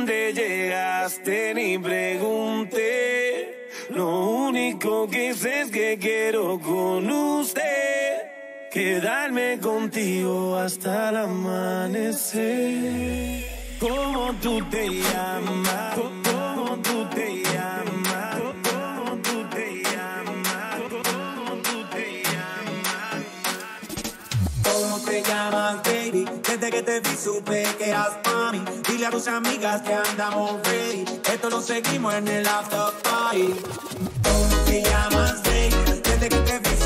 dónde llegaste ni pregunté. Lo único que sé es que quiero con usted quedarme contigo hasta el amanecer. ¿Cómo tú te llamas? que te vi supe que eras mami. Dile a tus amigas que andamos ready. Esto lo seguimos en el after party. Tú llamas baby. Desde que te vi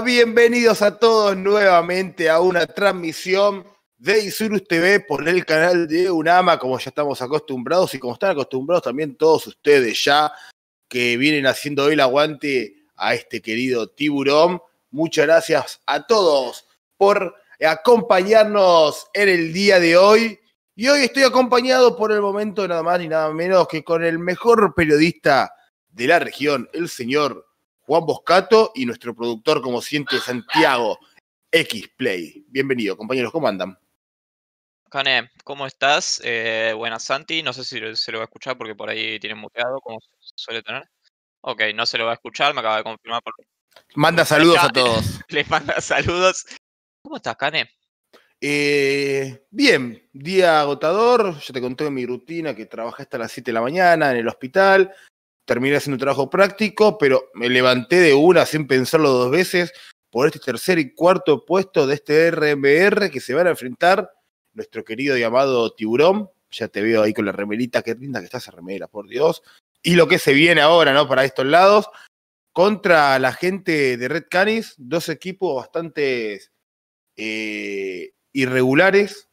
bienvenidos a todos nuevamente a una transmisión de Isurus TV por el canal de Unama, como ya estamos acostumbrados y como están acostumbrados también todos ustedes ya que vienen haciendo hoy el aguante a este querido tiburón. Muchas gracias a todos por acompañarnos en el día de hoy. Y hoy estoy acompañado por el momento nada más ni nada menos que con el mejor periodista de la región, el señor Juan Boscato y nuestro productor, como siente Santiago, X-Play. Bienvenido, compañeros, ¿cómo andan? Cane, ¿cómo estás? Eh, buenas, Santi. No sé si se lo va a escuchar porque por ahí tiene muteado, como suele tener. Ok, no se lo va a escuchar, me acaba de confirmar. Manda saludos a todos. Les manda saludos. ¿Cómo estás, Cane? Eh, bien, día agotador. Ya te conté mi rutina que trabajé hasta las 7 de la mañana en el hospital terminé haciendo un trabajo práctico, pero me levanté de una sin pensarlo dos veces por este tercer y cuarto puesto de este RMR que se van a enfrentar nuestro querido y amado Tiburón. Ya te veo ahí con la remerita, qué linda que estás esa remera, por Dios. Y lo que se viene ahora, ¿no? Para estos lados, contra la gente de Red Canis, dos equipos bastante eh, irregulares.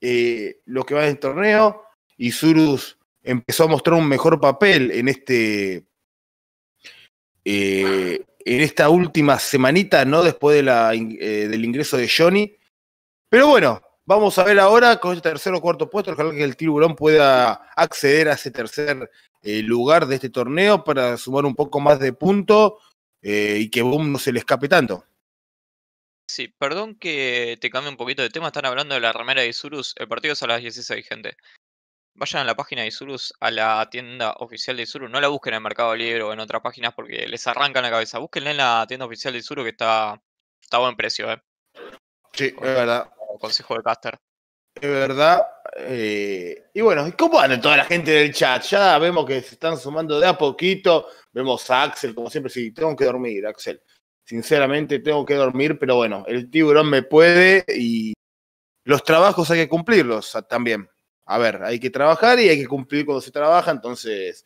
Eh, los que van en torneo, y Isurus empezó a mostrar un mejor papel en este. Eh, en esta última semanita, ¿no? Después de la, eh, del ingreso de Johnny. Pero bueno, vamos a ver ahora con este tercer o cuarto puesto. Ojalá que el tiburón pueda acceder a ese tercer eh, lugar de este torneo para sumar un poco más de punto y que Boom no se le escape tanto. Sí, perdón que te cambie un poquito de tema. Están hablando de la remera de surus El partido es a las 16, gente. Vayan a la página de Isurus, a la tienda oficial de Isurus. No la busquen en Mercado Libre o en otras páginas porque les arrancan la cabeza. Búsquenla en la tienda oficial de Isurus que está, está a buen precio. Eh. Sí, es verdad. Consejo de Caster. Es verdad. Eh, y bueno, ¿cómo van toda la gente del chat? Ya vemos que se están sumando de a poquito. Vemos a Axel, como siempre, sí, tengo que dormir, Axel. Sinceramente, tengo que dormir, pero bueno, el tiburón me puede y los trabajos hay que cumplirlos ah, también a ver, hay que trabajar y hay que cumplir cuando se trabaja, entonces,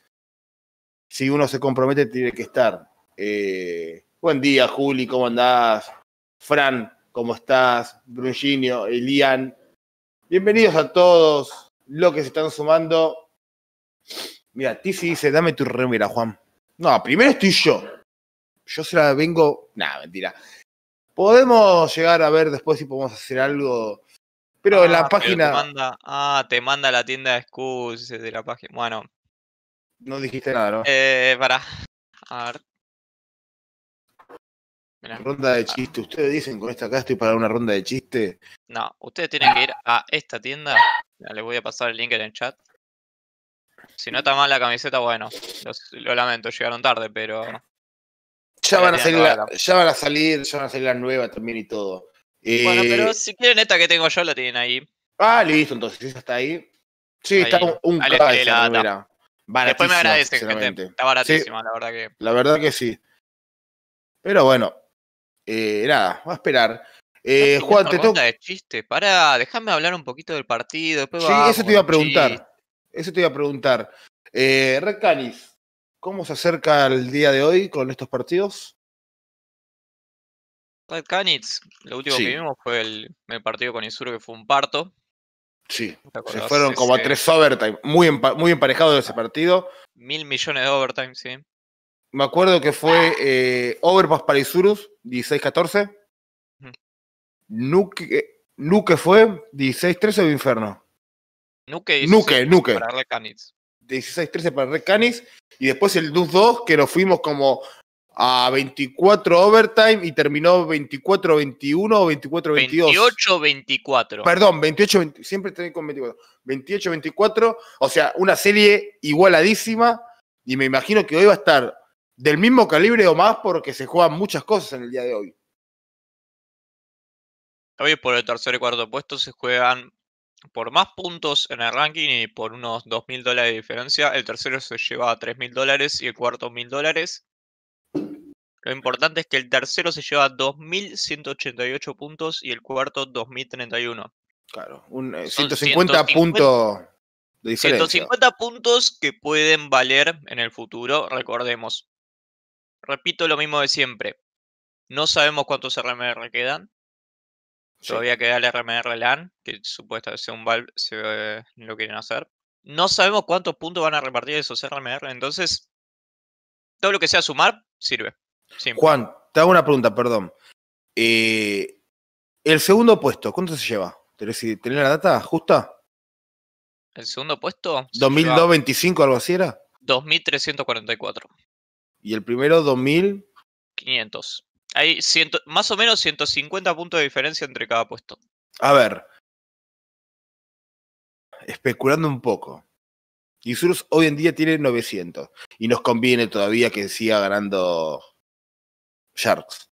si uno se compromete, tiene que estar. Eh, buen día, Juli, ¿cómo andás? Fran, ¿cómo estás? Brunginio, Elian. Bienvenidos a todos los que se están sumando. Mira, Tizi dice, dame tu remera, Juan. No, primero estoy yo. Yo se la vengo... Nada, mentira. Podemos llegar a ver después si podemos hacer algo pero la ah, página. Te ah, te manda la tienda de excuses de la página. Bueno. No dijiste nada, ¿no? Eh, pará. A ver. Ronda de chiste. ¿Ustedes dicen con esta acá estoy para una ronda de chiste? No, ustedes tienen que ir a esta tienda. Les voy a pasar el link en el chat. Si no está mal la camiseta, bueno, lo lamento, llegaron tarde, pero. Ya van, a salir ya van a salir, ya van a salir las nuevas también y todo bueno, eh, pero si quieren esta que tengo yo, la tienen ahí. Ah, listo, entonces esa está ahí. Sí, está un, ahí Vale, la Después me agradecen, gente. Está baratísima, la verdad que. La verdad que sí. Pero bueno, eh, nada, voy a esperar. Eh, Juan, te toca. de chiste, para, déjame hablar un poquito del partido. sí, eso te iba a preguntar. Eso te iba a preguntar. Eh, Red ¿cómo se acerca el día de hoy con estos partidos? Red Canids, lo último que vimos fue el, partido con Isuru que fue un parto. Sí, se fueron como a tres overtime, muy, muy emparejado de ese partido. Mil millones de overtime, sí. Me acuerdo que fue eh, Overpass para Isurus, 16-14. Eh, Nuke, fue 16-13 o Inferno. Nuke, Nuke, Nuke. Para Red 16-13 para Red Canis. Y después el 2-2, que nos fuimos como a 24 overtime y terminó 24-21 o 24-22. 28-24. Perdón, 28 siempre estoy con 24. 28-24, o sea, una serie igualadísima y me imagino que hoy va a estar del mismo calibre o más porque se juegan muchas cosas en el día de hoy. Hoy por el tercer y cuarto puesto se juegan por más puntos en el ranking y por unos 2.000 dólares de diferencia. El tercero se lleva a 3.000 dólares y el cuarto 1.000 dólares. Lo importante es que el tercero se lleva 2.188 puntos y el cuarto 2.031. Claro, un, 150, eh, puntos de diferencia. 150 puntos que pueden valer en el futuro, recordemos. Repito lo mismo de siempre. No sabemos cuántos RMR quedan. Todavía queda el RMR LAN, que supuestamente un Valve se, lo quieren hacer. No sabemos cuántos puntos van a repartir esos RMR, entonces todo lo que sea sumar sirve. Juan, te hago una pregunta, perdón. Eh, el segundo puesto, ¿cuánto se lleva? ¿Tenés, la data justa? ¿El segundo puesto? Se o algo así era? 2344. ¿Y el primero 2.500? Hay ciento, más o menos 150 puntos de diferencia entre cada puesto. A ver. Especulando un poco. Isurus hoy en día tiene 900. Y nos conviene todavía que siga ganando Sharks.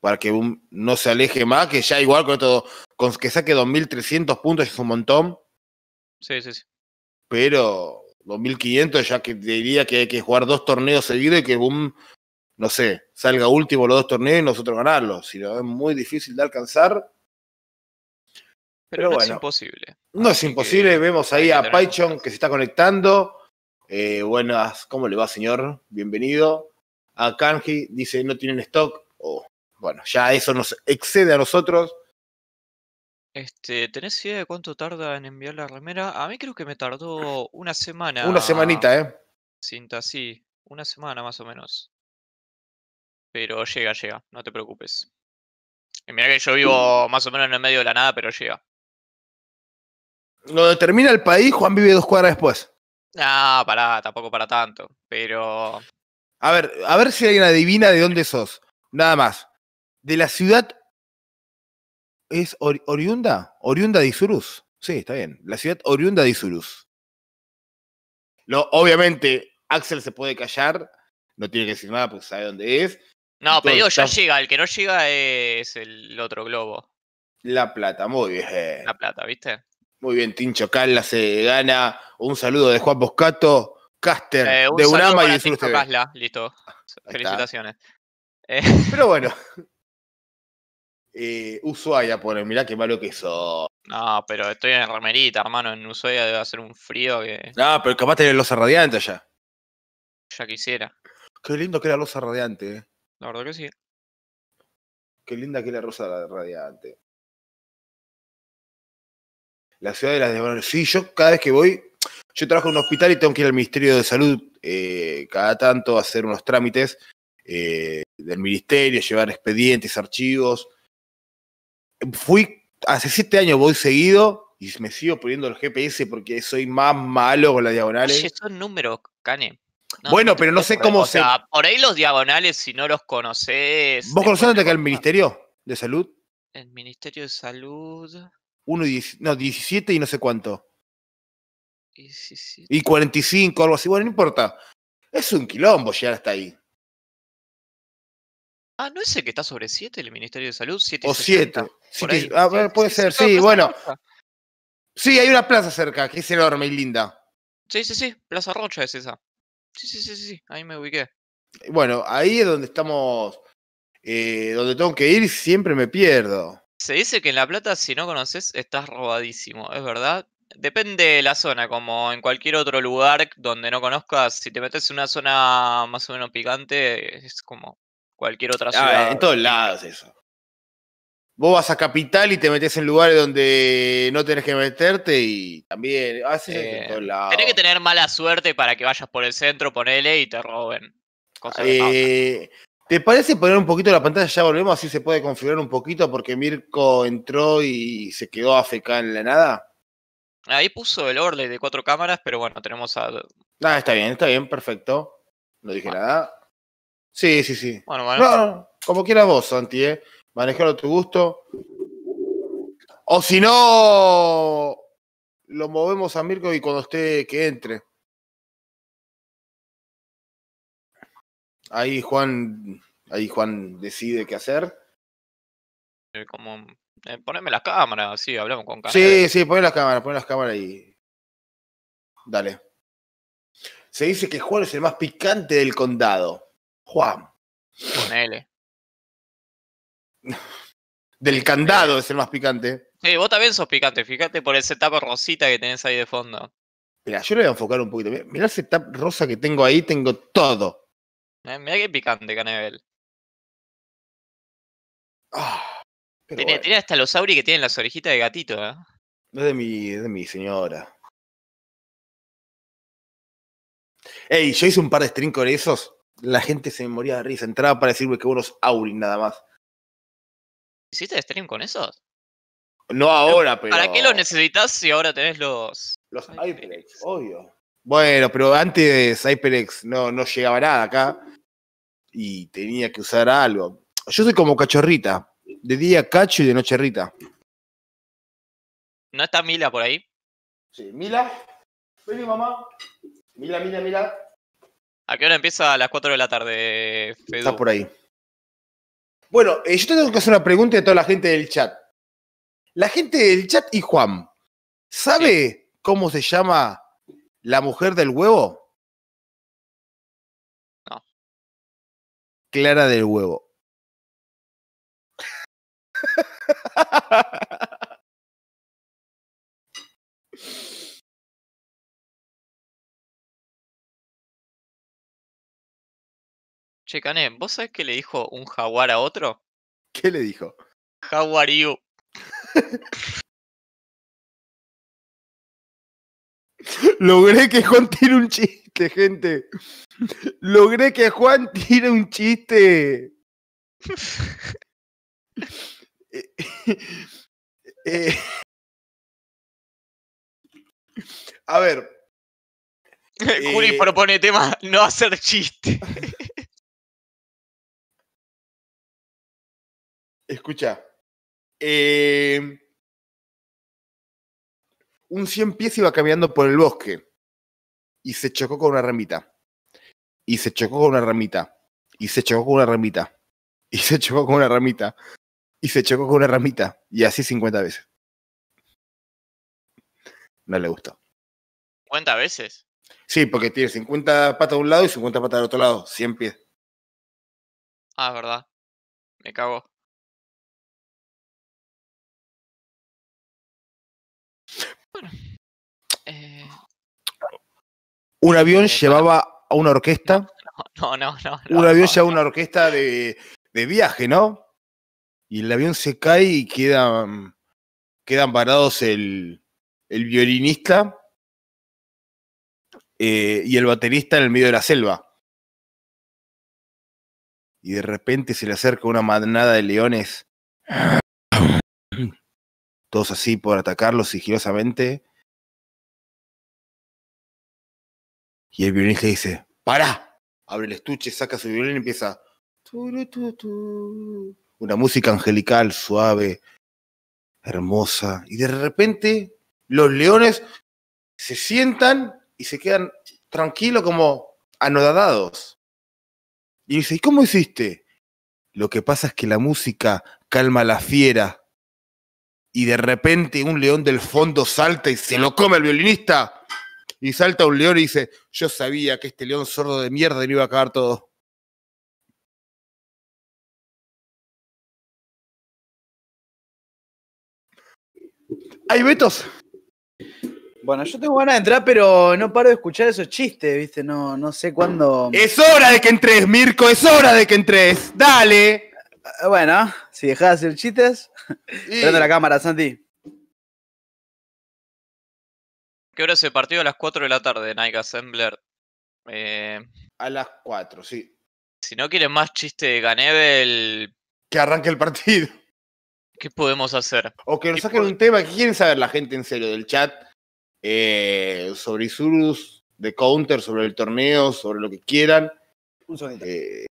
Para que Boom no se aleje más, que ya igual con todo, con que saque 2.300 puntos es un montón. Sí, sí, sí. Pero 2.500 ya que diría que hay que jugar dos torneos seguidos y que Boom, no sé, salga último los dos torneos y nosotros ganarlo, Si no, es muy difícil de alcanzar. Pero, bueno, es imposible. No es imposible. Vemos ahí a Python que se está conectando. Eh, buenas, ¿cómo le va, señor? Bienvenido a Kanji, dice no tienen stock, o bueno, ya eso nos excede a nosotros. Este, ¿tenés idea de cuánto tarda en enviar la remera? A mí creo que me tardó una semana. Una semanita, ¿eh? Cinta, sí, una semana más o menos. Pero llega, llega, no te preocupes. mira que yo vivo más o menos en el medio de la nada, pero llega. Lo determina el país, Juan vive dos cuadras después. Ah, pará, tampoco para tanto. Pero a ver, a ver si alguien adivina de dónde sos. Nada más. De la ciudad. ¿Es oriunda? Oriunda de Isurus. Sí, está bien. La ciudad oriunda de Isurus. Lo, obviamente, Axel se puede callar. No tiene que decir nada porque sabe dónde es. No, pero yo ya llega. El que no llega es el otro globo. La Plata, muy bien. La Plata, ¿viste? Muy bien, Tincho Calla se gana. Un saludo de Juan Boscato caster eh, un de y de Casla, listo. Felicitaciones. Eh, pero bueno. Eh, Ushuaia, por mirá qué malo que hizo. No, pero estoy en remerita, hermano. En Ushuaia debe hacer un frío que. No, pero capaz tener losa radiante allá. Ya quisiera. Qué lindo que era losa radiante, eh. La verdad que sí. Qué linda que era rosa radiante. La ciudad de las desvalores. Sí, yo cada vez que voy, yo trabajo en un hospital y tengo que ir al Ministerio de Salud eh, cada tanto a hacer unos trámites eh, del ministerio, llevar expedientes, archivos. Fui hace siete años, voy seguido y me sigo poniendo el GPS porque soy más malo con las diagonales. Oye, son números, Cane. bueno, pero no sé cómo o Sea, por ahí los diagonales, si no los conoces. ¿Vos conocés dónde queda el Ministerio de Salud? El Ministerio de Salud. Uno no, 17 y no sé cuánto. Y, sí, y 45, algo así, bueno, no importa. Es un quilombo llegar hasta ahí. Ah, ¿no es el que está sobre 7 el Ministerio de Salud? 7 o 7. A ah, puede ser, sí, bueno. Sí, hay una plaza cerca, que es enorme y linda. Sí, sí, sí, Plaza Rocha es esa. Sí, sí, sí, sí, ahí me ubiqué. Bueno, ahí es donde estamos, eh, donde tengo que ir siempre me pierdo. Se dice que en La Plata, si no conoces, estás robadísimo, ¿es verdad? Depende de la zona, como en cualquier otro lugar donde no conozcas, si te metes en una zona más o menos picante, es como cualquier otra ah, ciudad. en todos lados eso. Vos vas a capital y te metes en lugares donde no tenés que meterte y también haces en todos eh, lados. Tenés que tener mala suerte para que vayas por el centro, ponele y te roben. Cosas eh, ¿Te parece poner un poquito la pantalla? Ya volvemos, así se puede configurar un poquito porque Mirko entró y se quedó afecado en la nada. Ahí puso el overlay de cuatro cámaras, pero bueno, tenemos a. Ah, está bien, está bien, perfecto. No dije nada. Sí, sí, sí. Bueno, bueno. No, como quieras vos, Santi, ¿eh? Manejarlo a tu gusto. O si no, lo movemos a Mirko y cuando esté que entre. Ahí Juan, ahí Juan decide qué hacer. Eh, como eh, poneme las cámaras, sí, hablamos con cámaras. Sí, sí, poné las cámaras, poné las cámaras y. Dale. Se dice que Juan es el más picante del condado. Juan. Ponele. Del candado es el más picante. Sí, vos también sos picante, fíjate por el tapa rosita que tenés ahí de fondo. Mira, yo le voy a enfocar un poquito. Mira ese tap rosa que tengo ahí, tengo todo. Eh, Mira qué picante, Canebel. Ah tiene, hasta los Auri que tienen las orejitas de gatito, ¿eh? Es de mi, de mi señora. Ey, yo hice un par de stream con esos. La gente se me moría de risa. Entraba para decirme que unos Auri nada más. ¿Hiciste stream con esos? No ahora, pero. ¿Para qué los necesitas si ahora tenés los. Los HyperX, obvio. Bueno, pero antes HyperX no, no llegaba nada acá. Y tenía que usar algo. Yo soy como cachorrita de día Cacho y de noche Rita. ¿No está Mila por ahí? Sí, Mila. Vení, mamá. Mila, Mila, Mila. ¿A qué hora empieza? A las 4 de la tarde, Fedu. Está por ahí. Bueno, eh, yo tengo que hacer una pregunta a toda la gente del chat. La gente del chat y Juan, ¿sabe cómo se llama la mujer del huevo? No. Clara del huevo. Che, Cane, ¿vos sabés qué le dijo un jaguar a otro? ¿Qué le dijo? Jaguar you? Logré que Juan tire un chiste, gente. Logré que Juan tire un chiste. Eh, eh, a ver. Juli eh, propone tema no hacer chiste. Escucha. Em, un cien pies iba caminando por el bosque y se chocó con una ramita. Y se chocó con una ramita. Y se chocó con una ramita. Y se chocó con una ramita y se chocó con una ramita y así 50 veces. No le gustó. ¿50 veces? Sí, porque tiene 50 patas de un lado y 50 patas del otro lado, 100 pies. Ah, verdad. Me cago. Bueno. Eh. Un avión eh, llevaba a una orquesta. No, no, no. no un avión llevaba a una orquesta de, de viaje, ¿no? y el avión se cae y quedan, mm, quedan parados el, el violinista eh, y el baterista en el medio de la selva. Y de repente se le acerca una manada de leones, todos así por atacarlos sigilosamente. Y el violinista dice, ¡Para! Abre el estuche, saca su violín y empieza... Tu, una música angelical, suave, hermosa. Y de repente los leones se sientan y se quedan tranquilos como anodadados. Y dice, ¿y cómo hiciste? Lo que pasa es que la música calma a la fiera. Y de repente un león del fondo salta y se lo come al violinista. Y salta un león y dice, yo sabía que este león sordo de mierda no iba a acabar todo. Hay vetos. Bueno, yo tengo ganas de entrar, pero no paro de escuchar esos chistes, ¿viste? No, no sé cuándo. Es hora de que entres, Mirko, es hora de que entres. Dale. Ah, bueno, si dejas de hacer chistes. Y... Prende la cámara, Santi. ¿Qué hora es el partido? A las 4 de la tarde, Nike Assembler. Eh, A las 4, sí. Si no quieren más chistes de Ganebel Que arranque el partido. ¿Qué podemos hacer? O que nos saquen un tema. ¿Qué quieren saber la gente en serio del chat? Eh, sobre Isurus, de Counter, sobre el torneo, sobre lo que quieran. Un eh,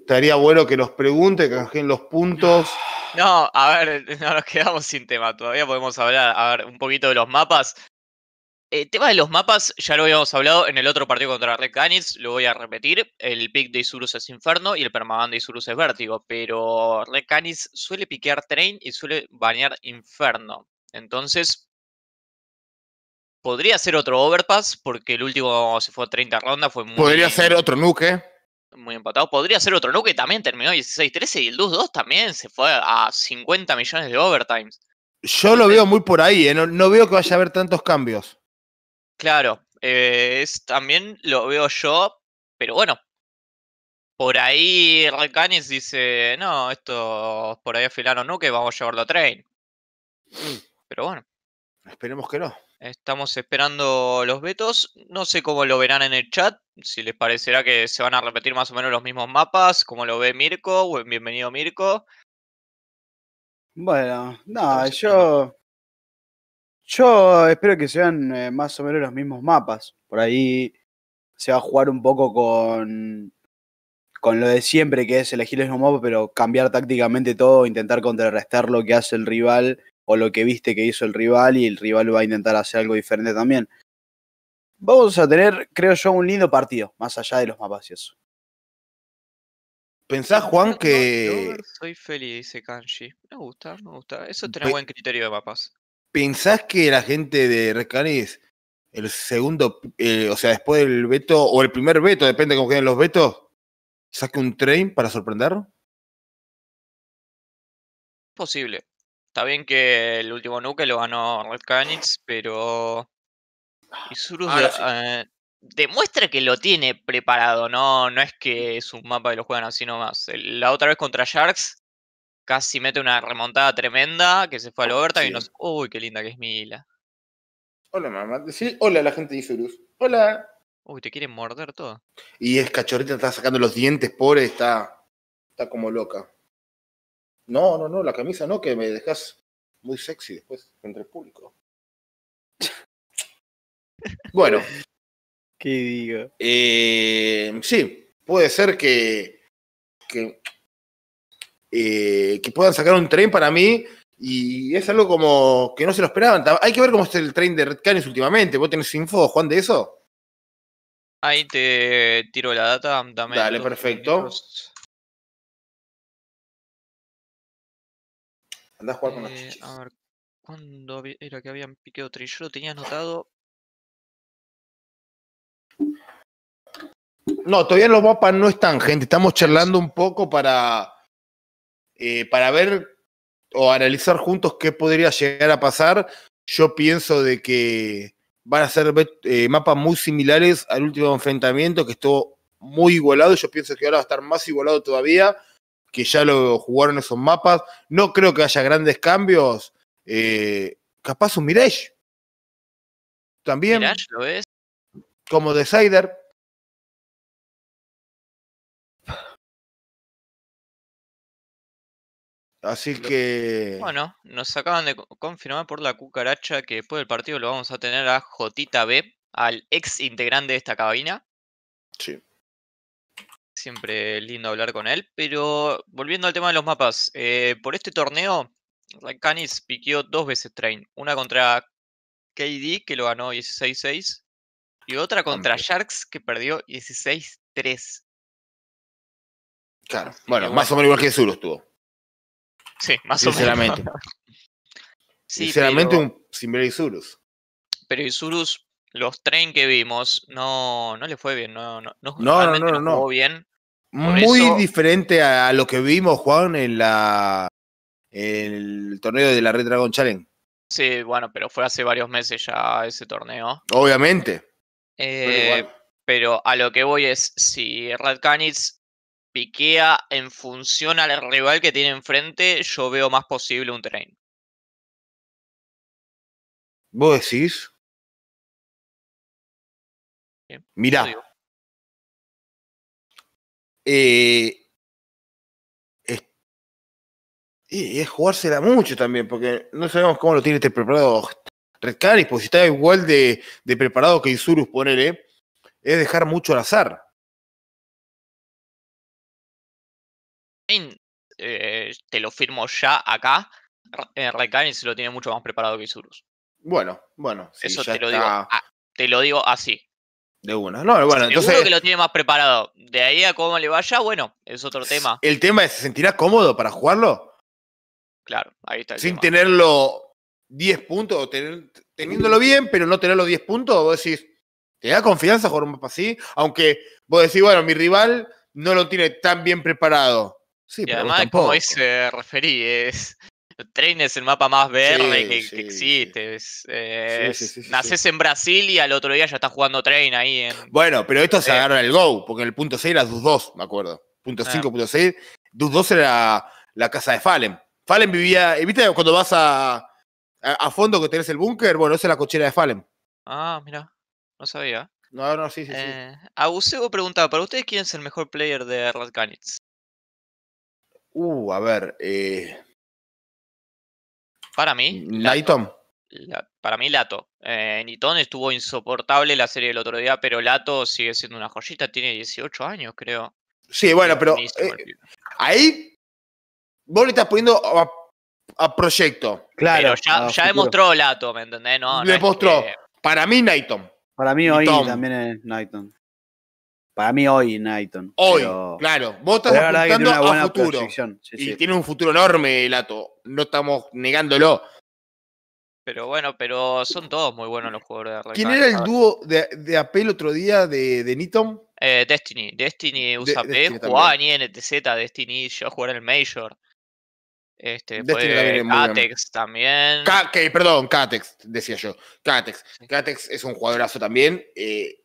estaría bueno que nos pregunte, que nos dejen los puntos. No, a ver, no nos quedamos sin tema. Todavía podemos hablar un poquito de los mapas. El tema de los mapas, ya lo habíamos hablado en el otro partido contra Red Canis, lo voy a repetir. El pick de Isurus es Inferno y el permaban de Isurus es Vértigo, pero Red Canis suele piquear Train y suele banear Inferno. Entonces, podría ser otro Overpass, porque el último se fue a 30 rondas, fue muy... Podría ser otro Nuke. Muy empatado. Podría ser otro Nuke, también terminó 16-13 y el 2-2 también se fue a 50 millones de overtimes. Yo lo veo muy por ahí, ¿eh? no veo que vaya a haber tantos cambios. Claro, eh, es, también lo veo yo, pero bueno. Por ahí Recañez dice, no, esto por ahí afilaron no, que vamos a llevarlo a Train. Pero bueno. Esperemos que no. Estamos esperando los vetos. No sé cómo lo verán en el chat. Si les parecerá que se van a repetir más o menos los mismos mapas. Como lo ve Mirko. Bienvenido, Mirko. Bueno, no, yo. Yo espero que sean eh, más o menos los mismos mapas. Por ahí se va a jugar un poco con, con lo de siempre, que es elegir el mismos mapa, pero cambiar tácticamente todo, intentar contrarrestar lo que hace el rival o lo que viste que hizo el rival y el rival va a intentar hacer algo diferente también. Vamos a tener, creo yo, un lindo partido, más allá de los mapas y eso. ¿Pensás, Juan, que... Soy feliz, dice Kanji. Me gusta, me gusta. Eso tiene buen criterio de mapas. ¿Pensás que la gente de Recanes, el segundo, eh, o sea, después del veto, o el primer veto, depende de cómo queden los vetos, saque un train para sorprenderlo? Posible. Está bien que el último nuke lo ganó Red pero. Isurus eh, demuestra que lo tiene preparado, ¿no? No es que es un mapa que lo juegan así nomás. La otra vez contra Sharks casi mete una remontada tremenda que se fue a overtime y nos. Uy, qué linda que es Mila. Hola, mamá. Sí, hola, la gente de Isurus. Hola. Uy, te quieren morder todo. Y es cachorrita, está sacando los dientes, pobre, está, está como loca. No, no, no, la camisa no, que me dejas muy sexy después entre el público. bueno. ¿Qué digo? Eh, sí, puede ser que, que eh, que puedan sacar un tren para mí. Y es algo como que no se lo esperaban. Hay que ver cómo está el tren de Red Canis últimamente. ¿Vos tenés info, Juan, de eso? Ahí te tiro la data. también Dale, perfecto. Andás, Andá a con eh, A ver, ¿cuándo era que habían piqueado tren? Yo lo tenía anotado. No, todavía los mapas no están, gente. Estamos charlando un poco para eh, para ver o analizar juntos qué podría llegar a pasar. Yo pienso de que van a ser eh, mapas muy similares al último enfrentamiento que estuvo muy igualado. Yo pienso que ahora va a estar más igualado todavía, que ya lo jugaron esos mapas. No creo que haya grandes cambios. Eh, capaz un Mirage. También. Mirage lo es. Como Decider. Así que. Bueno, nos acaban de confirmar por la cucaracha que después del partido lo vamos a tener a Jotita B, al ex integrante de esta cabina. Sí. Siempre lindo hablar con él. Pero volviendo al tema de los mapas, eh, por este torneo, Canis piqueó dos veces Train. Una contra KD, que lo ganó 16-6, y otra ah, contra Sharks, que perdió 16-3. Claro, bueno, más o menos igual que Zuru estuvo. Sí, más o menos. Sí, Sinceramente, sin un a Isurus. Pero Isurus, los tren que vimos, no, no le fue bien. No, no, no, no, bien. Muy diferente a lo que vimos, Juan, en la el torneo de la Red Dragon Challenge. Sí, bueno, pero fue hace varios meses ya ese torneo. Obviamente. Eh, pero a lo que voy es, si Red piquea en función al rival que tiene enfrente, yo veo más posible un train. ¿Vos decís? Mira. Mirá. Eh, es, jugársela mucho también, porque no sabemos cómo lo tiene este preparado Red y porque si está igual de, preparado que Isurus, ponele, es dejar mucho al azar. Eh, te lo firmo ya acá. Rekain eh, se lo tiene mucho más preparado que Isurus. Bueno, bueno. Eso te lo, digo, te lo digo así. De una. No, bueno, Seguro que lo tiene más preparado. De ahí a cómo le vaya, bueno, es otro tema. El tema es, ¿se sentirá cómodo para jugarlo? Claro, ahí está. Sin tenerlo 10 puntos, o teniéndolo bien, pero no tenerlo 10 puntos, vos decís, ¿te da confianza jugar un mapa así? Aunque vos decís, bueno, mi rival no lo tiene tan bien preparado y además, como dice referí, es. Train es el mapa más verde que, existe. Nacés en Brasil y al otro día ya estás jugando Train ahí. En, bueno, pero esto se agarra en el Go, porque en el punto 6 era DUS 2, me acuerdo. Punto 5, ah. punto 6. DUS 2 era la casa de Fallen. Fallen vivía. Eh, ¿Viste cuando vas a, fondo que tenés el búnker? Bueno, esa es la cochera de Fallen. Ah, mira. No sabía. No, no, sí, sí. Eh, Abusego preguntaba: ¿Para ustedes quién es el mejor player de Radganitz? Uh, a ver. Eh... Para mí. Nighton. para mí Lato. Eh, estuvo insoportable la serie del otro día, pero Lato sigue siendo una joyita, tiene 18 años, creo. Sí, bueno, pero eh, ahí vos le estás poniendo a, proyecto. Claro. Pero ya, demostró Lato, ¿me entendés? No, le mostró. Para mí, Nighton. Para mí hoy también es Nighton. Para mí hoy, Nighton. Hoy, claro. Vos estás apuntando a futuro. y tiene un futuro enorme, Lato. No estamos negándolo. Pero bueno, pero son todos muy buenos los jugadores de Red ¿Quién era el dúo de, de el otro día de, de eh, Destiny. Destiny usa de, jugaba en Destiny, yo jugué en el Major. Este, Destiny Catex también. perdón, Katex, decía yo. Catex. Catex es un jugadorazo también. Eh,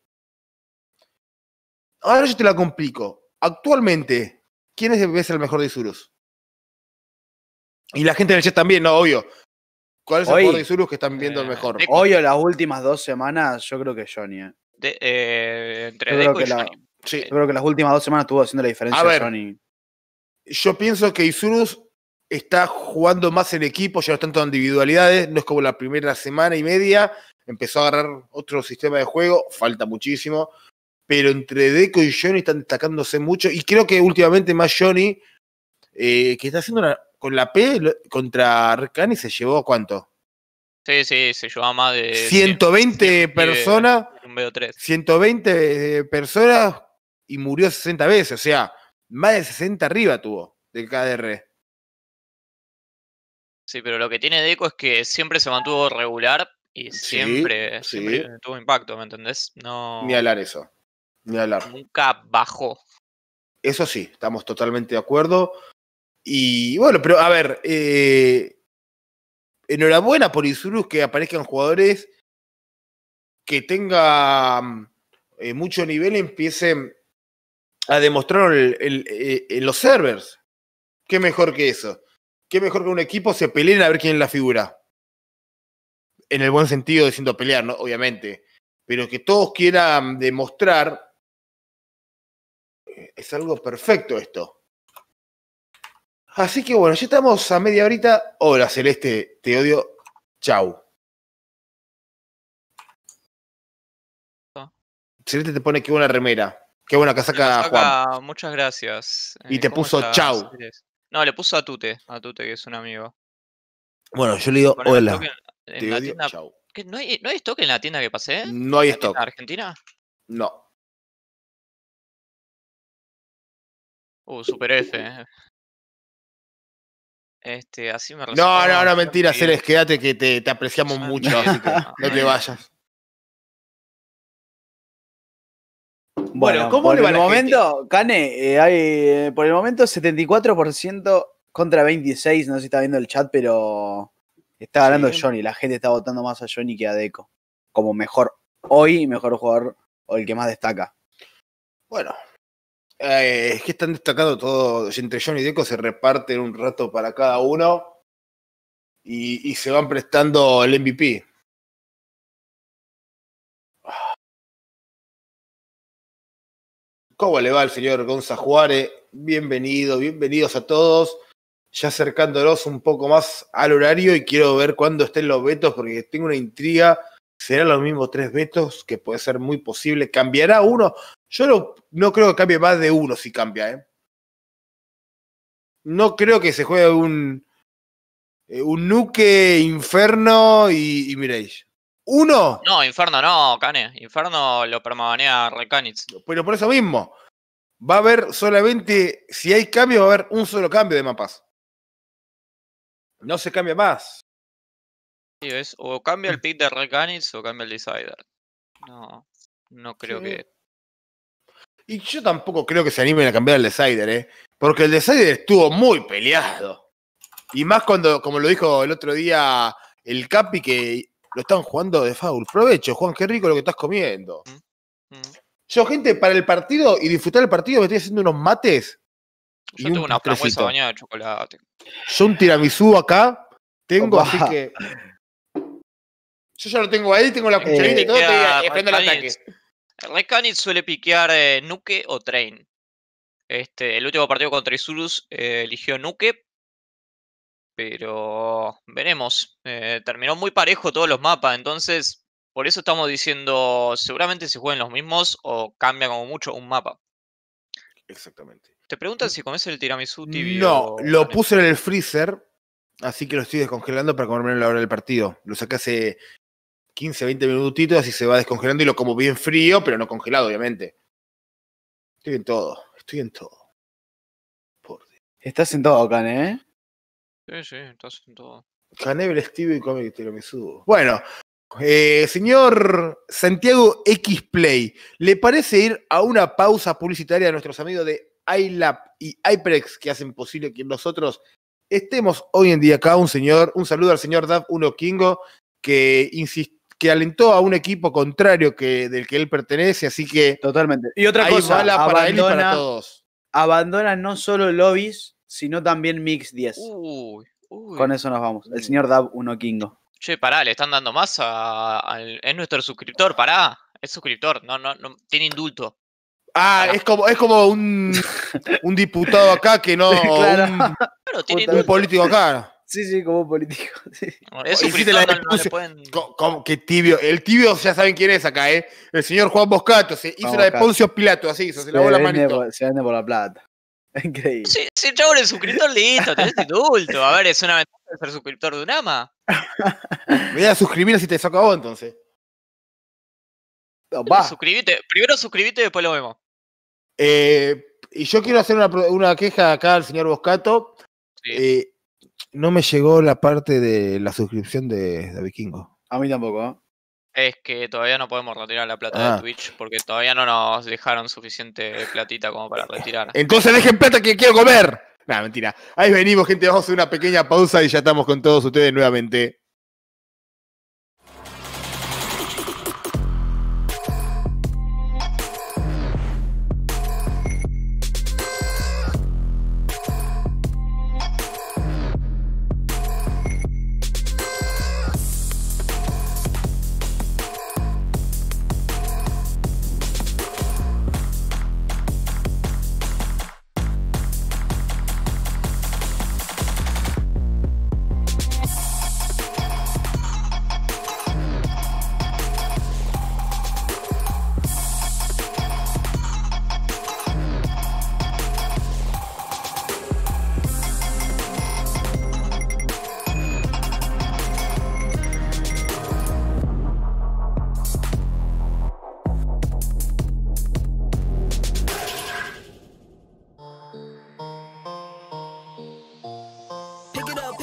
Ahora yo te la complico. Actualmente, ¿quién es, el mejor de Isurus? Y la gente en el chat también, no, obvio. ¿Cuál es el de Isurus que están viendo el eh, mejor? Obvio, las últimas dos semanas, yo creo que Johnny. Eh. Eh, entre que Yo creo que las últimas dos semanas estuvo haciendo la diferencia Johnny. Yo pienso que Isurus está jugando más en equipo, ya no tanto en individualidades, no es como la primera semana y media. Empezó a agarrar otro sistema de juego, falta muchísimo pero entre Deco y Johnny están destacándose mucho. Y creo que últimamente más Johnny, eh, que está haciendo una, con la P contra Arcani, se llevó cuánto? Sí, sí, se llevó a más de 120 personas. 120 personas y murió 60 veces, o sea, más de 60 arriba tuvo del KDR. Sí, pero lo que tiene Deco es que siempre se mantuvo regular y siempre, tuvo impacto, ¿me entendés? No... Ni hablar eso. Nunca bajó. Eso sí, estamos totalmente de acuerdo. Y bueno, pero a ver, eh, enhorabuena por Isurus que aparezcan jugadores que tengan mm, eh, mucho nivel y empiecen a demostrar eh, en los servers. Qué mejor que eso. Qué mejor que un equipo se peleen a ver quién es la figura. En el buen sentido Diciendo pelear, ¿no? obviamente. Pero que todos quieran demostrar es algo perfecto esto. Así que bueno, ya estamos a media horita. Hola Celeste, te odio. Chau. Celeste te pone que buena remera. Qué buena casaca, Juan. Muchas gracias. Y eh, te puso chau. No, le puso a Tute, a Tute, que es un amigo. Bueno, yo le digo hola. te odio, chau. ¿No hay, ¿No hay stock en la tienda que pasé? No hay ¿En stock. ¿En Argentina? No. Uh, Super F. Eh. Este, así me No, no, no, mentira, Ceres. quédate que te, apreciamos mucho, no te vayas. Bueno, ¿cómo por le va el momento, Cane, eh, hay, eh, por el momento 74% contra 26, no sé si está viendo el chat, pero está ganando Johnny, la gente está votando más a Johnny que a Deco, como mejor hoy, mejor jugador o el que más destaca. Bueno, es que están destacando todos. Entre John y Deco se reparten un rato para cada uno. Y, se van prestando el MVP. ¿Cómo le va al señor Gonza Bienvenido, bienvenidos a todos. Ya acercándolos un poco más al horario y quiero ver cuándo estén los vetos porque tengo una intriga. ¿Serán los mismos tres vetos? Que puede ser muy posible. ¿Cambiará uno? Yo no, creo que cambie más de uno si cambia, ¿eh? No creo que se juegue un, eh, un Nuke, Inferno y, y ¿Uno? No, Inferno no, Cane. Inferno lo permanea Recanitz. Pero por eso mismo. Va a haber solamente, si hay cambio, va a haber un solo cambio de mapas. No se cambia más. Sí, o cambia el pick de Recanitz o cambia el Decider. No, no creo que y yo tampoco creo que se animen a cambiar el decider, ¿eh? Porque el decider estuvo muy peleado. Y más cuando, como lo dijo el otro día el Capi, que lo están jugando de foul. Provecho, Juan, qué rico lo que estás comiendo. Mm, mm. Yo, gente, para el partido y disfrutar el partido, me estoy haciendo unos mates. Yo tengo un una bañada de chocolate. Yo un tiramisú acá tengo, así que. Yo ya lo tengo ahí, tengo la cucharita y eh, todo, y prendo el ataque. Rekanit suele piquear eh, Nuke o Train. Este, el último partido contra Isurus eh, eligió Nuke. Pero veremos. Eh, terminó muy parejo todos los mapas. Entonces, por eso estamos diciendo, seguramente se juegan los mismos o cambia como mucho un mapa. Exactamente. ¿Te preguntan si comes el tiramisú tibio? No, lo puse en el freezer, así que lo estoy descongelando para comerme a la hora del partido. Lo saqué hace 15, 20 minutitos, así se va descongelando y lo como bien frío, pero no congelado, obviamente. Estoy en todo, estoy en todo. Por Estás en todo, ¿eh? Sí, sí, estás en todo. Canebre Steve y que te lo me subo. Bueno, eh, señor Santiago Xplay, ¿le parece ir a una pausa publicitaria a nuestros amigos de iLab y HyperX que hacen posible que nosotros estemos hoy en día acá? Un señor, un saludo al señor Dav Uno Kingo, que insiste que alentó a un equipo contrario que, del que él pertenece, así que. Totalmente. Y otra cosa, abandona, no solo lobbies, sino también Mix 10. Con eso nos vamos. El mm. señor Dab uno Kingo. Che, pará, le están dando más a, Es nuestro suscriptor, pará. Es suscriptor, no, no, no tiene indulto. Ah, es como, es como un, diputado acá que no. un, tiene un político acá. Sí, sí, como político. Sí. Eso si no, le pueden... Qué tibio. El tibio ya saben quién es acá, ¿eh? El señor Juan Boscato. Se hizo la de Poncio Pilato, así se, lavó la manito. se vende por la plata. Increíble. Sí, sí chabón es suscriptor, listo, tenés adulto A ver, es una ventaja ser suscriptor de un ama. Me voy a suscribir si te vos, entonces. No, va. Suscribite. Primero suscribite y después lo vemos. Eh, y yo quiero hacer una, una queja acá al señor Boscato. Sí. Eh, no me llegó la parte de la suscripción de, de Vikingo. A mí tampoco, ¿eh? Es que todavía no podemos retirar la plata de ah. Twitch porque todavía no nos dejaron suficiente platita como para retirar. Entonces dejen plata que quiero comer. Nah, mentira. Ahí venimos, gente. Vamos a hacer una pequeña pausa y ya estamos con todos ustedes nuevamente.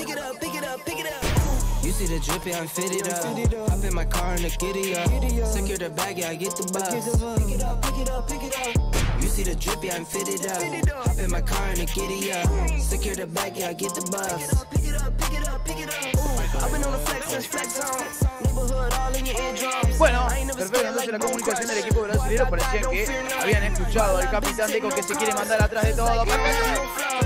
pick it up, pick it up, pick it up. You see the drippy, I'm fitted up. Hop in my car in the giddy up. Secure the bag, yeah, I get the bus. Pick it up, pick it up, pick it up. You see the drippy, I'm fitted up. Hop in my car and a giddy up. Secure the back, yeah, I get the bus. Pick it up, pick it up, pick it up, I've been on the flex since flex on. Bueno, perfecto, entonces la comunicación del equipo brasileño parecía que habían escuchado al capitán dijo que se quiere mandar atrás de todo. Perfecto.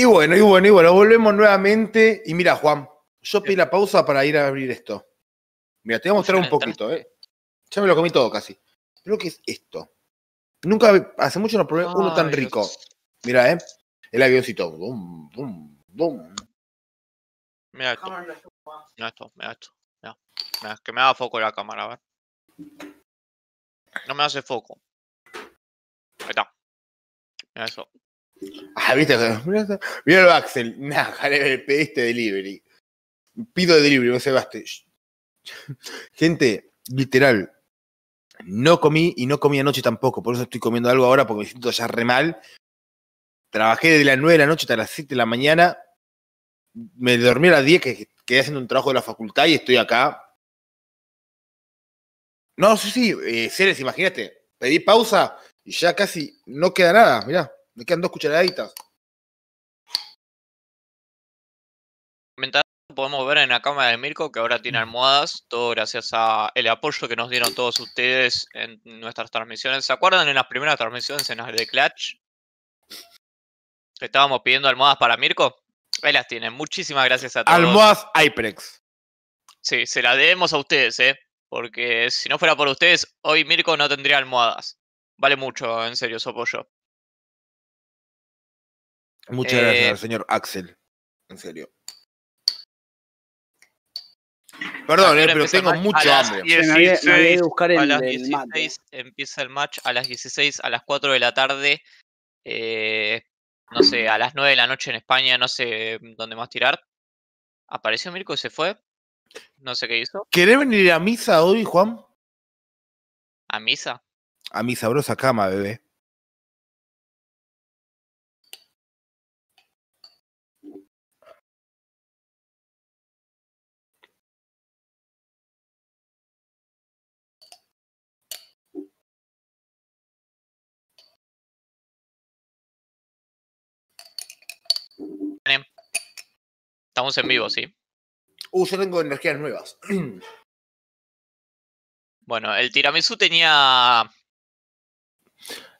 Y bueno, y bueno, y bueno, volvemos nuevamente. Y mira, Juan, yo pedí la pausa para ir a abrir esto. Mira, te voy a mostrar un poquito, ¿eh? Ya me lo comí todo casi. Creo que es esto. Nunca, hace mucho no probé uno tan rico. Mira, ¿eh? El avioncito. Bum, bum, Mira esto. Mira esto, mira esto. Mira, que me haga foco la cámara, a ver. No me hace foco. Ahí está. Mira eso. Ah, viste, mira el Axel, nah, pediste delivery. Pido delivery, no se baste. Gente, literal, no comí y no comí anoche tampoco, por eso estoy comiendo algo ahora porque me siento ya re mal. Trabajé desde las 9 de la noche hasta las 7 de la mañana. Me dormí a las 10, que quedé haciendo un trabajo de la facultad y estoy acá. No, sí, sí, eh, Ceres, imagínate. Pedí pausa y ya casi no queda nada, mirá. Me quedan dos cucharaditas. podemos ver en la cama de Mirko que ahora tiene mm. almohadas, todo gracias al apoyo que nos dieron todos ustedes en nuestras transmisiones. ¿Se acuerdan en las primeras transmisiones en las de Clutch? Estábamos pidiendo almohadas para Mirko. Ahí las tienen. Muchísimas gracias a todos. Almohadas Iprex. Sí, se las debemos a ustedes, ¿eh? Porque si no fuera por ustedes, hoy Mirko no tendría almohadas. Vale mucho, en serio, su apoyo. Muchas gracias, eh, señor Axel. En serio. Perdón, eh, pero tengo mucho hambre. a las 16 empieza el match a las 16, a las 4 de la tarde. Eh, no sé, a las 9 de la noche en España, no sé dónde más tirar. Apareció Mirko y se fue. No sé qué hizo. ¿Querés venir a misa hoy, Juan? ¿A misa? A mi sabrosa cama, bebé. Estamos en vivo, sí. Uh, yo tengo energías nuevas. bueno, el tiramisú tenía.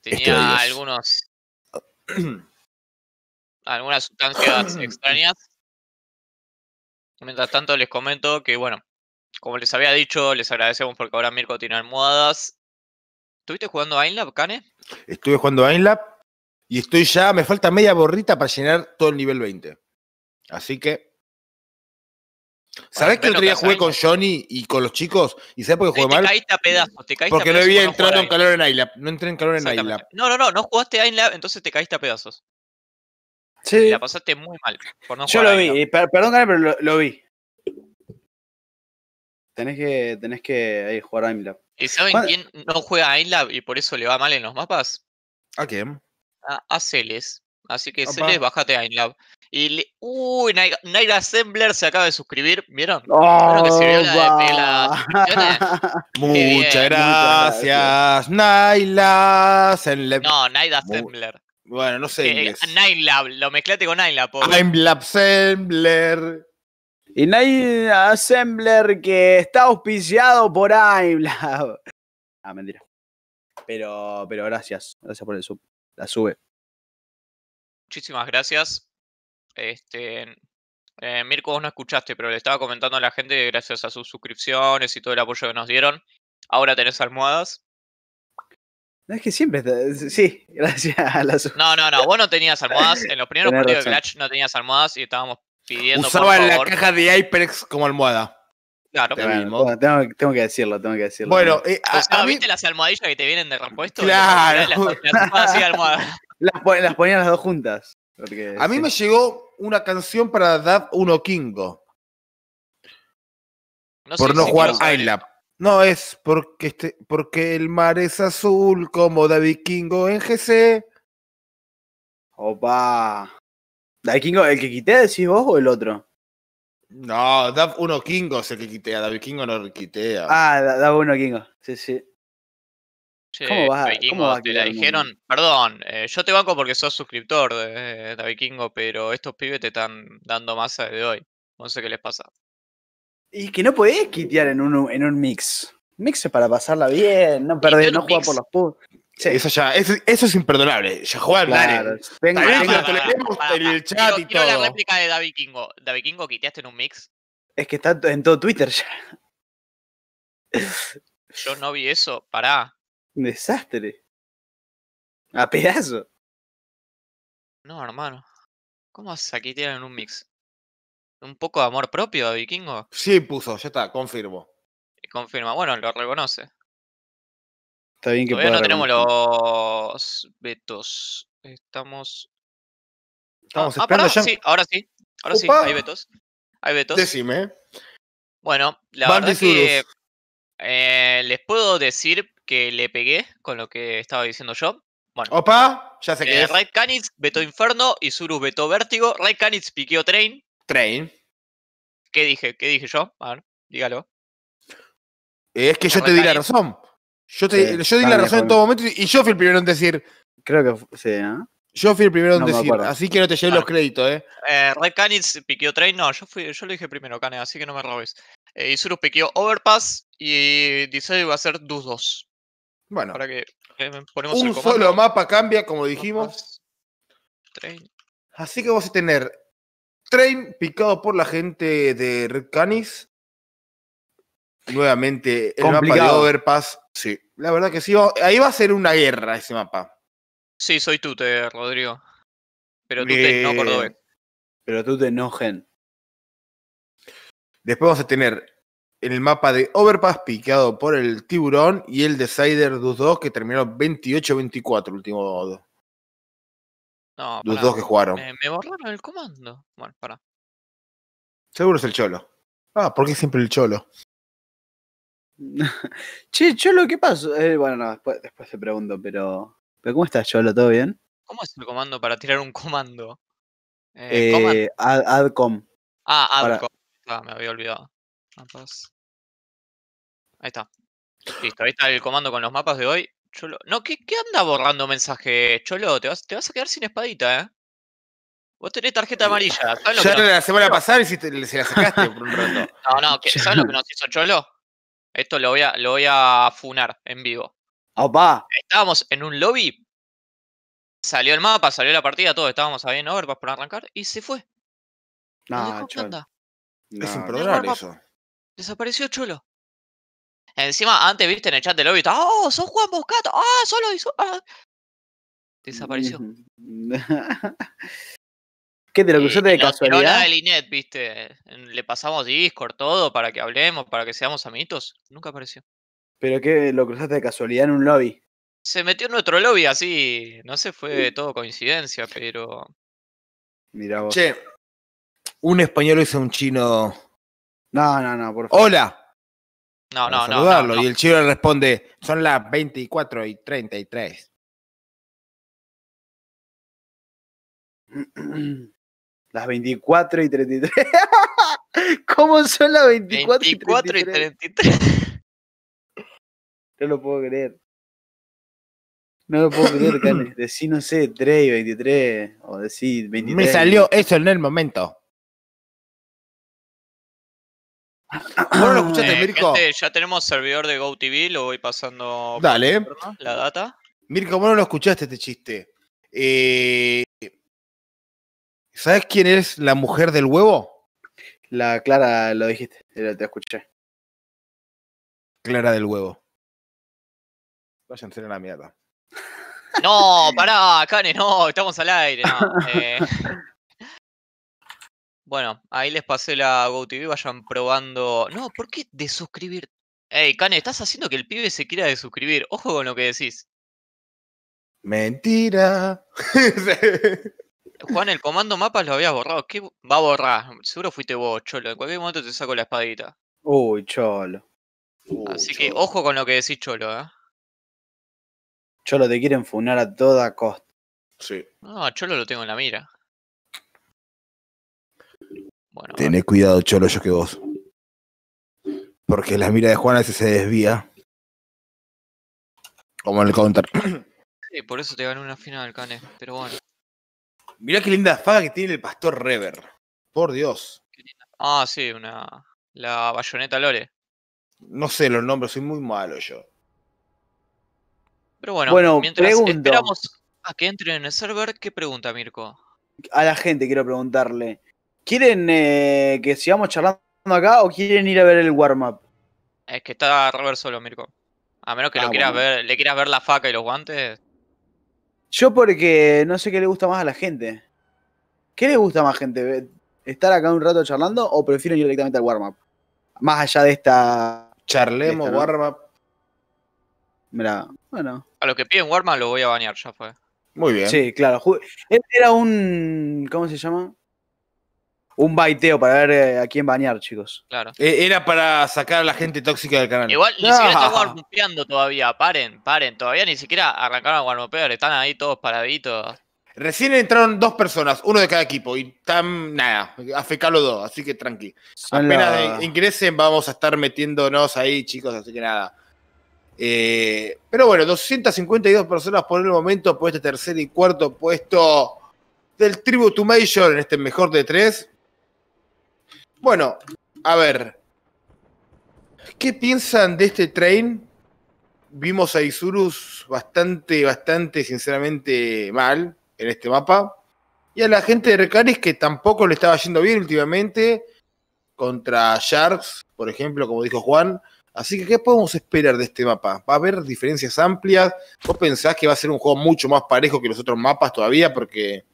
Este tenía algunos. algunas sustancias extrañas. Mientras tanto, les comento que, bueno, como les había dicho, les agradecemos porque ahora Mirko tiene almohadas. ¿Estuviste jugando a Ainlab, Cane? Estuve jugando a y estoy ya, me falta media borrita para llenar todo el nivel 20. Así que ¿Sabés que el otro día jugué con Johnny y con los chicos? ¿Y sabés por qué jugué mal? Te caíste a pedazos, te caíste Porque a pedazos no había entrado en calor en ILAP. No entré en calor en ILAP. No, no, no, no jugaste a ILAP, entonces te caíste a pedazos. Sí. La pasaste muy mal. Por no Yo lo vi, Perdón, perdón, pero lo, vi. Tenés que, tenés que eh, jugar a ¿Y saben quién no juega a y por eso le va mal en los mapas? ¿A quién? A, a Celes. Así que Opa. bájate a InLab. Y Uy, Naira, Assembler se acaba de suscribir, ¿vieron? que Muchas gracias, Naila Assembler. No, Naira Assembler. Bueno, no sé. Eh, lo mezclate con favor. Nailab Assembler. Y Nail Assembler que está auspiciado por Nailab. Ah, mentira. Pero, pero gracias. Gracias por el sub. La sube muchísimas gracias. Este, eh, Mirko, vos no escuchaste, pero le estaba comentando a la gente gracias a sus suscripciones y todo el apoyo que nos dieron, ahora tenés almohadas. No es que siempre eh, Sí, gracias a las. No, no, no. Vos no tenías almohadas. En los primeros partidos de Clutch no tenías almohadas y estábamos pidiendo. Usaba por favor. la caja de Hyperx como almohada. Claro, bueno, tengo, que decirlo, tengo que decirlo. Bueno, eh, ¿viste las almohadillas que te vienen de repuesto? Claro. Las, las, las almohadas y almohadas. Las, las ponían las dos juntas. a mí me llegó una canción para Dab Uno Kingo. por no jugar ILAP. No, es porque, este, porque el mar es azul como David Kingo en GC. Opa. ¿David Kingo el que quité decís vos o el otro? No, Dab 1 Kingo es el que quitea. David Kingo no quitea. Ah, Dab 1 Kingo. Sí, sí. ¿Cómo te la dijeron. Perdón, eh, yo te banco porque sos suscriptor de, de, Kingo pero estos pibes te están dando masa Desde hoy. No sé qué les pasa. Y que no podés quitear en un, en un mix. es para pasarla bien, no perder, no jugar por los puntos. Eso ya, eso, es imperdonable. Ya jugar claro, venga, venga, tenemos en el chat quiero, y todo. la réplica de David Kingo. ¿David Kingo quiteaste en un mix? Es que está en todo Twitter ya. Yo no vi eso, pará. Un desastre. A pedazo. No, hermano. ¿Cómo aquí tienen un mix? ¿Un poco de amor propio a Vikingo? Sí, puso, ya está, confirmo. confirma, bueno, lo reconoce. Está bien que Todavía no tenemos los vetos. Estamos. Estamos ah, ah, esperando Sí, ahora sí. Ahora sí, hay vetos. Hay vetos. Decime. Bueno, la verdad es que. Eh, les puedo decir que le pegué con lo que estaba diciendo yo. Bueno, Opa, ya se que eh, es. Raid Canis vetó Inferno, Isurus vetó Vértigo, Raid Canis piqueó Train. Train. ¿Qué dije? ¿Qué dije yo? A ver, dígalo. Es que yo te di la razón. Yo, te, di la razón en todo momento y yo fui el primero en decir. Creo que sí, ¿eh? Yo fui el primero en decir, así que no te lleves los créditos, ¿eh? eh Red piqueó Train, no, yo, fui, yo lo dije primero, Kane así que no me robes. Eh, Isurus piqueó Overpass y que iba a ser Dus 2. Bueno, que, eh, un solo mapa cambia, como dijimos. Así que vas a tener Train picado por la gente de Red Canis. Nuevamente, el mapa de Overpass. Sí, la verdad que sí. Ahí va a ser una guerra ese mapa. Sí, soy Tute, Rodrigo. Pero Tute no cordobés. Pero Tute no gen. Después vamos a tener en el mapa de Overpass piqueado por el Tiburón y el Decider dos 2 que terminó 28-24, último dos. No, los dos que jugaron. Me, borraron el comando. Bueno, para. Seguro es el Cholo. Ah, ¿por qué siempre el Cholo? che, Cholo, ¿qué pasó? Eh, bueno, después, después te pregunto, pero. ¿Pero cómo estás, Cholo? ¿Todo bien? ¿Cómo es el comando para tirar un comando? Eh, eh adcom. Ah, adcom. Ah, me había olvidado. Mapas. Ahí está. Listo, ahí está el comando con los mapas de hoy. Cholo. No, ¿qué, qué anda borrando mensaje? Cholo? Te vas, te vas a quedar sin espadita, ¿eh? Vos tenés tarjeta eh, amarilla. ¿sabes la semana pasada si se la sacaste por un rato. No, no, ¿sabes lo que nos hizo Cholo? Esto lo voy a, lo voy a funar en vivo. Opa. Estábamos en un lobby. Salió el mapa, salió la partida, todo. Estábamos ahí en Overpass para arrancar y se fue. No, Es improbable eso. Desapareció chulo. Encima, antes viste en el chat del lobby, ¡Oh, sos Juan Boscato! ¡Ah, solo hizo! Ah. Desapareció. ¿Qué te lo eh, cruzaste de casualidad? del Inet, viste. Le pasamos Discord, todo, para que hablemos, para que seamos amiguitos. Nunca apareció. ¿Pero qué? ¿Lo cruzaste de casualidad en un lobby? Se metió en nuestro lobby así. No sé, fue mm. todo coincidencia, pero. Mirá vos. Che, un español hizo un chino no, no, no, por favor. Hola. No, no, no, Saludarlo Y el le responde, son las 24 y 33. Las 24 y 33. ¿Cómo son las 24, y 33? y 33? No lo puedo creer. No lo puedo creer, Carlos. Decí, no sé, 3 y 23. O decir 23. Me salió eso en el momento. ¿Vos lo eh, Mirko? ya tenemos servidor de GoTV, lo voy pasando Dale. la data. Mirko, vos no lo escuchaste este chiste. Eh, ¿Sabes quién es la mujer del huevo? La Clara, lo dijiste, te escuché. Clara del huevo. Váyanse a la mierda. No, pará, Cane, no, estamos al aire. Eh. Bueno, ahí les pasé la GoTV, vayan probando. No, ¿por qué desuscribir? Ey, Cane, estás haciendo que el pibe se quiera desuscribir. Ojo con lo que decís. Mentira. Juan, el comando mapas lo habías borrado. ¿Qué va a borrar? Seguro fuiste vos, Cholo. En cualquier momento te saco la espadita. Uy, Cholo. Así que ojo con lo que decís, Cholo, ¿eh? Cholo, te quieren funar a toda costa. Sí. No, Cholo lo tengo en la mira. Tenés cuidado, Cholo, yo que vos. Porque la mira de Juana se desvía. Como en el counter. Sí, por eso te gané una final, Cane. Pero bueno. Mirá qué linda faga que tiene el pastor Rever. Por Dios. Ah, sí, una. La bayoneta Lore. No sé los nombres, soy muy malo yo. Pero bueno, bueno mientras esperamos a que entren en el server, ¿qué pregunta, Mirko? A la gente quiero preguntarle. ¿Quieren eh, que sigamos charlando acá o quieren ir a ver el warm-up? Es que está Robert solo, Mirko. A menos que lo ah, ver, le quieras ver la faca y los guantes. Yo porque no sé qué le gusta más a la gente. ¿Qué le gusta más, gente? ¿Estar acá un rato charlando o prefiero ir directamente al warm-up? Más allá de esta... Charlemos, warm warm-up. Mira, bueno. A los que piden warm-up lo voy a bañar, ya fue. Muy bien. Sí, claro. Era un... ¿Cómo se llama? un baiteo para ver eh, a quién bañar, chicos. Claro. Eh, era para sacar a la gente tóxica del canal. Igual ni siquiera están guarmopeando todavía. Paren, paren. Todavía ni siquiera arrancaron a guarmopear. Están ahí todos paraditos. Recién entraron dos personas, uno de cada equipo, y están, nada, a los dos, así que tranqui. Apenas eh, ingresen, vamos a estar metiéndonos ahí, chicos, así que nada. pero bueno, 252 personas por el momento por este tercer y cuarto puesto del Tribute to Major en este mejor de tres. Bueno, a ver. ¿Qué piensan de este train? Vimos a Isurus bastante, bastante, sinceramente, mal en este mapa. Y a la gente de Recaris que tampoco le estaba yendo bien últimamente. Contra Sharks, por ejemplo, como dijo Juan. Así que, ¿qué podemos esperar de este mapa? ¿Va a haber diferencias amplias? ¿Vos pensás que va a ser un juego mucho más parejo que los otros mapas todavía? Porque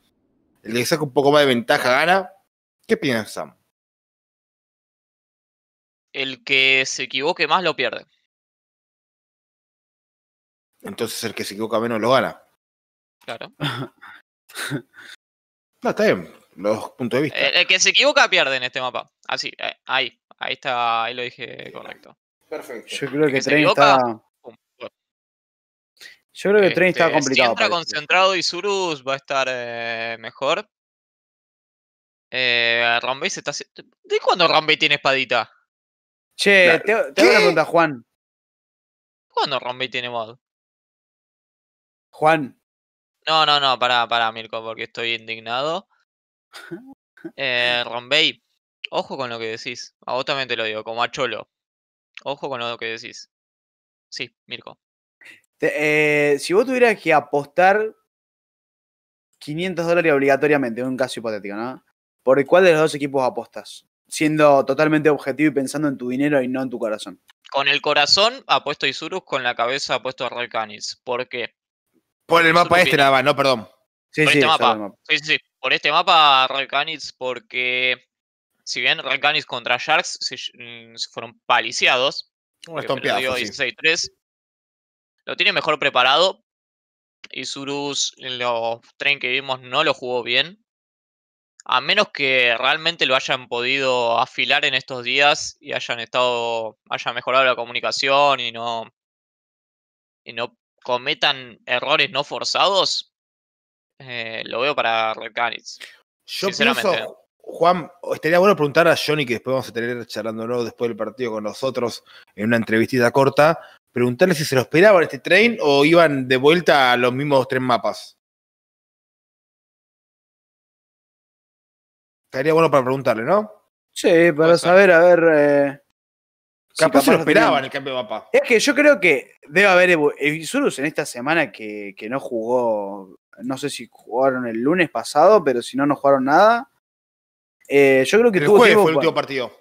el que saca un poco más de ventaja gana. ¿Qué piensan? el que se equivoque más lo pierde. Entonces el que se equivoca menos lo gana. Claro. no, está bien. Los puntos de vista. El, que se equivoca pierde en este mapa. Así, ah, eh, ahí. Ahí está, ahí lo dije correcto. Perfecto. Yo creo que, que está. Yo creo que este, está complicado. Si entra concentrado y Surus va a estar eh, mejor. Eh, se está. ¿De cuándo Rambay tiene espadita? Che, te, te hago una pregunta, Juan. ¿Cuándo Rombi tiene mod? Juan. No, no, no, pará, pará, Mirko, porque estoy indignado. Eh, ojo con lo que decís. A vos también te lo digo, como a Cholo. Ojo con lo que decís. Sí, Mirko. Eh, si vos tuvieras que apostar 500 dólares obligatoriamente, en un caso hipotético, ¿no? ¿Por cuál de los dos equipos apostas? siendo totalmente objetivo y pensando en tu dinero y no en tu corazón. Con el corazón apuesto a Isurus, con la cabeza apuesto a Ralcanis. ¿Por qué? Por el mapa este nada más, no, perdón. Sí, por este mapa. Sí, sí, Por este mapa porque si bien Ralcanis contra Sharks se, mm, fueron paliciados, uh, Un lo tiene mejor preparado. Isurus, En los tren que vimos, no lo jugó bien a menos que realmente lo hayan podido afilar en estos días y hayan estado, hayan mejorado la comunicación y no, no cometan errores no forzados, eh, lo veo para Red Sinceramente, Juan, estaría bueno preguntar a Johnny, que después vamos a tener charlando luego después del partido con nosotros en una entrevistita corta, preguntarle si se lo esperaban este tren o iban de vuelta a los mismos tres mapas. Sería bueno para preguntarle, ¿no? Sí, para saber, a ver. Eh, capaz se lo esperaban el cambio de mapa. Es que yo creo que debe haber Evisurus en esta semana que, que no jugó. No sé si jugaron el lunes pasado, pero si no, no jugaron nada. Eh, yo creo que el jueves fue el último partido.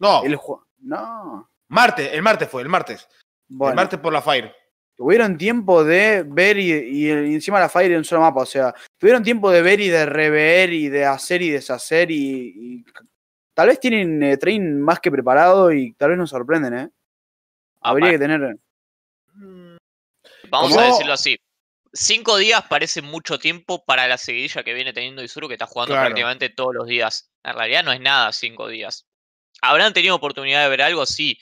No. El no. Martes, el martes fue, el martes. El martes por la Fire tuvieron tiempo de ver y, y, encima la Fire en un solo mapa, o sea, tuvieron tiempo de ver y de rever y de hacer y deshacer y, tal vez tienen eh, train más que preparado y tal vez nos sorprenden, ¿eh? Habría que tener... Vamos a decirlo así. Cinco días parece mucho tiempo para la seguidilla que viene teniendo Isuru, que está jugando prácticamente todos los días. En realidad no es nada cinco días. ¿Habrán tenido oportunidad de ver algo? Sí.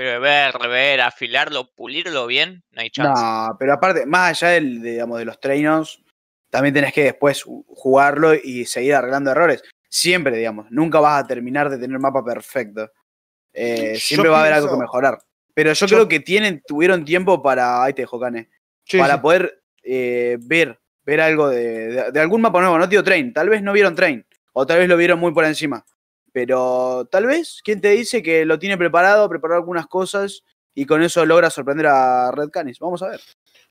Pero ver, rever, afilarlo, pulirlo bien, no hay chance. pero aparte, más allá del, de, digamos, de los trainos, también tenés que después jugarlo y seguir arreglando errores. Siempre, digamos, nunca vas a terminar de tener mapa perfecto. Eh, siempre va a haber algo que mejorar. Pero yo, creo que tienen, tuvieron tiempo para. Ahí te dejo, para poder eh, ver, ver algo de, de, de, algún mapa nuevo. No digo Train. Tal vez no vieron Train. O tal vez lo vieron muy por encima. Pero tal vez, ¿quién te dice que lo tiene preparado, preparó algunas cosas y con eso logra sorprender a Red Canis? Vamos a ver.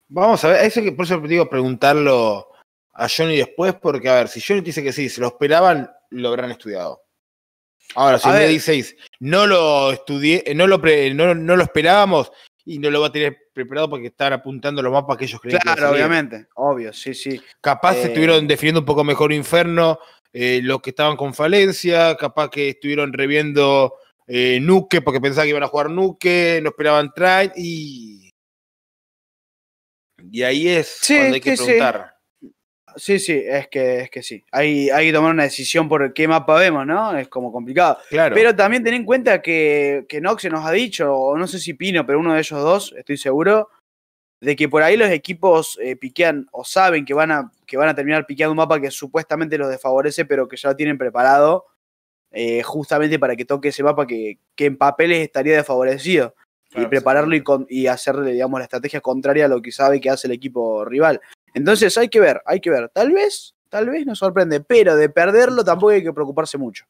Vamos a ver, eso que por eso digo preguntarlo a Johnny después, porque a ver, si Johnny dice que sí, se lo esperaban, lo habrán estudiado. Ahora, si me no lo estudié, eh, no lo, no, lo esperábamos, y no lo va a tener preparado porque están apuntando los mapas que ellos creen. Claro, obviamente, obvio, sí, sí. Capaz eh, estuvieron definiendo un poco mejor Inferno, eh, los que estaban con falencia, capaz que estuvieron reviendo eh, Nuke porque pensaban que iban a jugar Nuke, no esperaban Trade y. Y ahí es sí, cuando hay que, preguntar. Sí. sí, es que, es que sí. Hay, que tomar una decisión por qué mapa vemos, ¿no? Es como complicado. Pero también ten en cuenta que, que Nox se nos ha dicho, o no sé si Pino, pero uno de ellos dos, estoy seguro, de que por ahí los equipos eh, piquean o saben que van, a, que van a terminar piqueando un mapa que supuestamente los desfavorece, pero que ya lo tienen preparado eh, justamente para que toque ese mapa que, en papeles estaría desfavorecido. y prepararlo y, hacerle, digamos, la estrategia contraria a lo que sabe que hace el equipo rival. Entonces hay que ver, hay que ver. Tal vez, tal vez nos sorprende, pero de perderlo tampoco hay que preocuparse mucho.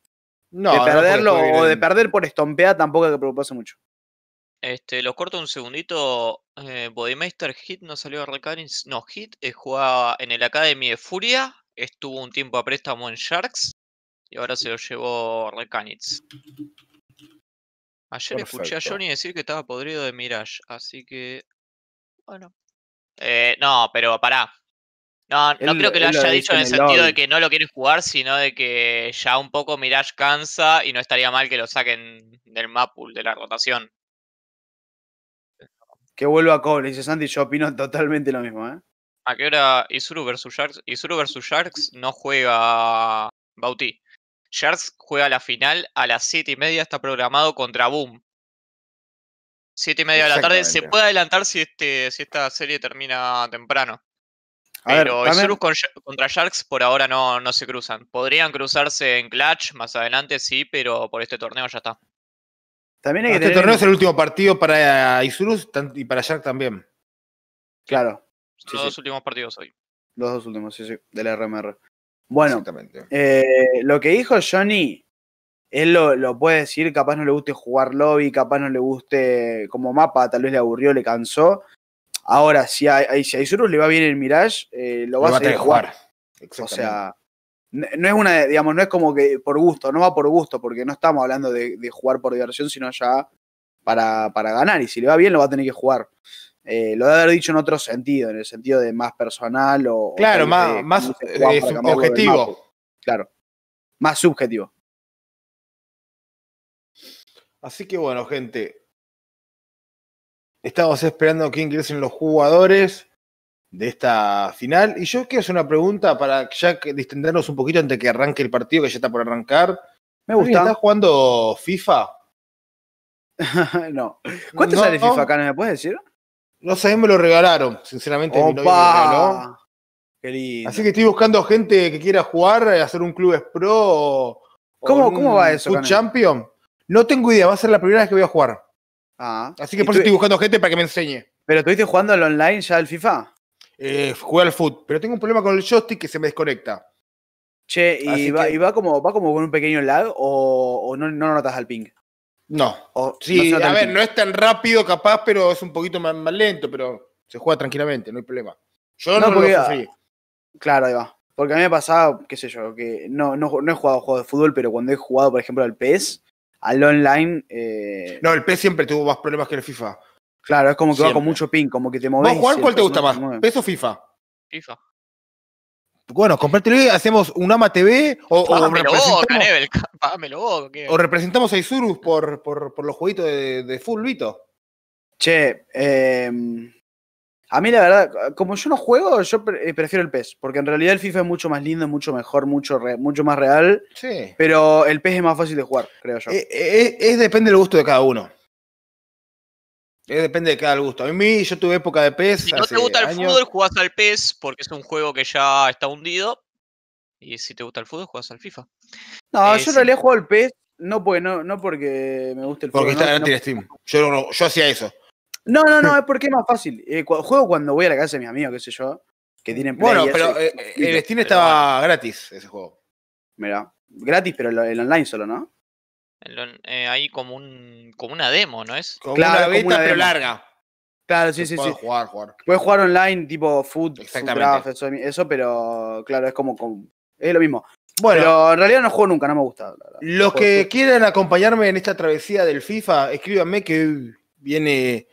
No, de perderlo o de perder por estompear tampoco hay que preocuparse mucho. Este, lo corto un segundito. Eh, Hit no salió a recaer. No, Hit eh, jugaba en el Academy de Furia. Estuvo un tiempo a préstamo en Sharks. Y ahora se lo llevó Rekanitz. Ayer escuché a Johnny decir que estaba podrido de Mirage. Así que. Bueno. Eh, no, pero pará. No, no creo que lo haya dicho en el, sentido de que no lo quiere jugar, sino de que ya un poco Mirage cansa y no estaría mal que lo saquen del mapul, de la rotación que vuelva Cole. Dice Santi, yo opino totalmente lo mismo. ¿eh? ¿A qué hora Isuru versus Sharks? Isuru versus Sharks no juega Bauti. Sharks juega la final a las 7 y media, está programado contra Boom. 7 y media de la tarde. Se puede adelantar si, este, si esta serie termina temprano. Pero ver, contra Sharks por ahora no, no se cruzan. Podrían cruzarse en Clutch más adelante, sí, pero por este torneo ya está este torneo es el último partido para Isurus y para Jack también. Claro. los dos últimos partidos hoy. Los dos últimos, sí, sí, de RMR. Bueno, eh, lo que dijo Johnny, él lo, puede decir, capaz no le guste jugar lobby, capaz no le guste como mapa, tal vez le aburrió, le cansó. Ahora, si a, Isurus le va bien el Mirage, eh, lo, va a, tener jugar. jugar. O sea, no, es una, digamos, no es como que por gusto, no va por gusto, porque no estamos hablando de, jugar por diversión, sino ya para, ganar. Y si le va bien, lo va a tener que jugar. Eh, lo de haber dicho en otro sentido, en el sentido de más personal o. Claro, más, más eh, objetivo. Claro, más subjetivo. Así que bueno, gente. Estamos esperando que ingresen los jugadores de esta final. Y yo quiero hacer una pregunta para ya distendernos un poquito antes de que arranque el partido, que ya está por arrancar. Me gusta. ¿Estás jugando FIFA? no. ¿Cuánto sale FIFA acá? me puedes decir? No sé, me lo regalaron, sinceramente. Mi Así que estoy buscando gente que quiera jugar, eh, hacer un club pro ¿Cómo, ¿Cómo, va eso? Un champion. No tengo idea, va a ser la primera vez que voy a jugar. Ah. Así que por eso estoy buscando gente para que me enseñe. ¿Pero estuviste jugando al online ya el FIFA? eh, al foot, pero tengo un problema con el joystick que se me desconecta. Che, ¿y, va, ¿y va, como, va como con un pequeño lag o, no, no, notas al ping? No. sí, a ver, no es tan rápido capaz, pero es un poquito más, lento, pero se juega tranquilamente, no hay problema. Yo no, lo Claro, Porque a mí me pasado, qué sé yo, que no, no, he jugado juegos de fútbol, pero cuando he jugado, por ejemplo, al PES, al online. Eh, no, el PES siempre tuvo más problemas que el FIFA. Claro, es como que va con mucho ping, como que te mueves. ¿Vos jugar cuál te gusta más? ¿Peso FIFA? FIFA. Bueno, compártelo y hacemos un AMA TV o, o representamos, vos, O representamos a Isurus por, los jueguitos de, de full, Che, em, a mí la verdad, como yo no juego, yo eh, prefiero el PES, porque en realidad el FIFA es mucho más lindo, mucho mejor, mucho, mucho más real. Sí. Pero el PES es más fácil de jugar, creo yo. Eh, eh, es depende del gusto de cada uno. Eh, depende de cada gusto. A mí yo tuve época de PES. Si no te gusta el fútbol, jugás al PES porque es un juego que ya está hundido. Y si te gusta el fútbol, jugás al FIFA. No, eh, yo en realidad juego al PES no porque, no, porque me guste el porque fútbol. Porque está en Steam. Yo, hacía eso. No, no, no, es porque es más fácil. Eh, juego cuando voy a la casa de mis amigos qué sé yo, que tienen Bueno, pero el Steam estaba gratis ese juego. Mira, gratis, pero el online solo, ¿no? Eh, ahí hay como, un, como una demo, ¿no es? Como claro, una beta, pero larga. Claro, sí, sí, sí. jugar, jugar. Puedes jugar online, tipo food, Exactamente. eso, pero claro, es como, Es lo mismo. Bueno, en realidad no juego nunca, no me ha gustado. los que quieran acompañarme en esta travesía del FIFA, escríbanme que viene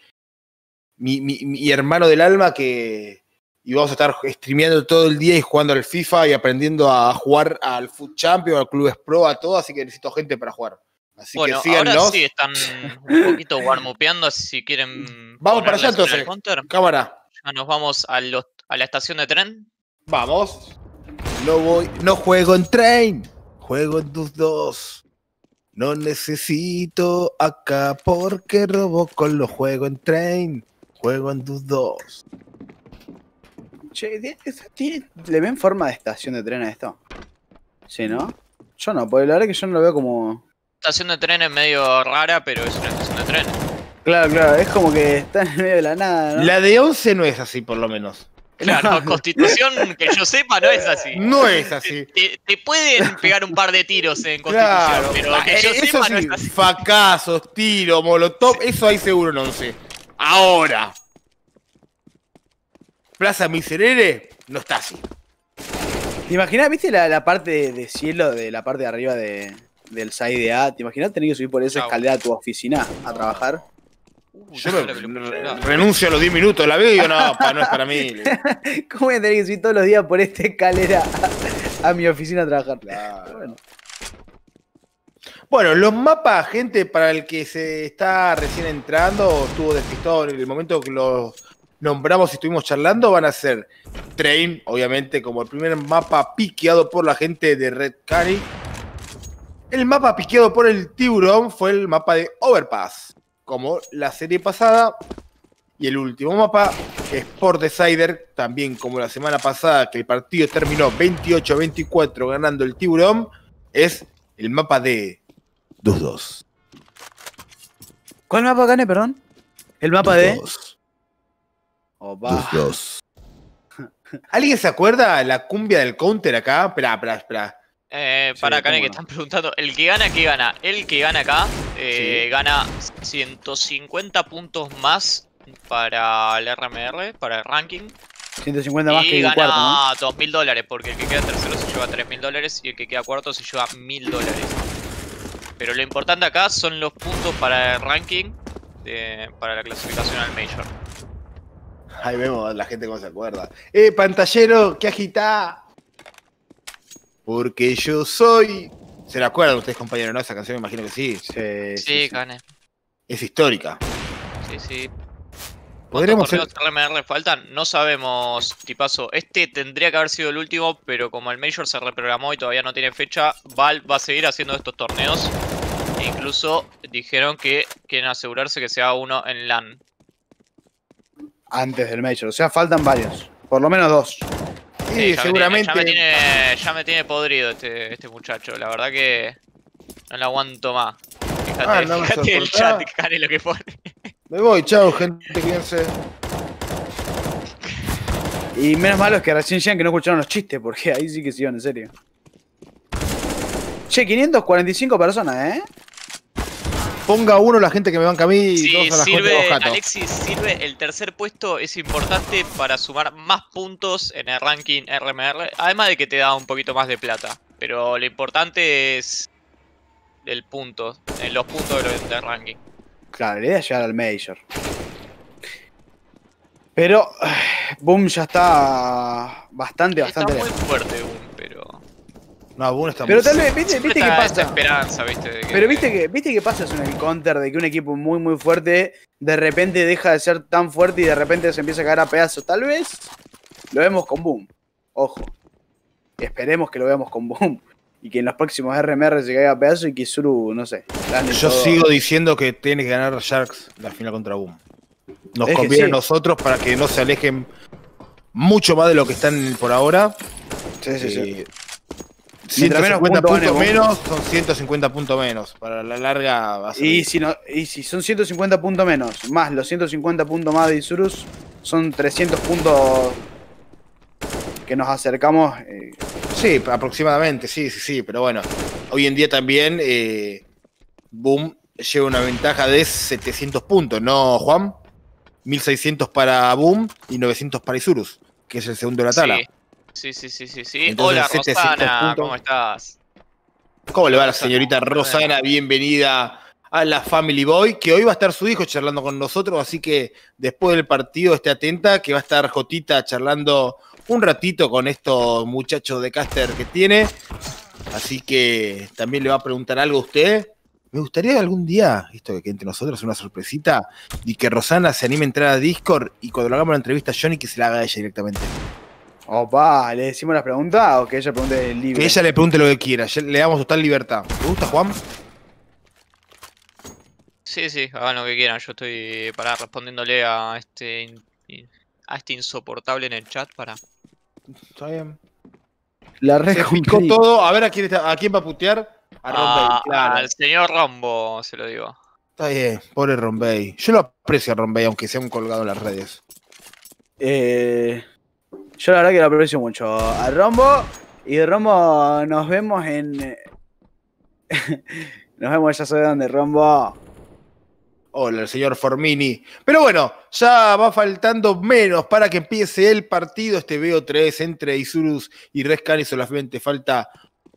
mi, hermano del alma que. Y vamos a estar streameando todo el día y jugando al FIFA y aprendiendo a jugar al Food Champion, al Clubes Pro, a todo, así que necesito gente para jugar. Así bueno, que ahora sí están un poquito warmupeando si quieren. Vamos para allá entonces. Cámara. Ya nos vamos a, la estación de tren. Vamos. No voy, no juego en tren. Juego en tus dos. No necesito acá porque robó con los juego en tren. Juego en tus dos. Che, ¿tiene, ¿le ven forma de estación de tren a esto? Sí, ¿no? Yo no, porque la verdad es que yo no lo veo como estación de tren es medio rara, pero es una estación de tren. Claro, claro, es como que está en medio de la nada, La de 11 no es así, por lo menos. Claro, Constitución, que yo sepa, no es así. No es así. Te, pueden pegar un par de tiros en Constitución, pero que yo sepa no es así. facazos, tiro, molotov, eso hay seguro en 11. Ahora. Plaza Miserere no está así. ¿Te imaginas, viste la parte de cielo de la parte de arriba de, del side A. ¿Te imaginas tener que subir por esa escalera a tu oficina a trabajar? Uh, yo renuncio a los 10 minutos de la vida y no, para no es para mí. ¿Cómo voy a tener que subir todos los días por esta escalera a, mi oficina a trabajar? Bueno. los mapas, gente, para el que se está recién entrando, estuvo despistado en el momento que los nombramos y estuvimos charlando, van a ser Train, obviamente, como el primer mapa piqueado por la gente de Red Curry. El mapa piqueado por el tiburón fue el mapa de Overpass, como la serie pasada. Y el último mapa es Sport Decider, también como la semana pasada que el partido terminó 28-24 ganando el tiburón, es el mapa de 2-2. ¿Cuál mapa gané, perdón? El mapa de... 2 2 ¿Alguien se acuerda la cumbia del counter acá? Espera, espera, espera. Eh, para acá, que están preguntando, el que gana, ¿qué gana? El que gana acá eh, gana 150 puntos más para el RMR, para el ranking. 150 más que el cuarto, ¿no? 2.000 dólares, porque el que queda tercero se lleva 3.000 dólares y el que queda cuarto se lleva 1.000 dólares. Pero lo importante acá son los puntos para el ranking, para la clasificación al Major. Ahí vemos la gente cómo se acuerda. ¡Eh, pantallero! ¡Qué agita porque yo soy. ¿Se la acuerdan ustedes, compañeros, no? Esa canción me imagino que sí. Sí, Es histórica. Sí, sí. ¿Podríamos ser... RMR faltan? No sabemos, tipazo. Este tendría que haber sido el último, pero como el Major se reprogramó y todavía no tiene fecha, Val va a seguir haciendo estos torneos. E incluso dijeron que quieren asegurarse que sea uno en LAN. Antes del Major, o sea, faltan varios. Por lo menos dos sí, eh, seguramente. ya, me tiene, podrido este, este muchacho, la verdad que no lo aguanto más. Ah, el chat, que pone. Me voy, chao, gente, Y menos malo es que recién llegan que no escucharon los chistes, porque ahí sí que se iban, en serio. Che, 545 personas, ¿eh? ponga uno la gente que me banca a mí y a la sirve, gente de Alexis, sirve el tercer puesto, es importante para sumar más puntos en el ranking RMR, además de que te da un poquito más de plata. Pero lo importante es el punto, en eh, los puntos del, ranking. Claro, la idea es llegar al Major. Pero Boom ya está bastante, bastante está muy fuerte Boom. No, Boone está Pero tal vez, viste, pasa. esperanza, viste. Pero viste que, viste que pasa es un counter de que un equipo muy, muy fuerte de repente deja de ser tan fuerte y de repente se empieza a caer a pedazos. Tal vez lo vemos con Boom. Ojo. Esperemos que lo veamos con Boom. Y que en los próximos RMR se caiga a pedazos y que Zuru, no sé. Yo sigo diciendo que tiene que ganar Sharks la final contra Boom. Nos conviene a nosotros para que no se alejen mucho más de lo que están por ahora. sí, sí. sí. Eh, 150 puntos menos, son 150 puntos menos. Para la larga y, si y si son 150 puntos menos, más los 150 puntos más de Isurus, son 300 puntos que nos acercamos. Eh. Sí, aproximadamente, sí, sí, sí. Pero bueno, hoy en día también eh, Boom lleva una ventaja de 700 puntos, ¿no, Juan? 1600 para Boom y 900 para Isurus, que es el segundo de la tala. Sí, sí, sí, sí, sí. Hola este Rosana, ¿cómo estás? ¿Cómo le va la señorita Rosana? Bienvenida a la Family Boy, que hoy va a estar su hijo charlando con nosotros, así que después del partido esté atenta, que va a estar Jotita charlando un ratito con estos muchachos de caster que tiene. Así que también le va a preguntar algo a usted. Me gustaría algún día, esto que entre nosotros una sorpresita, y que Rosana se anime a entrar a Discord y cuando lo hagamos la entrevista a Johnny que se la haga ella directamente. Opa, ¿le decimos las preguntas o que ella pregunte libre? Que ella le pregunte lo que quiera, le damos total libertad. ¿Te gusta, Juan? Sí, sí, hagan lo que quieran. Yo estoy para respondiéndole a este a este insoportable en el chat para. Está bien. La red se todo. A ver a quién a quién va a putear. A ah, claro. Al señor Rombo, se lo digo. Está bien, pobre Rombey. Yo lo aprecio a Rombey, aunque sea un colgado en las redes. Eh. Yo la verdad que lo aprecio mucho a Rombo. Y de Rombo nos vemos en... nos vemos ya sé dónde, Rombo. Hola, el señor Formini. Pero bueno, ya va faltando menos para que empiece el partido. Este veo 3 entre Isurus y y solamente falta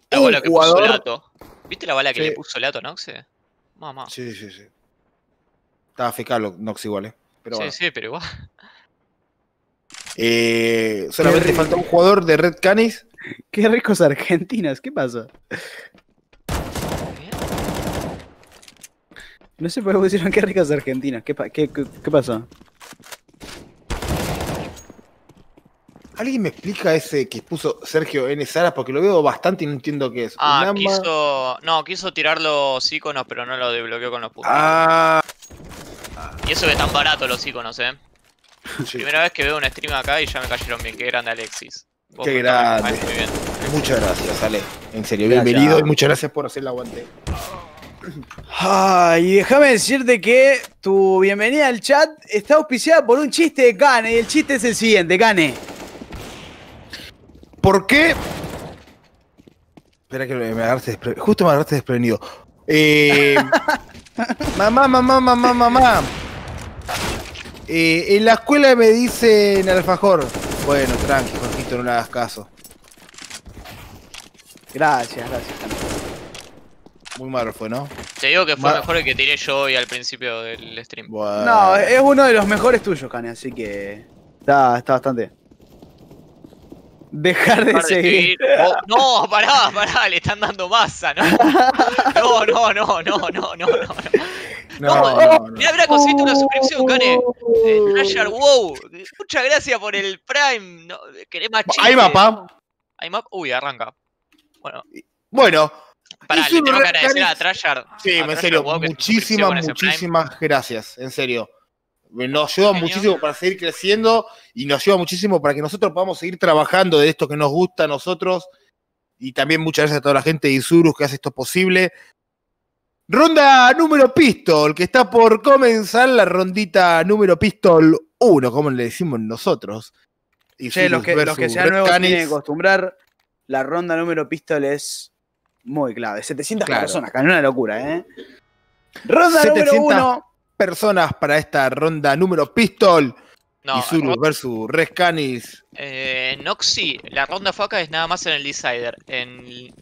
la bola que jugador. Lato. ¿Viste la bala que le puso Lato Noxe? Mamá. Sí, sí, sí. Estaba fecal Nox igual, ¿eh? sí, sí, pero igual. Eh, solamente falta un jugador de Red Canis. Qué ricos argentinas! ¿qué pasa? No sé por qué pusieron qué ricas argentinas. ¿Qué, pasa? qué, qué, ¿Alguien me explica ese que puso Sergio N. Sara? Porque lo veo bastante y no entiendo qué es. Ah, quiso. No, quiso tirar los iconos, pero no lo desbloqueó con los puntos. Ah. Y eso que tan barato los iconos, eh. Primera vez que veo un stream acá y ya me cayeron bien. Qué grande, Alexis. Qué grande. Muchas gracias, Ale. En serio, bienvenido y muchas gracias por hacer el aguante. Ay, y déjame decirte que tu bienvenida al chat está auspiciada por un chiste de Cane. Y el chiste es el siguiente, Cane. ¿Por qué? Espera que me agarraste desprevenido. Justo me agarraste desprevenido. Eh, mamá, mamá, mamá, mamá. Eh, en la escuela me dicen alfajor. Bueno, tranqui, Jorgito, no le hagas caso. Gracias, gracias. Muy malo fue, ¿no? Te digo que fue mejor el que tiré yo hoy al principio del stream. No, es uno de los mejores tuyos, Kane, así que está, está bastante. Dejar de, seguir. Oh, no, pará, pará, le están dando masa, ¿no? No, no, no, no, no, no, no. No, no, no. habrá conseguido una suscripción, Cane. Trasher eh, wow. Muchas gracias por el Prime. No, Hay mapa. Uy, arranca. Bueno. Bueno. para le tengo que agradecer a Sí, en serio. muchísimas, muchísimas gracias. En serio. Nos ayuda muchísimo para seguir creciendo y nos ayuda muchísimo para que nosotros podamos seguir trabajando de esto que nos gusta a nosotros. Y también muchas gracias a toda la gente de Isurus que hace esto posible. Ronda número pistol, que está por comenzar la rondita número pistol 1, como le decimos nosotros. Y los que, los que sean nuevos tienen que acostumbrar, la ronda número pistol es muy clave. 700 personas, que es una locura, ¿eh? Ronda personas para esta ronda número pistol. No, versus Rescanis. Eh, Noxi, la ronda foca es nada más en el Decider. En,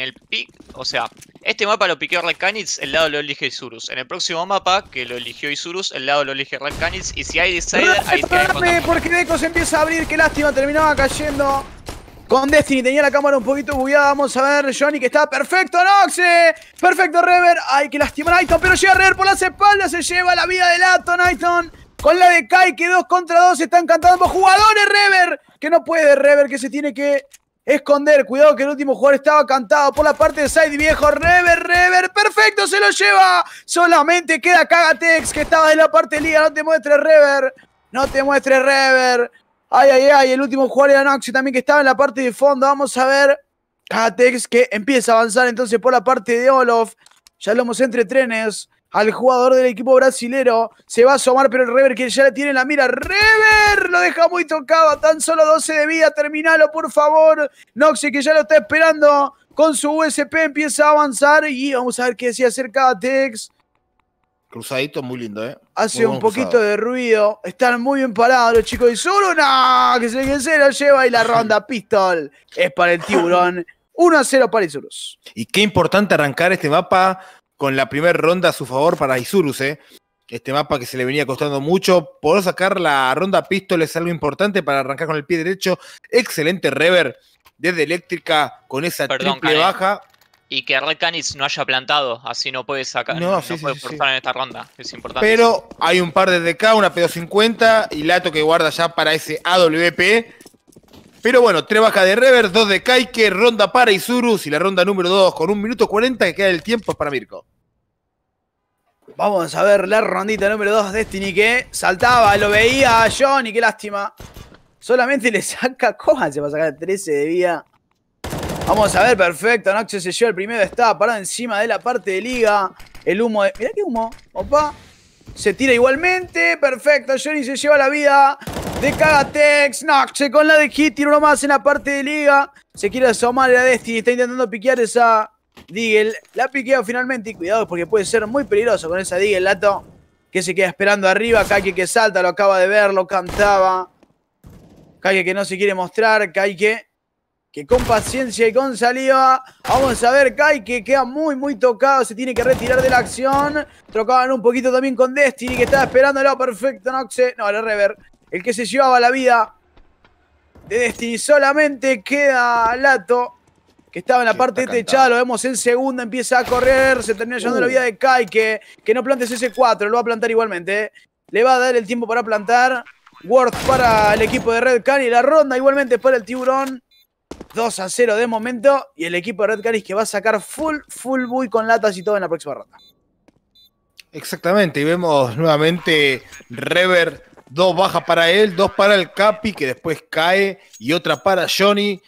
el pick, o sea, este mapa lo piqueó Red el lado lo elige Isurus. En el próximo mapa, que lo eligió Isurus, el lado lo elige Red Y si hay Decider, hay que porque Deco se empieza a abrir, qué lástima, terminaba cayendo. Con Destiny tenía la cámara un poquito bugueada. Vamos a ver, Johnny, que está perfecto, Noxe. Perfecto, Rever. Ay, qué lástima Nighton, pero llega Rever por las espaldas. Se lleva la vida de Lato, Nighton con la de Kai, que dos contra dos están cantando jugadores, Rever, que no puede Rever, que se tiene que esconder. Cuidado que el último jugador estaba cantado por la parte de side viejo. Rever, Rever, perfecto, se lo lleva. Solamente queda Kagatex, que estaba en la parte liga. No te muestres, Rever. No te muestres, Rever. Ay, ay, ay, el último jugador era Noxy también, que estaba en la parte de fondo. Vamos a ver. Kagatex, que empieza a avanzar entonces por la parte de Olof. Ya lo hemos entre trenes al jugador del equipo brasilero. Se va a asomar, pero el Rever que ya le tiene la mira. ¡Rever! Lo deja muy tocado. Tan solo 12 de vida. Terminalo, por favor. Noxi que ya lo está esperando. Con su USP empieza a avanzar. Y vamos a ver qué se acerca a Tex. Cruzadito muy lindo, ¿eh? Hace un poquito de ruido. Están muy bien parados los chicos de Zuruna. Que se, se la lleva y la ronda pistol es para el tiburón. 1 a 0 para Isurus. Y qué importante arrancar este mapa con la primera ronda a su favor para Isurus, eh. Este mapa que se le venía costando mucho. Poder sacar la ronda pistol es algo importante para arrancar con el pie derecho. Excelente Rever desde Eléctrica con esa Perdón, triple baja. Y que Red Canis no haya plantado, así no puede sacar, no, puede en esta ronda, es importante. Pero hay un par desde acá, una P250 y Lato que guarda ya para ese AWP pero bueno, tres bajas de Rever, 2 de Kaike, ronda para Isurus y la ronda número 2 con un minuto 40 que queda el tiempo para Mirko. Vamos a ver la rondita número 2 Destiny que saltaba, lo veía a Johnny, qué lástima. Solamente le saca ¿cómo se va a sacar 13 de vida. Vamos a ver, perfecto, Noxio se lleva el primero, está parado encima de la parte de liga. El humo de... Mirá qué humo, opa. Se tira igualmente. Perfecto. Johnny se lleva la vida de no, se con la de Hit. Tira uno más en la parte de liga. Se quiere asomar a Destiny. Está intentando piquear esa Deagle. La piquea finalmente. Y cuidado porque puede ser muy peligroso con esa Deagle, Lato. Que se queda esperando arriba. Kaike que salta. Lo acaba de ver. Lo cantaba. Kaike que no se quiere mostrar. Kaike con paciencia y con saliva, vamos a ver Kai que queda muy muy tocado, se tiene que retirar de la acción, trocaban un poquito también con Destiny que estaba esperándolo, perfecto Noxe, no, era rever, el que se llevaba la vida de Destiny, solamente queda Lato que estaba en la parte techada, este, lo vemos en segunda, empieza a correr, se termina llevando la uh. vida de Kai que, no plantes ese 4, lo va a plantar igualmente, eh. le va a dar el tiempo para plantar. Worth para el equipo de Red Can y la ronda igualmente para el tiburón. 2 a 0 de momento. Y el equipo de Red Caris que va a sacar full, full buy con latas y todo en la próxima ronda. Exactamente. Y vemos nuevamente Rever. Dos bajas para él, dos para el Capi, que después cae, y otra para Johnny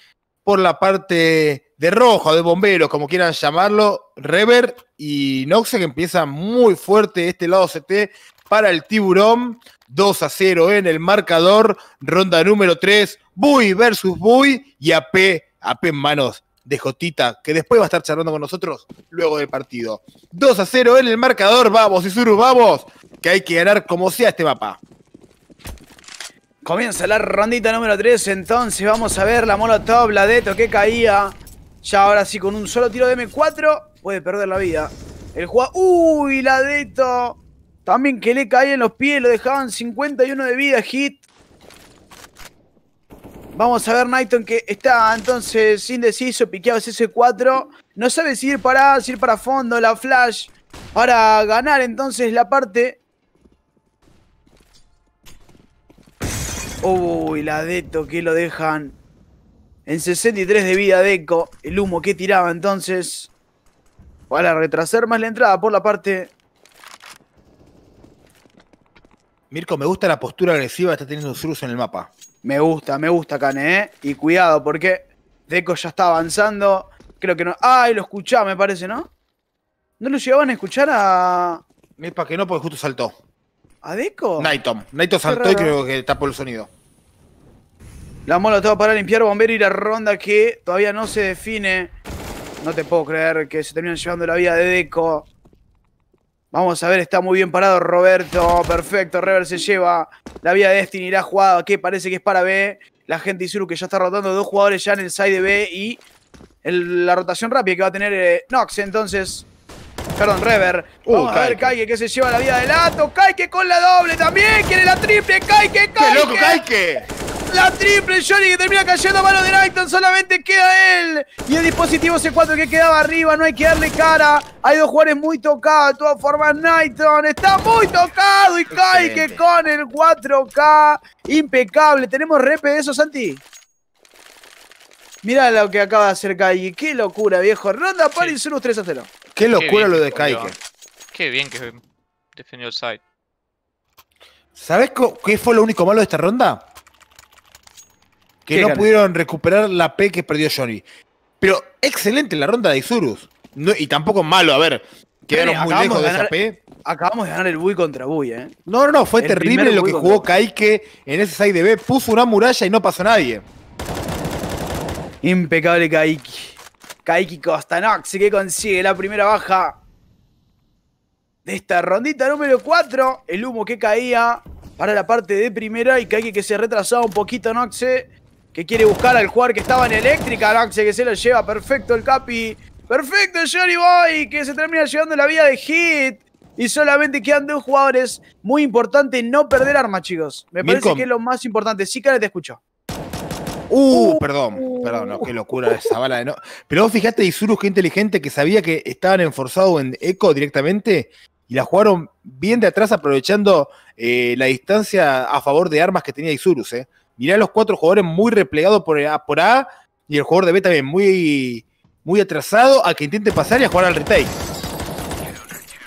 por la parte de rojo, de bomberos, como quieran llamarlo. Rever y Noxa que empieza muy fuerte este lado CT para el tiburón. 2 a 0 en el marcador. Ronda número 3, Bui versus Bui y AP, AP en manos de Jotita, que después va a estar charlando con nosotros luego del partido. 2 a 0 en el marcador, vamos, Isuru, vamos, que hay que ganar como sea este mapa. Comienza la rondita número 3, entonces vamos a ver la molotov, la Deto que caía. Ya ahora sí, con un solo tiro de M4, puede perder la vida. El jugador... ¡Uy, la Deto! También que le caía en los pies, lo dejaban 51 de vida, hit. Vamos a ver Nighton que está entonces indeciso, piqueado ese 4. No sabe si ir para, si ir para fondo, la flash. Para ganar entonces la parte. Uy, la Deto que lo dejan en 63 de vida Deco. El humo que tiraba entonces. Para retrasar más la entrada por la parte Mirko, me gusta la postura agresiva que está teniendo Zurus en el mapa. Me gusta, me gusta, Kane ¿eh? Y cuidado, porque Deco ya está avanzando. Creo que no. ¡Ay, lo escuchaba, me parece, ¿no? ¿No lo llevaban a escuchar a. Es para que no, porque justo saltó. ¿A Deco? Nightom. Nighton saltó y creo que tapó el sonido. La todo para limpiar bombero y la ronda que todavía no se define. No te puedo creer que se terminan llevando la vida de Deco. Vamos a ver, está muy bien parado Roberto. Perfecto, Rever se lleva. La vía de Destiny la jugada, que parece que es para B. La gente Isuru que ya está rotando dos jugadores ya en el side B y la rotación rápida que va a tener eh, Nox entonces. Perdón, Rever. Uh, Vamos a ver Kaike que se lleva la vida del Ato, Kaike con la doble también. Quiere la triple. Kaike, Kaike. ¡Qué loco, Kaike! La triple Johnny que termina cayendo a mano de Nighton. Solamente queda él. Y el dispositivo C4 que quedaba arriba. No hay que darle cara. Hay dos jugadores muy tocados. De todas formas, Nighton está muy tocado. Y cae con el 4K. Impecable. ¿Tenemos rep de eso, Santi? MIRA lo que acaba de hacer Kaike. Qué locura, viejo. Ronda sí. y 3 a 0. Qué locura lo de Kaike. Qué bien que defendió el side. ¿Sabes qué fue lo único malo de esta ronda? que no pudieron recuperar la P que perdió Johnny. Pero excelente la ronda de Isurus. y tampoco malo, a ver. Quedaron muy lejos de, esa P. Acabamos de ganar el Bui contra Bui, ¿eh? No, no, no, fue terrible lo que jugó Kaike en ese side B. Puso una muralla y no pasó nadie. Impecable Kaike. Kaike noxi que consigue la primera baja de esta rondita número 4. El humo que caía para la parte de primera y Kaike que se retrasaba un poquito Noxe que quiere buscar al jugador que estaba en eléctrica. Araxe que se lo lleva. Perfecto el Capi. Perfecto Johnny Boy que se termina llevando la vida de Hit. Y solamente quedan dos jugadores. Muy importante no perder armas, chicos. Me parece que es lo más importante. Sí, Karen, te escucho. Uh, perdón, perdón, qué locura esa bala. No. Pero vos fijaste, Isurus, qué inteligente, que sabía que estaban enforzados en Echo directamente y la jugaron bien de atrás aprovechando eh, la distancia a favor de armas que tenía Isurus. Eh mirá los cuatro jugadores muy replegados por A, por y el jugador de B también muy, muy atrasado a que intente pasar y a jugar al retake.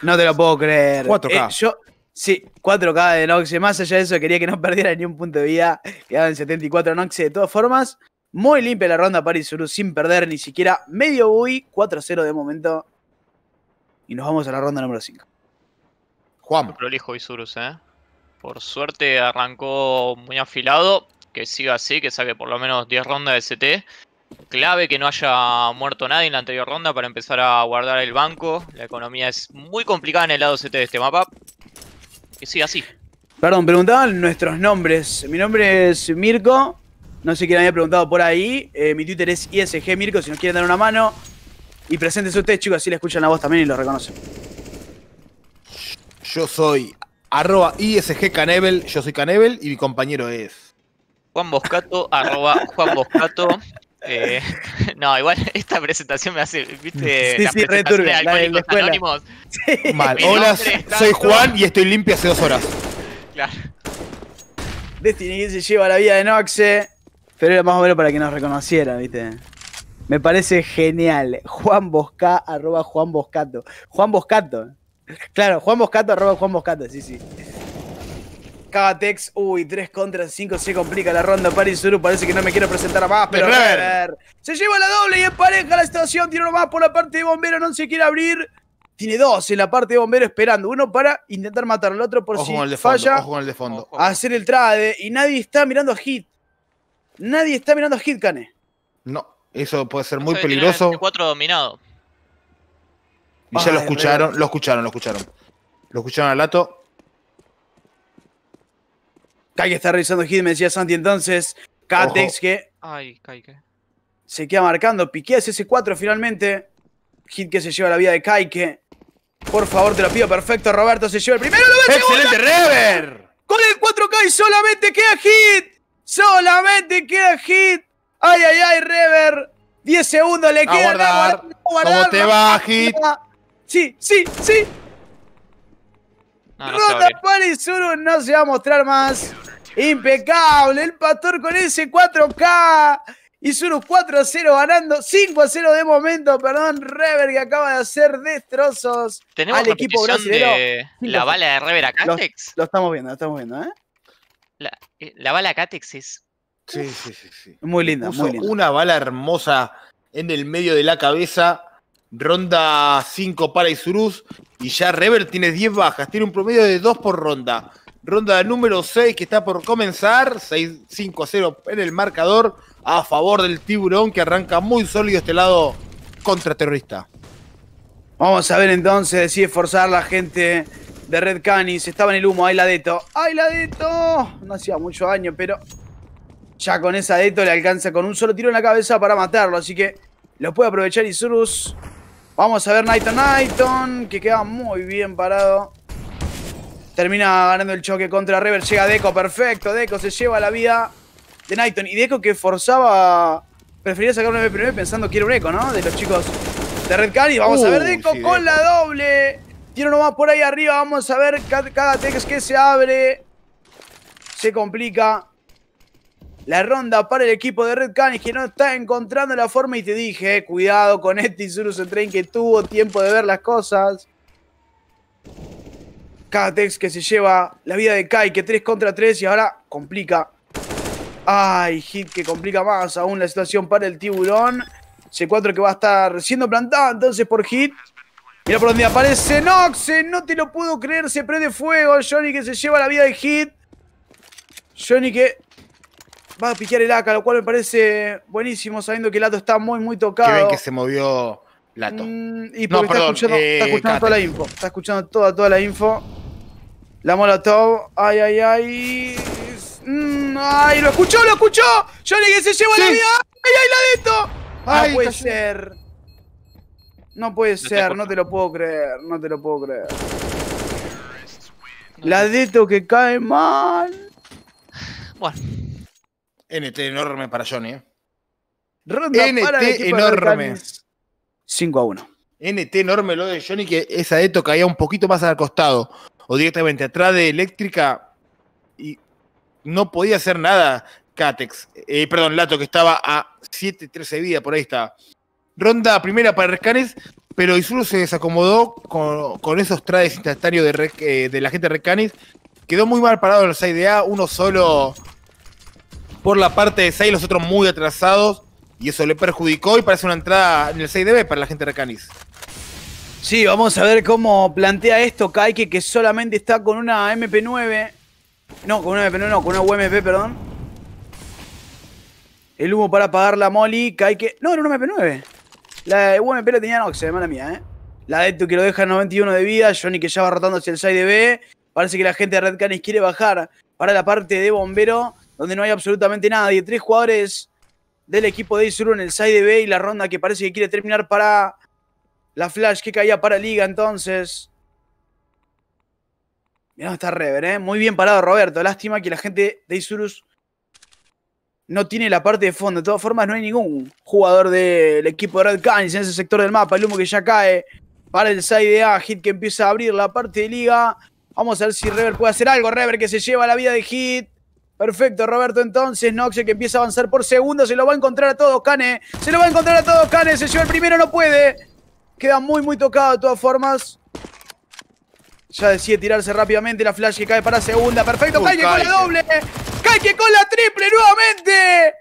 No te lo puedo creer. 4K. Eh, sí, 4K de Noxe. Más allá de eso, quería que no perdiera ni un punto de vida. en 74 Noxe de todas formas. Muy limpia la ronda para Isurus. sin perder ni siquiera medio UI. 4-0 de momento. Y nos vamos a la ronda número 5. Juan. Prolijo Isurus, ¿eh? Por suerte arrancó muy afilado que siga así, que saque por lo menos 10 rondas de CT. Clave que no haya muerto nadie en la anterior ronda para empezar a guardar el banco. La economía es muy complicada en el lado CT de este mapa. Que siga así. Perdón, preguntaban nuestros nombres. Mi nombre es Mirko. No sé quién había preguntado por ahí. Eh, mi Twitter es ISG Mirko, si nos quieren dar una mano. Y su ustedes, chicos, así le escuchan la voz también y lo reconocen. Yo soy arroba ISG Canebel, yo soy Canebel y mi compañero es. Juan Boscato, arroba Juan Boscato. Eh, no, igual esta presentación me hace, viste, la sí, de Alcohólicos Anónimos. Mal. Hola, soy Juan y estoy limpio hace dos horas. Claro. Destiny se lleva la vida de Noxe, pero era más o menos para que nos reconociera, viste. Me parece genial. Juan Bosca, arroba Juan Boscato. Juan Boscato. Claro, Juan Boscato, arroba Juan Boscato, sí, sí tex, uy, 3 contra 5, se complica la ronda. Paris Suru parece que no me quiero presentar a más, pero se lleva la doble y empareja la situación. Tiene uno más por la parte de bombero, no se quiere abrir. Tiene dos en la parte de bombero esperando. Uno para intentar matar al otro por si falla. con el de fondo. Hacer el trade. Y nadie está mirando a Hit. Nadie está mirando a Hit, Kane No, eso puede ser muy peligroso. Cuatro dominado. Y ya lo escucharon, lo escucharon, lo escucharon. Lo escucharon al Lato. Kaike está revisando hit, me decía Santi entonces. Katex que. Ay, Kaike. Se queda marcando. Piqué ese 4 finalmente. Hit que se lleva la vida de Kaike. Por favor, te lo pido perfecto. Roberto se lleva el primero. ¡Lo ¡Excelente Rever! Con el 4K y solamente queda hit. Solamente queda hit. Ay, ay, ay, Rever. 10 segundos le queda. ¿Cómo te va, hit? Sí, sí, sí. No, no Ronda no se va a mostrar más. Impecable. El Pastor con ese 4K. Isuru 4 a 0 ganando. 5 a 0 de momento, perdón. Rever que acaba de hacer destrozos ¿Tenemos al equipo brasileño. la bala de Rever a Catex. Lo, estamos viendo, lo estamos viendo, ¿eh? La, eh, la bala Catex es. Sí, sí, sí, sí. Muy linda, muy linda. Una bala hermosa en el medio de la cabeza ronda 5 para Isurus. y ya Rebel tiene 10 bajas, tiene un promedio de 2 por ronda. Ronda número 6 que está por comenzar, 6-5 a 0 en el marcador a favor del tiburón que arranca muy sólido este lado contraterrorista. Vamos a ver entonces si esforzar la gente de Red Canis. Estaba en el humo, ahí la Deto. ¡Ahí la Deto! No hacía mucho daño, pero ya con esa Deto le alcanza con un solo tiro en la cabeza para matarlo. Así que lo puede aprovechar Isurus. Vamos a ver Nighton Nighton, que queda muy bien parado. Termina ganando el choque contra River. Llega Deco, perfecto. Deco se lleva la vida de Nighton. Y Deco que forzaba... Prefería sacar un MP pensando que era un eco, ¿no? De los chicos de Red Cali. Vamos a ver uh, Deco con la doble. uno más por ahí arriba. Vamos a ver cada, cada que se abre. Se complica. La ronda para el equipo de Red Canis que no está encontrando la forma y te dije, cuidado con este Isurus Train que tuvo tiempo de ver las cosas. Katex que se lleva la vida de Kai que 3 contra 3 y ahora complica. Ay, hit que complica más aún la situación para el tiburón. C4 que va a estar siendo plantado entonces por hit. Mira por donde aparece Noxe, no te lo puedo creer, se prende fuego. Johnny que se lleva la vida de hit. Johnny que va a piquear el AK, lo cual me parece buenísimo, sabiendo que el Lato está muy, muy tocado. Que ven que se movió Lato. Mm, y porque está, escuchando, eh, toda la info. Está escuchando toda, toda la info. La Molotov. Ay, ay, ay. Mm, ay, lo escuchó, lo escuchó. Johnny que se lleva la vida. Ay, ay, la ah, no puede ser. No puede ser, no te lo puedo creer, no te lo puedo creer. La de que cae mal. Bueno. NT enorme para Johnny. ¿eh? NT enorme. 5 a 1. NT enorme lo de Johnny, que esa Eto caía un poquito más al costado o directamente atrás de Eléctrica y no podía hacer nada. Catex, eh, perdón, Lato, que estaba a 7, 13 vida, por ahí está. Ronda primera para Rescanes, pero Isuru se desacomodó con, esos trades instantáneos eh, de, la gente de Rescanes. Quedó muy mal parado en el 6 de A, uno solo por la parte de 6, los otros muy atrasados, y eso le perjudicó y parece una entrada en el 6DB para la gente de Canis. Sí, vamos a ver cómo plantea esto Kaike, que solamente está con una MP9. No, con una MP9, no, con una UMP, perdón. El humo para apagar la Molly, Kaike... No, era una MP9. La UMP la tenía Nox, mala mía, ¿eh? La de tu que lo deja 91 de vida, Johnny que ya va rotando hacia el 6 dB Parece que la gente de Red Canis quiere bajar para la parte de bombero donde no hay absolutamente nadie. Tres jugadores del equipo de Isuru en el side B y la ronda que parece que quiere terminar para la flash que caía para Liga entonces. Mirá, está Rever, ¿eh? Muy bien parado Roberto. Lástima que la gente de Isurus no tiene la parte de fondo. De todas formas, no hay ningún jugador del equipo de Red Canis en ese sector del mapa. El humo que ya cae para el side A. Hit que empieza a abrir la parte de Liga. Vamos a ver si Rever puede hacer algo. Rever que se lleva la vida de Hit. Perfecto, Roberto. Entonces, Noxe que empieza a avanzar por segunda, Se lo va a encontrar a todos, Kane Se lo va a encontrar a todos, Kane Se lleva el primero, no puede. Queda muy, muy tocado de todas formas. Ya decide tirarse rápidamente. La flash que cae para segunda. Perfecto, cae con la doble. Kaike con la triple nuevamente.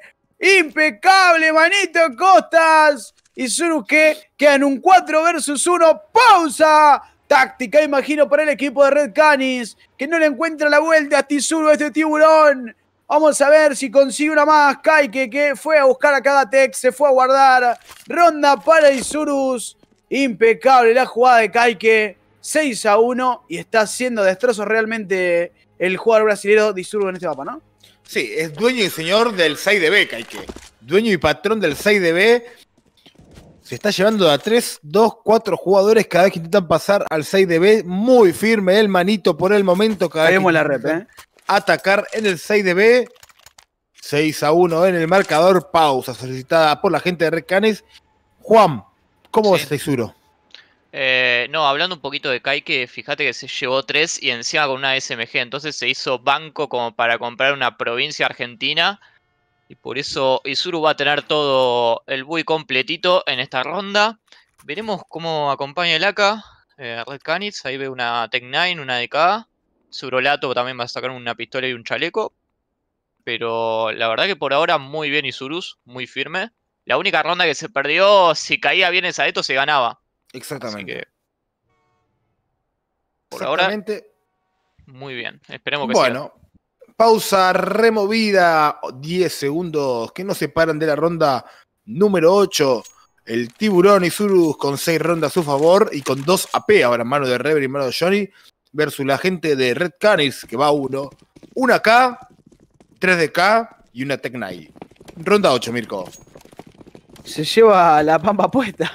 Impecable, Manito Costas. Y queda en un 4 versus 1. Pausa. Táctica, imagino, para el equipo de Red Canis, que no le encuentra la vuelta a Tizuru, este tiburón. Vamos a ver si consigue una más. Kaike que fue a buscar a Kadatex, se fue a guardar. Ronda para Isurus. Impecable la jugada de Kaike. 6 a 1 y está haciendo destrozos realmente el jugador brasileño Disuru en este mapa, ¿no? Sí, es dueño y señor del 6 B, Kaike. Dueño y patrón del 6 B. Se está llevando a 3, 2, 4 jugadores cada vez que intentan pasar al 6 de B. Muy firme el manito por el momento. Cada vez que la rep, ¿eh? Atacar en el 6 de B. 6 a 1 en el marcador. Pausa solicitada por la gente de Recanes. Juan, ¿cómo vas a Isuro? Eh, no, hablando un poquito de Kaique. fíjate que se llevó 3 y encima con una SMG. Entonces se hizo banco como para comprar una provincia argentina y por eso Isuru va a tener todo el buey completito en esta ronda. Veremos cómo acompaña el AK. Eh, Red Canids. ahí ve una Tech 9, una DK. Surolato también va a sacar una pistola y un chaleco. Pero la verdad que por ahora muy bien Isurus, muy firme. La única ronda que se perdió, si caía bien el eto, se ganaba. Exactamente. por ahora. Muy bien. Esperemos que bueno, Pausa removida, 10 segundos que nos separan de la ronda número 8. El tiburón y Zurus con 6 rondas a su favor y con 2 AP ahora en mano de Rever y mano de Johnny versus la gente de Red Canis que va a 1. Una K, 3 de K y una Tech Ronda 8, Mirko. Se lleva la pampa puesta.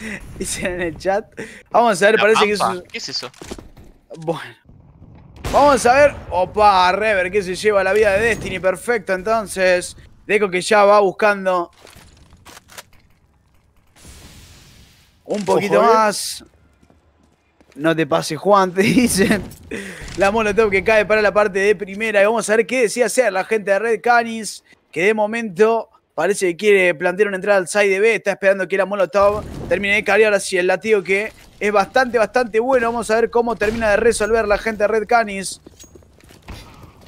Dicen en el chat. Vamos a ver, parece que es. Un... ¿Qué es eso? Bueno, Vamos a ver. Opa, Rever, que se lleva la vida de Destiny. Perfecto, entonces. Deco que ya va buscando. Un poquito eh. más. No te pase Juan, te dicen. La molotov que cae para la parte de primera. Y vamos a ver qué decía hacer la gente de Red Canis. Que de momento Parece que quiere plantear una entrada al side B. Está esperando que la Molotov termine de caer. Ahora el latido que es bastante, bastante bueno. Vamos a ver cómo termina de resolver la gente de Red Canis.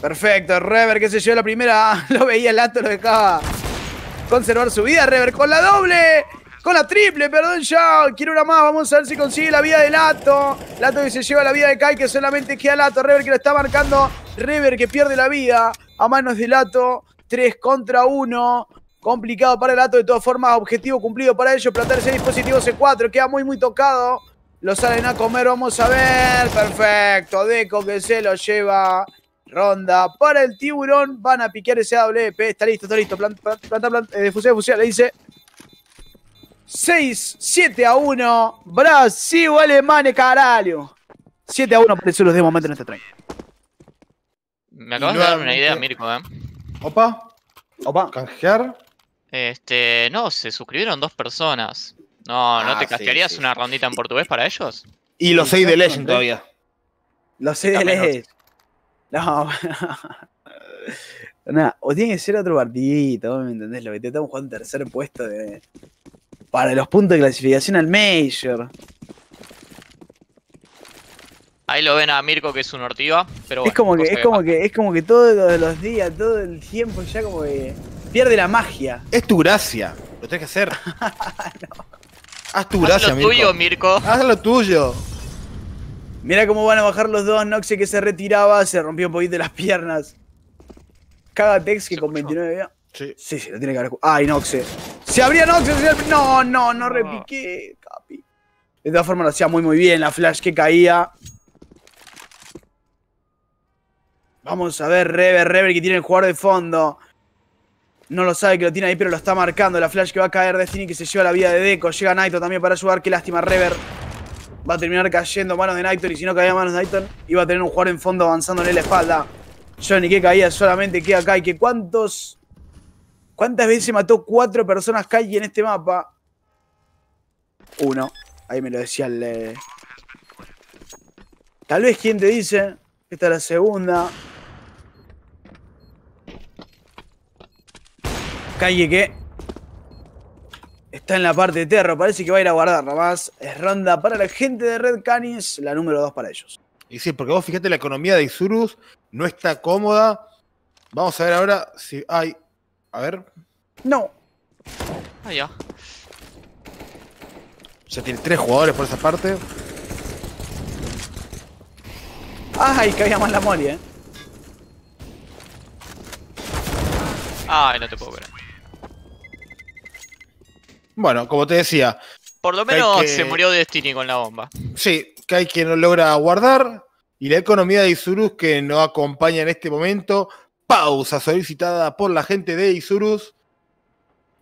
Perfecto, Rever que se llevó la primera. Lo veía el Lato, lo dejaba conservar su vida. Rever con la doble. Con la triple, perdón ya. Quiero una más. Vamos a ver si consigue la vida de Lato. Lato que se lleva la vida de Kai, que solamente queda Lato. Rever que lo está marcando. Rever que pierde la vida a manos de Lato. 3 contra 1. Complicado para el Ato, de todas formas, objetivo cumplido para ellos, ese dispositivo C4, queda muy, muy tocado. Lo salen a comer, vamos a ver. Perfecto, Deco que se lo lleva. Ronda para el tiburón, van a piquear ese AWP, está listo, está listo. Planta, planta, fusil, eh, fusil, le dice 6, 7 a 1. Brasil, Alemania, caralho 7 a 1 eso los de momento en este tren. Me acabas de dar una idea, Mirko, ¿eh? Opa. Opa. Canjear. Este, no, se suscribieron dos personas. No, ¿no ah, te castearías una rondita en portugués para ellos? Y los 6 de Legend ¿eh? todavía. Los 6 de Legend. No, Nada, o tiene que ser otro partidito, ¿me entendés? Lo que te estamos jugando en tercer puesto de... para los puntos de clasificación al Major. Ahí lo ven a Mirko que es un ortiva, pero es como que es como que es como que todos los días, todo el tiempo ya como que Pierde la magia. Es tu gracia. Lo tienes que hacer. Haz tu Haz lo Mirko. tuyo, Mirko. Haz lo tuyo. Mira cómo van a bajar los dos. Noxe que se retiraba, se rompió un poquito las piernas. Cagatex que con 29 si Sí. sí, lo tiene que haber. Ay, Noxe. Se abría Noxe. No, no, no repiqué, Capi. De todas formas lo hacía muy, muy bien. La flash que caía. Vamos a ver, Rever, Rever que tiene el jugador de fondo. No lo sabe que lo tiene ahí, pero lo está marcando. La flash que va a caer Destiny que se lleva la vida de Deco. Llega Naito también para ayudar. Qué lástima, Rever. Va a terminar cayendo manos de Naito, Y si no caía manos de Naito, iba a tener un jugador en fondo avanzándole la espalda. Johnny que caía solamente queda y Que cuántos. ¿Cuántas veces mató cuatro personas Kai en este mapa? Uno. Ahí me lo decía el. Eh. Tal vez quien te dice. Esta es la segunda. calle que está en la parte de terror Parece que va a ir a guardar más. Es ronda para la gente de Red Canis, la número 2 para ellos. Y sí, porque vos fíjate, la economía de Isurus no está cómoda. Vamos a ver ahora si hay... A ver. No. Ahí ya. Ya tiene tres jugadores por esa parte. Ay, que había más la molly eh. Ay, no te puedo ver. Bueno, como te decía. Por lo menos se murió Destiny con la bomba. Sí, que hay quien no logra guardar. Y la economía de Isurus que no acompaña en este momento. Pausa solicitada por la gente de Isurus.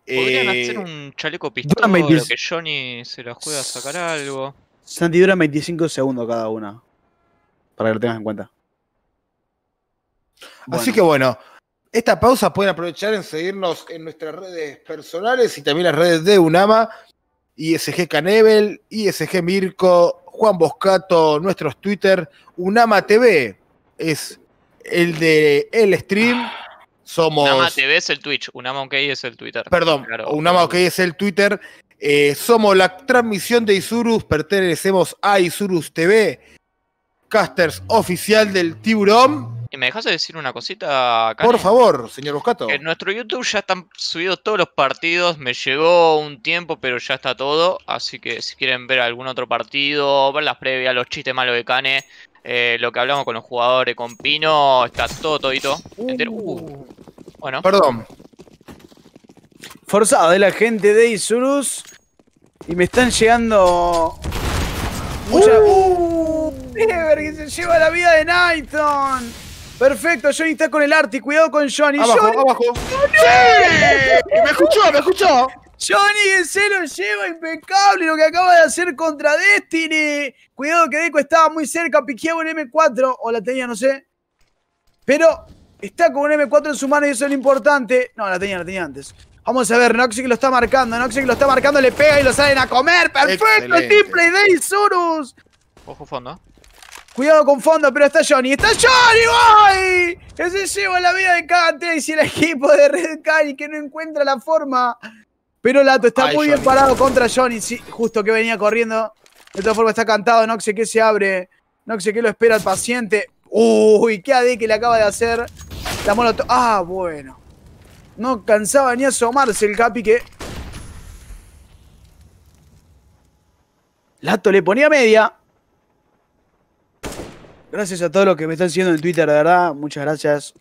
Podrían eh, hacer un chaleco pistola, que Johnny se la juega a sacar algo. Santi dura 25 segundos cada una. Para que lo tengas en cuenta. Así que bueno, esta pausa pueden aprovechar en seguirnos en nuestras redes personales y también las redes de UNAMA, ISG Canebel, ISG Mirko, Juan Boscato, nuestros Twitter, UNAMA TV es el de el stream. Somos... Unama TV es el Twitch, Unama OK es el Twitter. Perdón, Unama OK es el Twitter. Eh, somos la transmisión de Isurus, pertenecemos a Isurus TV, casters oficial del tiburón. ¿Y me dejas de decir una cosita, Cane? Por favor, señor Buscato. En nuestro YouTube ya están subidos todos los partidos. Me llegó un tiempo, pero ya está todo. Así que si quieren ver algún otro partido, ver las previas, los chistes malos de Cane, eh, lo que hablamos con los jugadores, con Pino, está todo todito. Uh. Uh. bueno. Perdón. Forzado de eh, la gente de Isurus. Y me están llegando. mucha Uh, que se lleva la vida de Nighton! Perfecto, Johnny está con el arte. Cuidado con Johnny. Abajo, Johnny. abajo. ¡Sí! Me escuchó, me escuchó. Johnny se lo lleva impecable lo que acaba de hacer contra Destiny. Cuidado que Deco estaba muy cerca, piqueaba un M4 o la tenía, no sé. Pero está con un M4 en su mano y eso es lo importante. No, la tenía, la tenía antes. Vamos a ver, que lo está marcando, que lo está marcando, le pega y lo salen a comer. ¡Perfecto! Excelente. ¡Triple de Ojo fondo. Cuidado con fondo, pero está Johnny. ¡Está Johnny, ay Ese lleva la vida de Cates y el equipo de Red Cali que no encuentra la forma. Pero Lato está muy bien parado contra Johnny. Sí, justo que venía corriendo. De todas formas está cantado. No sé qué se abre. No sé qué lo espera el paciente. Uy, qué AD que le acaba de hacer. La molotov. Ah, bueno. No cansaba ni asomarse el Capi que... Lato le ponía media. Gracias a todos los que me están siguiendo en Twitter, de verdad. Muchas gracias.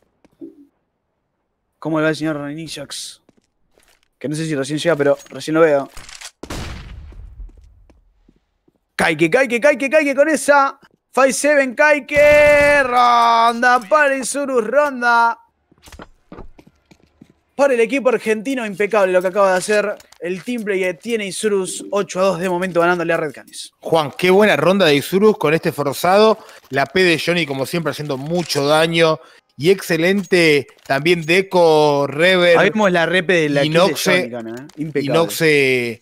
¿Cómo le va el señor Renixox? Que no sé si recién llega, pero recién lo veo. Kaike, Kaike, Kaike, Kaike con esa. five 7 Kaike. Ronda, Surus, ronda para el equipo argentino. Impecable lo que acaba de hacer el team que tiene Isurus 8 a 2 de momento ganándole a Red Canes. Juan, qué buena ronda de Isurus con este forzado. La P de Johnny, como siempre, haciendo mucho daño. Y excelente también Deco, Rever. Ahí vemos la rep de la Inoxe, ¿eh? Inoxe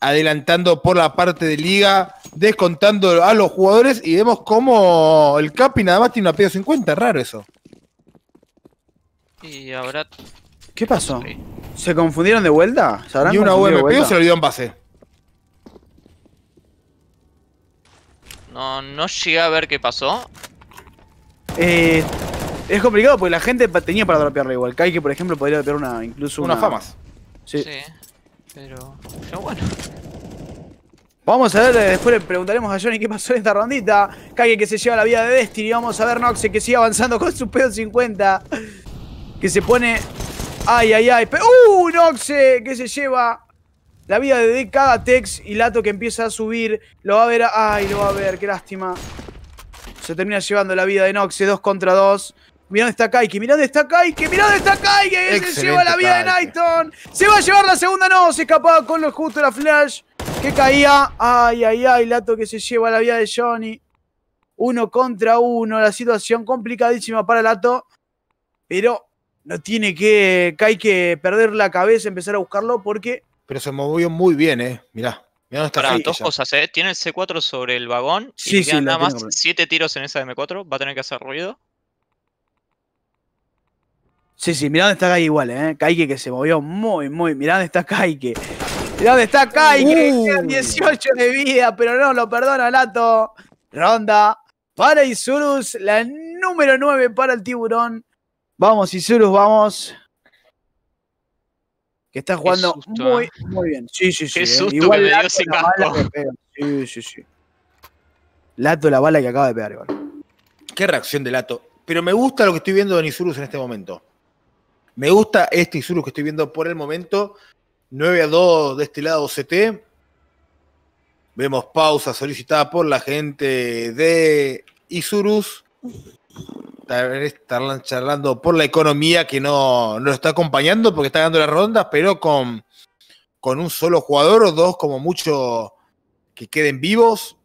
adelantando por la parte de liga, descontando a los jugadores y vemos cómo el Capi nada más tiene una P de 50. Raro eso. Y ahora ¿Qué pasó? ¿Se confundieron de vuelta? ¿Y una UMP se olvidó en base? No, no llegué a ver qué pasó. Eh, es complicado porque la gente tenía para dropearla igual. Kai que por ejemplo podría dropear una incluso una... famas. Sí. Pero. bueno. Vamos a ver, eh, después le preguntaremos a Johnny qué pasó en esta rondita. Kage que se lleva la vida de Destiny. Vamos a ver Noxe que sigue avanzando con su pedo 50. Que se pone Ay, ay, ay. ¡Uh! Noxe que se lleva la vida de cada Tex y Lato que empieza a subir. Lo va a ver. ¡Ay, lo va a ver! ¡Qué lástima! Se termina llevando la vida de Noxe. Dos contra dos. Mirá dónde está Kaike, mirá dónde está Kaike, mirá dónde está Kaike. Se lleva la vida de Nighton. Se va a llevar la segunda, no. Se escapaba con lo justo la flash. Que caía. Ay, ay, ay. Lato que se lleva la vida de Johnny. Uno contra uno. La situación complicadísima para Lato. Pero no tiene que, que perder la cabeza, empezar a buscarlo porque... Pero se movió muy bien, ¿eh? Mirá. Mirá está dos cosas, ¿eh? Tiene el C4 sobre el vagón. y nada más siete tiros en esa M4. Va a tener que hacer ruido. Sí, sí, mirá dónde está Kaike igual, ¿eh? Kaike que se movió muy, muy. Mirá dónde está Kaike. Mirá dónde está Kaike. 18 uh. de vida, pero no lo perdona Lato. Ronda para Isurus, la número 9 para el tiburón. Vamos, Isurus, vamos. Que está jugando muy, ¿eh? muy bien. Sí, sí, sí. ¿eh? igual que me Sí, sí, sí. Lato la bala que acaba de pegar, Qué reacción de Lato. Pero me gusta lo que estoy viendo en Isurus en este momento. Me gusta este Isurus que estoy viendo por el momento. 9 a 2 de este lado CT. Vemos pausa solicitada por la gente de Isurus estar charlando por la economía que no, lo está acompañando porque está ganando las rondas, pero con, con un solo jugador o dos como mucho que queden vivos,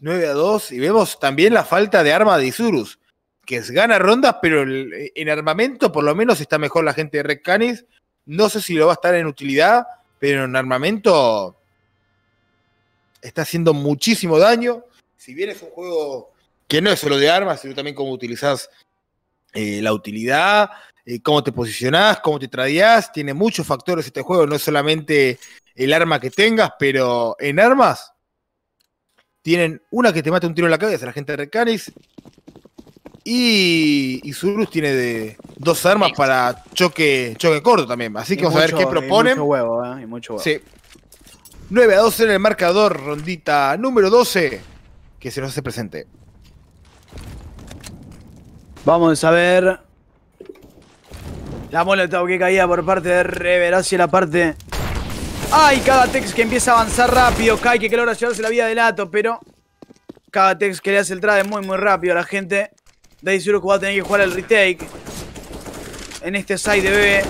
9 a 2, y vemos también la falta de arma de Isurus, que gana rondas, pero en armamento por lo menos está mejor la gente de Red Canis, no sé si lo va a estar en utilidad, pero en armamento está haciendo muchísimo daño, si bien es un juego que no es solo de armas, sino también cómo utilizás eh, la utilidad, eh, cómo te posicionás, cómo te tradeás. Tiene muchos factores este juego, no es solamente el arma que tengas, pero en armas tienen una que te mata un tiro en la cabeza, la gente de Recanis. Y, y tiene de, dos armas para choque, choque corto también. Así que vamos a ver qué proponen. ¿eh? Sí. 9 a 12 en el marcador, rondita número 12, que se nos hace presente. Vamos a ver. La molotov que caía por parte de Rever hacia la parte. ¡Ay! cada Tex que empieza a avanzar rápido. Kai, que logra llevarse la vida del ato, pero. Tex que le hace el trade muy, muy rápido a la gente. Daisy que va a tener que jugar el retake. En este side de bebé.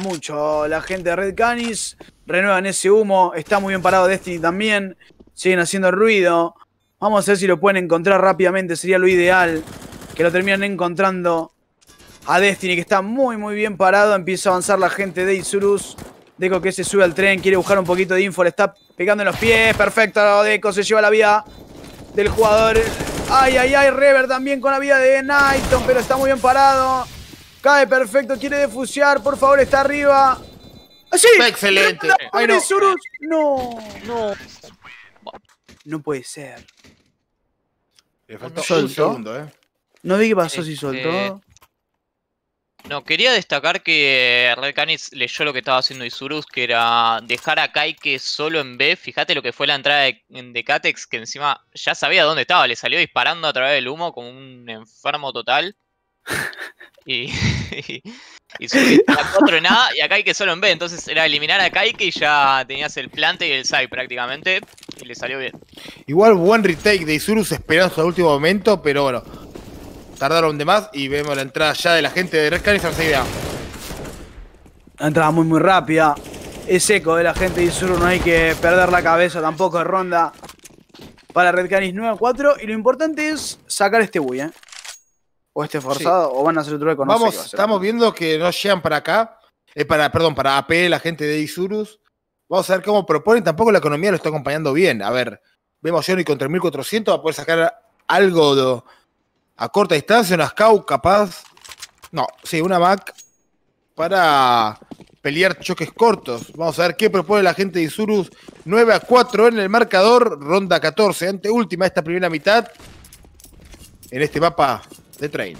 mucho la gente de Red Canis. Renuevan ese humo. Está muy bien parado Destiny también. Siguen haciendo ruido. Vamos a ver si lo pueden encontrar rápidamente. Sería lo ideal que lo terminen encontrando a Destiny, que está muy, muy bien parado. Empieza a avanzar la gente de Isurus. Deco que se sube al tren, quiere buscar un poquito de info. Le está pegando en los pies. Perfecto, Deco se lleva la vida del jugador. Ay, ay, ay, Rever también con la vida de Nighton, pero está muy bien parado. Cae perfecto, quiere defusear. por favor, está arriba. Ah, ¡Sí! ¡Excelente! Ay, no. no. no. No puede ser. Le ¿eh? No vi qué pasó este, si soltó. No, quería destacar que Red Canis leyó lo que estaba haciendo Isurus, que era dejar a Kaike solo en B. Fíjate lo que fue la entrada de, de, que encima ya sabía dónde estaba, le salió disparando a través del humo como un enfermo total. y, Y subiste a 4 en A y a Kaike solo en B. Entonces era eliminar a Kaike y ya tenías el plante y el side prácticamente. Y le salió bien. Igual buen retake de Isurus esperado hasta el último momento, pero bueno. Tardaron de más y vemos la entrada ya de la gente de Red Canis a La entrada muy muy rápida. Es eco de la gente de Isurus, no hay que perder la cabeza tampoco de ronda. Para Red Canis 9 a 4. Y lo importante es sacar este buy, ¿eh? o esté forzado o van a hacer otro conocimiento. Vamos, ¿eh? estamos viendo que no llegan para acá, eh, para, perdón, para AP, la gente de Isurus. Vamos a ver cómo proponen, tampoco la economía lo está acompañando bien. A ver, vemos Johnny con 1400 va a poder sacar algo a corta distancia, una Scout capaz. No, sí, una MAC para pelear choques cortos. Vamos a ver qué propone la gente de Isurus. 9 a 4 en el marcador, ronda 14, ante última esta primera mitad. En este mapa de Train.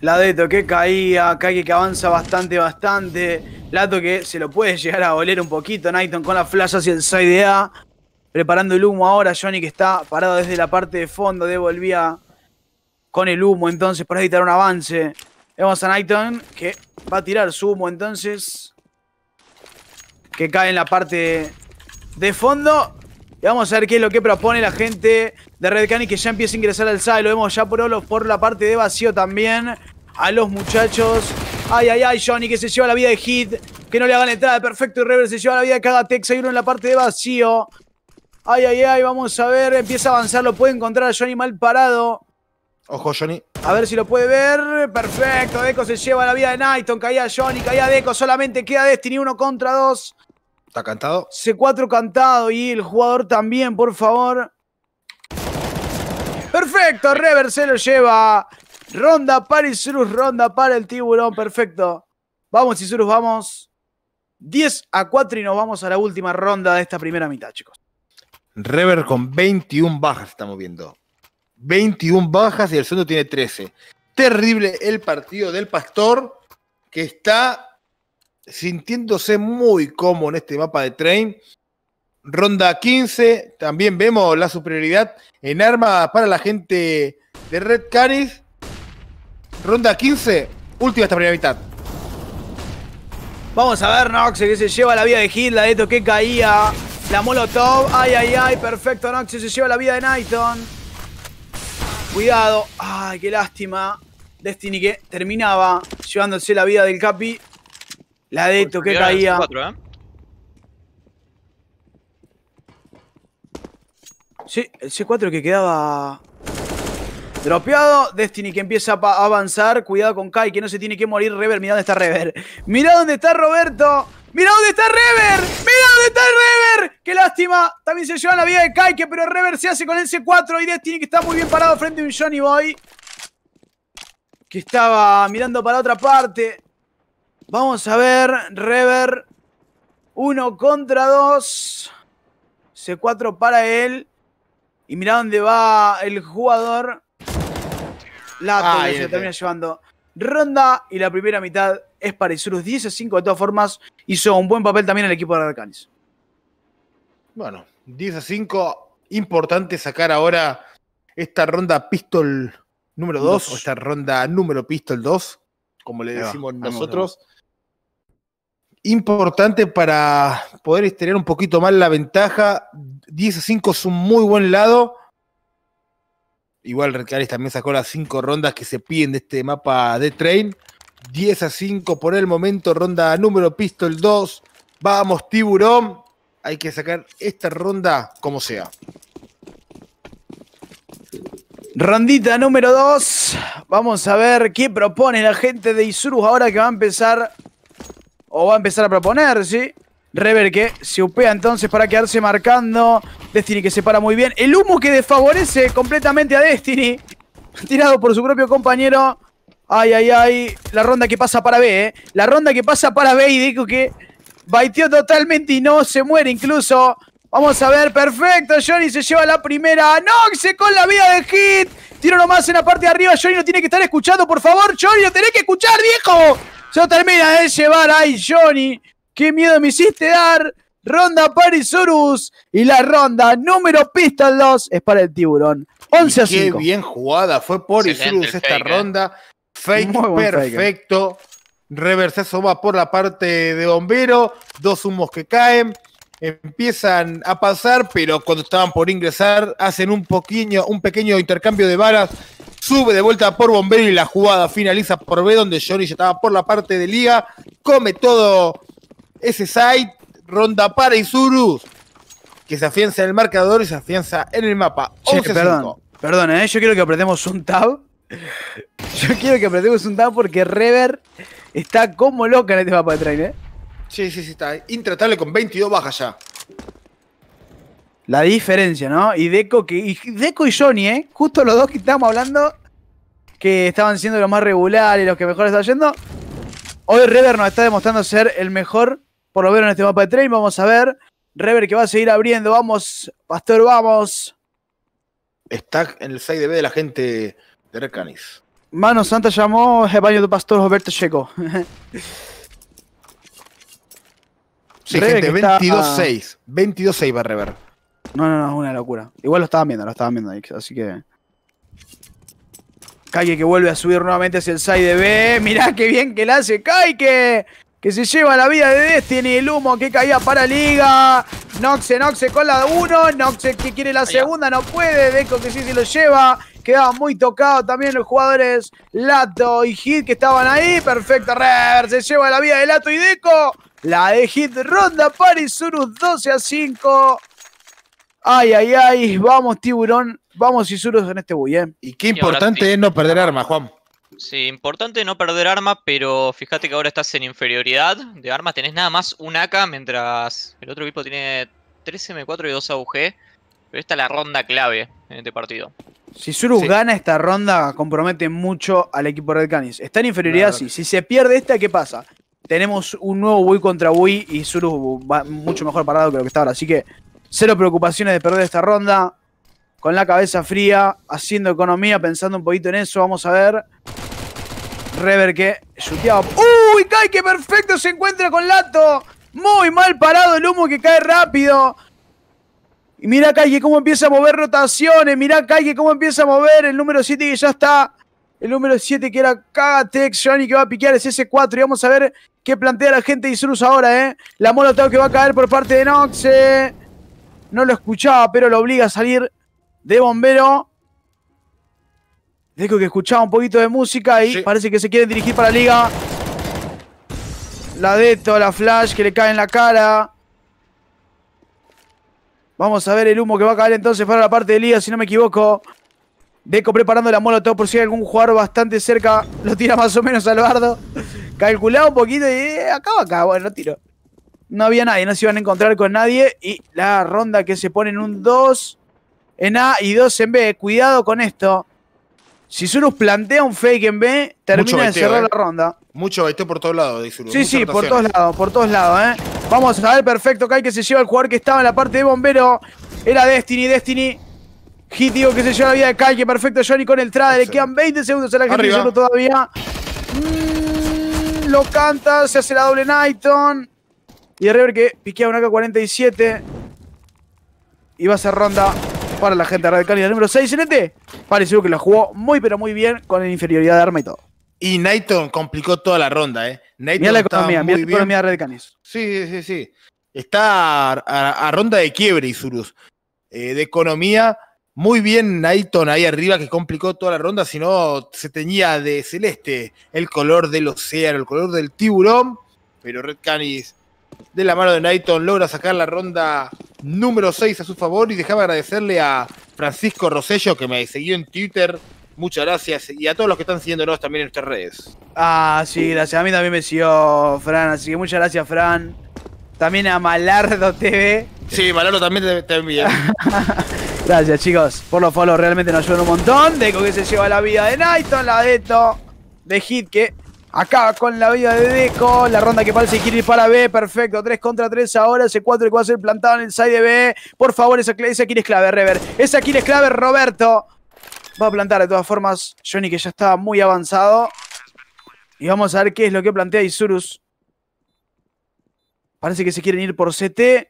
La de toque caía, cae que avanza bastante, bastante. Lato que se lo puede llegar a oler un poquito. Nighton con la flash hacia el side A. Preparando el humo ahora. Johnny que está parado desde la parte de fondo. Devolvía con el humo entonces para evitar un avance. Vemos a Nighton que va a tirar su humo entonces. Que cae en la parte de fondo. Y vamos a ver qué es lo que propone la gente de Red Cani que ya empieza a ingresar al side. Lo vemos ya por por la parte de vacío también. A los muchachos. Ay, ay, ay, Johnny que se lleva la vida de Hit. Que no le hagan entrada. Perfecto. Y Reverse se lleva la vida de Tex. Hay uno en la parte de vacío. Ay, ay, ay. Vamos a ver. Empieza a avanzar. Lo puede encontrar a Johnny mal parado. Ojo, Johnny. A ver si lo puede ver. Perfecto. Deco se lleva la vida de Nighton. Caía Johnny, caía Deco. Solamente queda Destiny uno contra dos. ¿Está cantado? C4 cantado y el jugador también, por favor. Perfecto, Rever se lo lleva. Ronda para Isurus, ronda para el tiburón, perfecto. Vamos Isurus, vamos. 10 a 4 y nos vamos a la última ronda de esta primera mitad, chicos. Rever con 21 bajas estamos viendo. 21 bajas y el segundo tiene 13. Terrible el partido del Pastor que está sintiéndose muy cómodo en este mapa de Train. Ronda 15, también vemos la superioridad en armas para la gente de Red Caris. Ronda 15, última esta primera mitad. Vamos a ver, nox que se lleva la vida de Hitler de esto que caía. La Molotov, ay, ay, ay, perfecto, nox se lleva la vida de Nighton. Cuidado, ay, qué lástima. Destiny que terminaba llevándose la vida del Capi. La de esto que caía. ¿eh? Sí, el C4 que quedaba... Dropeado, Destiny que empieza a avanzar. Cuidado con Kai, que no se tiene que morir. Rever, mira dónde está Rever. Mira dónde está Roberto. ¡Mira dónde está Rever. ¡Mira dónde está Rever. Qué lástima. También se lleva la vida de Kai, que pero Rever se hace con el C4 y Destiny que está muy bien parado frente a un Johnny Boy. Que estaba mirando para otra parte. Vamos a ver, Rever. Uno contra dos. C4 para él. Y mira dónde va el jugador. Lato también se termina llevando. Ronda y la primera mitad es para Isurus 10 a 5. De todas formas, hizo un buen papel también el equipo de Arcanis. Bueno, 10 a 5. Importante sacar ahora esta ronda Pistol número 2 o esta ronda número Pistol 2, como le decimos nosotros importante para poder estrenar un poquito más la ventaja. 10 a 5 es un muy buen lado. Igual Recares también sacó las 5 rondas que se piden de este mapa de Train. 10 a 5 por el momento, ronda número Pistol 2. Vamos, tiburón. Hay que sacar esta ronda como sea. Rondita número 2. Vamos a ver qué propone la gente de Isurus ahora que va a empezar o va a empezar a proponer, ¿sí? Rever que se upea entonces para quedarse marcando. Destiny que se para muy bien. El humo que desfavorece completamente a Destiny. Tirado por su propio compañero. Ay, ay, ay. La ronda que pasa para B, ¿eh? La ronda que pasa para B y digo que baiteó totalmente y no se muere incluso. Vamos a ver, perfecto, Johnny se lleva la primera. Noxe con la vida de Hit. Tiro nomás en la parte de arriba, Johnny lo tiene que estar escuchando, por favor. Johnny, lo tenés que escuchar, viejo. Yo termina de llevar ahí, Johnny. Qué miedo me hiciste dar. Ronda para Isurus Y la ronda número Pistol 2 es para el tiburón. 11 a 5. Qué bien jugada. Fue por Isurus esta ronda. Fake perfecto. reverse Reversazo va por la parte de bombero. Dos humos que caen. Empiezan a pasar, pero cuando estaban por ingresar, hacen un, un pequeño intercambio de balas Sube de vuelta por Bombero y la jugada finaliza por B, donde Johnny ya estaba por la parte de liga. Come todo ese site. Ronda para Isurus, que se afianza en el marcador y se afianza en el mapa. Che, perdón, perdón ¿eh? yo quiero que aprendemos un tab. Yo quiero que aprendemos un tab porque Rever está como loca en este mapa de train, ¿eh? Sí, sí, sí, está intratable con 22 bajas ya. La diferencia, ¿no? Y Deco, que, y Johnny, ¿eh? Justo los dos que estábamos hablando, que estaban siendo los más regulares, los que mejor están yendo. Hoy Rever nos está demostrando ser el mejor, por lo menos en este mapa de Train. Vamos a ver. Rever que va a seguir abriendo. Vamos, Pastor, vamos. Está en el 6 B de la gente de Recanis. Mano Santa llamó el baño de Pastor Roberto Checo. sí, gente, 22-6. 22-6 va Rever. No, no, no, es una locura. Igual lo estaban viendo, lo estaban viendo, así que... Kaike que vuelve a subir nuevamente hacia el side B. Mirá qué bien que la hace Kaike. Que se lleva la vida de Destiny. El humo que caía para Liga. Noxe, Noxe con la 1. Noxe que quiere la segunda. No puede. Deco que sí se lo lleva. Quedaba muy tocado también los jugadores Lato y Hit que estaban ahí. Perfecto. Rever. Se lleva la vida de Lato y Deco. La de Hit ronda para Isurus, 12 a 5. Ay, ay, ay, vamos, tiburón, vamos y Isurus en este Buy, ¿eh? Y qué importante es no perder armas, Juan. Sí, importante no perder arma, pero fíjate que ahora estás en inferioridad de armas. Tenés nada más un AK, mientras el otro equipo tiene 3 M4 y 2 AUG. Pero esta es la ronda clave en este partido. Si Surus gana esta ronda, compromete mucho al equipo Red Canis. Está en inferioridad, sí. Si se pierde esta, ¿qué pasa? Tenemos un nuevo Wii contra Wii y Surus va mucho mejor parado que lo que está ahora. Así que Cero preocupaciones de perder esta ronda. Con la cabeza fría, haciendo economía, pensando un poquito en eso. Vamos a ver. Rever que chuteaba. ¡Uy! ¡Cae! perfecto! Se encuentra con Lato. Muy mal parado el humo que cae rápido. Y mira Kaique, cómo empieza a mover rotaciones. mira Calle cómo empieza a mover el número 7 que ya está. El número 7 que era Cagatex. Johnny que va a piquear es ese 4. Y vamos a ver qué plantea la gente de Isurus ahora, ¿eh? La molotov que va a caer por parte de Noxe no lo escuchaba, pero lo obliga a salir de bombero. Deco que escuchaba un poquito de música y parece que se quiere dirigir para la liga. La Deto, la Flash que le cae en la cara. Vamos a ver el humo que va a caer entonces para la parte de liga, si no me equivoco. Deco preparando la molotov por si hay algún jugador bastante cerca. Lo tira más o menos al bardo. Calculado un poquito y eh, acaba acá. Bueno, tiro. No había nadie, no se iban a encontrar con nadie. Y la ronda que se pone en un 2 en A y 2 en B. Cuidado con esto. Si Surus plantea un fake en B, termina de cerrar la eh. ronda. Mucho baiteo por todos lados, dice Sí, sí, por todos lados, por todos lados, ¿eh? Vamos a ver, perfecto, Kai que se lleva el jugador que estaba en la parte de bombero. Era Destiny, Destiny. Hit, digo, que se lleva la vida de Kai, perfecto, Johnny con el trade. Le quedan 20 segundos a la gente de todavía. Mm, lo canta, se hace la doble Nighton. Y de River que piquea un AK-47. Y va a ser ronda para la gente red canis el número 6, Nete. Pareció que la jugó muy pero muy bien con la inferioridad de arma y todo. Y Nighton complicó toda la ronda, ¿eh? Mira la economía, la economía de Red Canis. Sí, sí, sí. Está a, ronda de quiebre, Isurus. Eh, de economía, muy bien Nighton ahí arriba, que complicó toda la ronda, si no se tenía de celeste el color del océano, el color del tiburón. Pero Red Canis de la mano de Nighton, logra sacar la ronda número 6 a su favor y dejaba agradecerle a Francisco Rosello que me siguió en Twitter. Muchas gracias y a todos los que están siguiéndonos también en nuestras redes. Ah, sí, gracias. A mí también me siguió Fran, así que muchas gracias, Fran. También a Malardo TV. Sí, Malardo también te, envía. gracias, chicos, por los follows. Realmente nos ayudan un montón. Deco que se lleva la vida de Nighton, la de esto de Hit, que Acaba con la vida de Deco. La ronda que parece quiere ir para B. Perfecto. 3 contra 3 ahora. Ese 4 que va a ser plantado en el side de B. Por favor, esa, aquí es clave, Rever. Esa aquí es clave, Roberto. Va a plantar de todas formas Johnny, que ya estaba muy avanzado. Y vamos a ver qué es lo que plantea Isurus. Parece que se quieren ir por CT.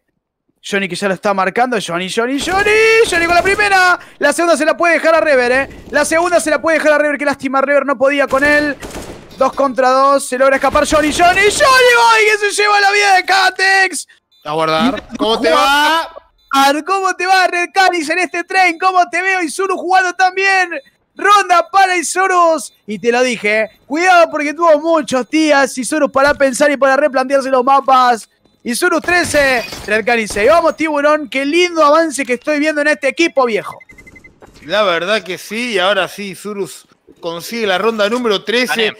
Johnny que ya lo está marcando. Johnny, Johnny, Johnny. Johnny con la primera. La segunda se la puede dejar a Rever, eh. La segunda se la puede dejar a Rever. Qué lástima, Rever no podía con él. Dos contra dos. Se logra escapar Johnny. Johnny. Johnny Boy que se lleva la vida de Katex! A guardar. ¿Cómo te va? ¿Cómo te va, Red en este tren? ¿Cómo te veo? Isuru jugando también. Ronda para Isurus. Y te lo dije, cuidado porque tuvo muchos días Isurus para pensar y para replantearse los mapas. Isurus 13, Red Vamos, tiburón. Qué lindo avance que estoy viendo en este equipo, viejo. La verdad que sí. Y ahora sí, Isurus consigue la ronda número 13.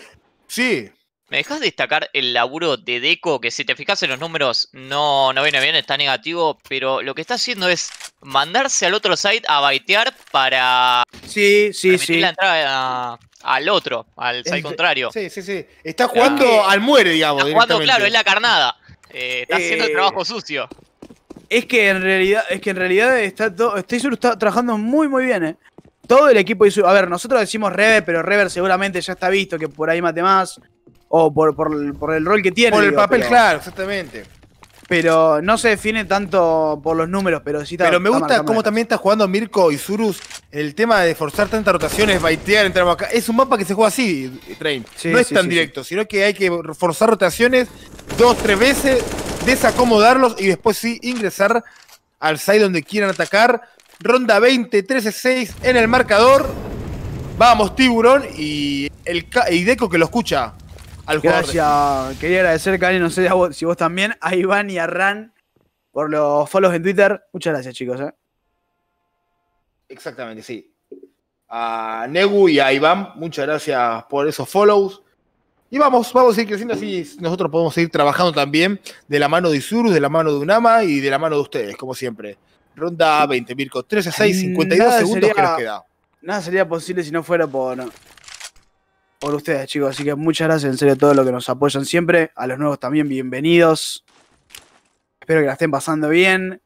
Sí. ¿Me dejas destacar el laburo de Deco? Que si te fijas en los números, no, no viene bien, está negativo, pero lo que está haciendo es mandarse al otro site a baitear para. Sí, sí, sí. la entrada al otro, al side contrario. Sí, sí, sí. Está jugando al muere, digamos. Está jugando, claro, es la carnada. Eh, está haciendo el eh, trabajo sucio. Es que en realidad, es que en realidad está todo. está trabajando muy, muy bien, ¿eh? todo el equipo hizo. A ver, nosotros decimos Rever, pero Rever seguramente ya está visto que por ahí mate más. O por, por, el rol que tiene. Por el papel, claro, exactamente. Pero no se define tanto por los números, pero sí Pero me gusta cómo también está jugando Mirko y Surus el tema de forzar tantas rotaciones, baitear, entrar acá. Es un mapa que se juega así, Train. no es tan directo, sino que hay que forzar rotaciones dos, tres veces, desacomodarlos y después sí ingresar al side donde quieran atacar Ronda 20, 13-6 en el marcador. Vamos, tiburón. Y, el, Deco que lo escucha al jugador. Gracias. Quería agradecer, Cani, no sé si vos también, a Iván y a Ran por los follows en Twitter. Muchas gracias, chicos. ¿eh? Exactamente, sí. A Negu y a Iván, muchas gracias por esos follows. Y vamos, vamos a seguir creciendo así nosotros podemos seguir trabajando también de la mano de Isurus, de la mano de Unama y de la mano de ustedes, como siempre. Ronda 20, Mirko. 3 a 6, 52 segundos que nos queda. Nada sería posible si no fuera por, por ustedes, chicos. Así que muchas gracias en serio a todos los que nos apoyan siempre. A los nuevos también, bienvenidos. Espero que la estén pasando bien.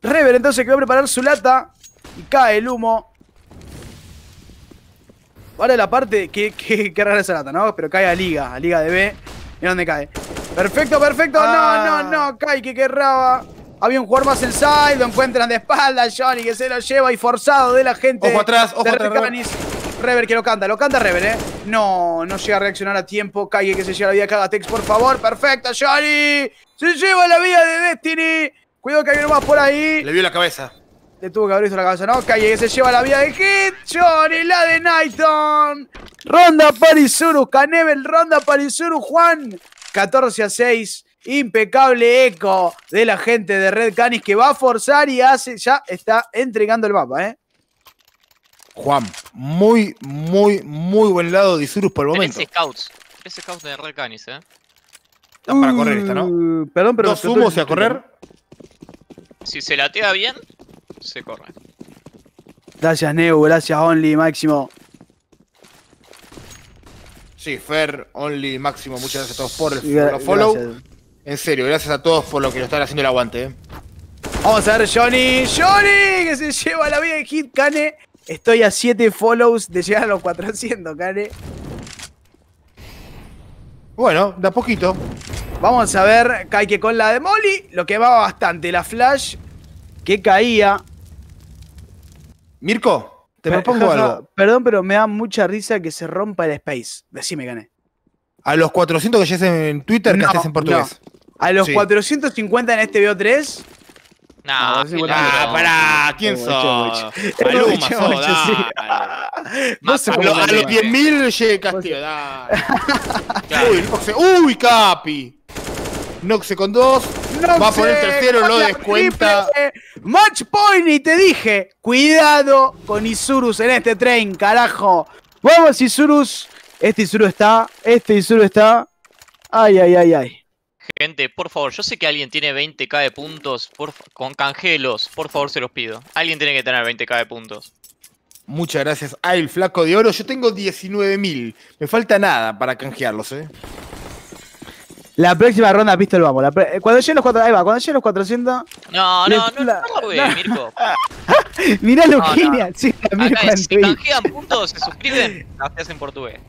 Rebel entonces que va a preparar su lata. Y cae el humo. Vale la parte que, que, rara esa lata, ¿no? Pero cae a Liga, a Liga de B. Mira dónde cae. Perfecto, perfecto. No, no, ah. no. Kai que querraba. Había un jugador más en side, lo encuentran de espalda, Johnny que se lo lleva y forzado de la gente. Ojo atrás, ojo atrás. Rever. que lo canta, lo canta Rever, eh. No, no llega a reaccionar a tiempo. Calle, que se lleva la vida de Cagatex, por favor. Perfecto, Johnny. Se lleva la vida de Destiny. Cuidado que hay uno más por ahí. Le vio la cabeza. Le tuvo que haber la cabeza, ¿no? Calle que se lleva la vida de Hit. Johnny, la de Nighton. Ronda Parizuru, Canevel, ronda Parizuru, Juan. 14 a 6. Impecable eco de la gente de Red Canis que va a forzar y hace, ya está entregando el mapa, ¿eh? Juan, muy, muy, muy buen lado de Isurus por el momento. Tres scouts, tres scouts de Red Canis, ¿eh? Están para correr esta, ¿no? Uh, perdón, pero... Dos sumos y a correr. Si se latea bien, se corre. Gracias, Neu, gracias, Only, Máximo. Sí, Fer, Only, Máximo, muchas gracias a todos por el follow. En serio, gracias a todos por lo que nos están haciendo el aguante. Eh. Vamos a ver, Johnny. ¡Johnny! Que se lleva la vida de Hit, Kane. Estoy a 7 follows de llegar a los 400, Kane. Bueno, da poquito. Vamos a ver, Kaique con la de Molly. Lo que va bastante, la flash que caía. Mirko, te propongo Perdón, pero me da mucha risa que se rompa el space. Decime, gané. A los 400 que llegues en Twitter, no, que estés en portugués. A los 450 en este vo 3. No, no pará, ¿quién sos? Maluma, sos, A los 10.000 llegué castigo. Uy, Noxe, uy, Capi. Noxe con dos, va por el tercero, lo descuenta. Match point y te dije, cuidado con Isurus en este tren, carajo. Vamos Isurus. Este Isurus está, este Isurus está. Ay, ay, ay, ay. Gente, por favor, yo sé que alguien tiene 20k de puntos con canjelos, por favor se los pido. Alguien tiene que tener 20k de puntos. Muchas gracias. Ay, el flaco de oro. Yo tengo 19.000. Me falta nada para canjearlos, ¿eh? La próxima ronda, pistol vamos. Eh, cuando lleguen los 400. Ahí va, cuando lleguen los 400. No, no, no, la... Mirko. Mirá lo genial. Sí, si canjean puntos, se suscriben, las hacen portugués.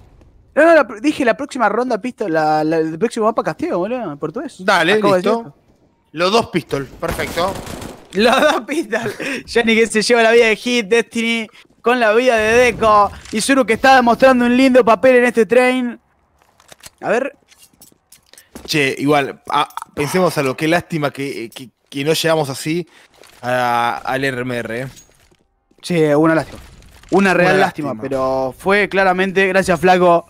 No, no, dije la próxima ronda, pistol, la, el próximo mapa Castillo, boludo, en portugués. Dale, listo. Los dos pistol, perfecto. Los dos pistol. Yannick que se lleva la vida de Hit, Destiny, con la vida de Deco. y Zuru que está demostrando un lindo papel en este train. A ver, Che, igual, pensemos a lo que lástima eh, que, que, no llegamos así al RMR. Che, eh. una lástima. Una real lástima, pero fue claramente, gracias Flaco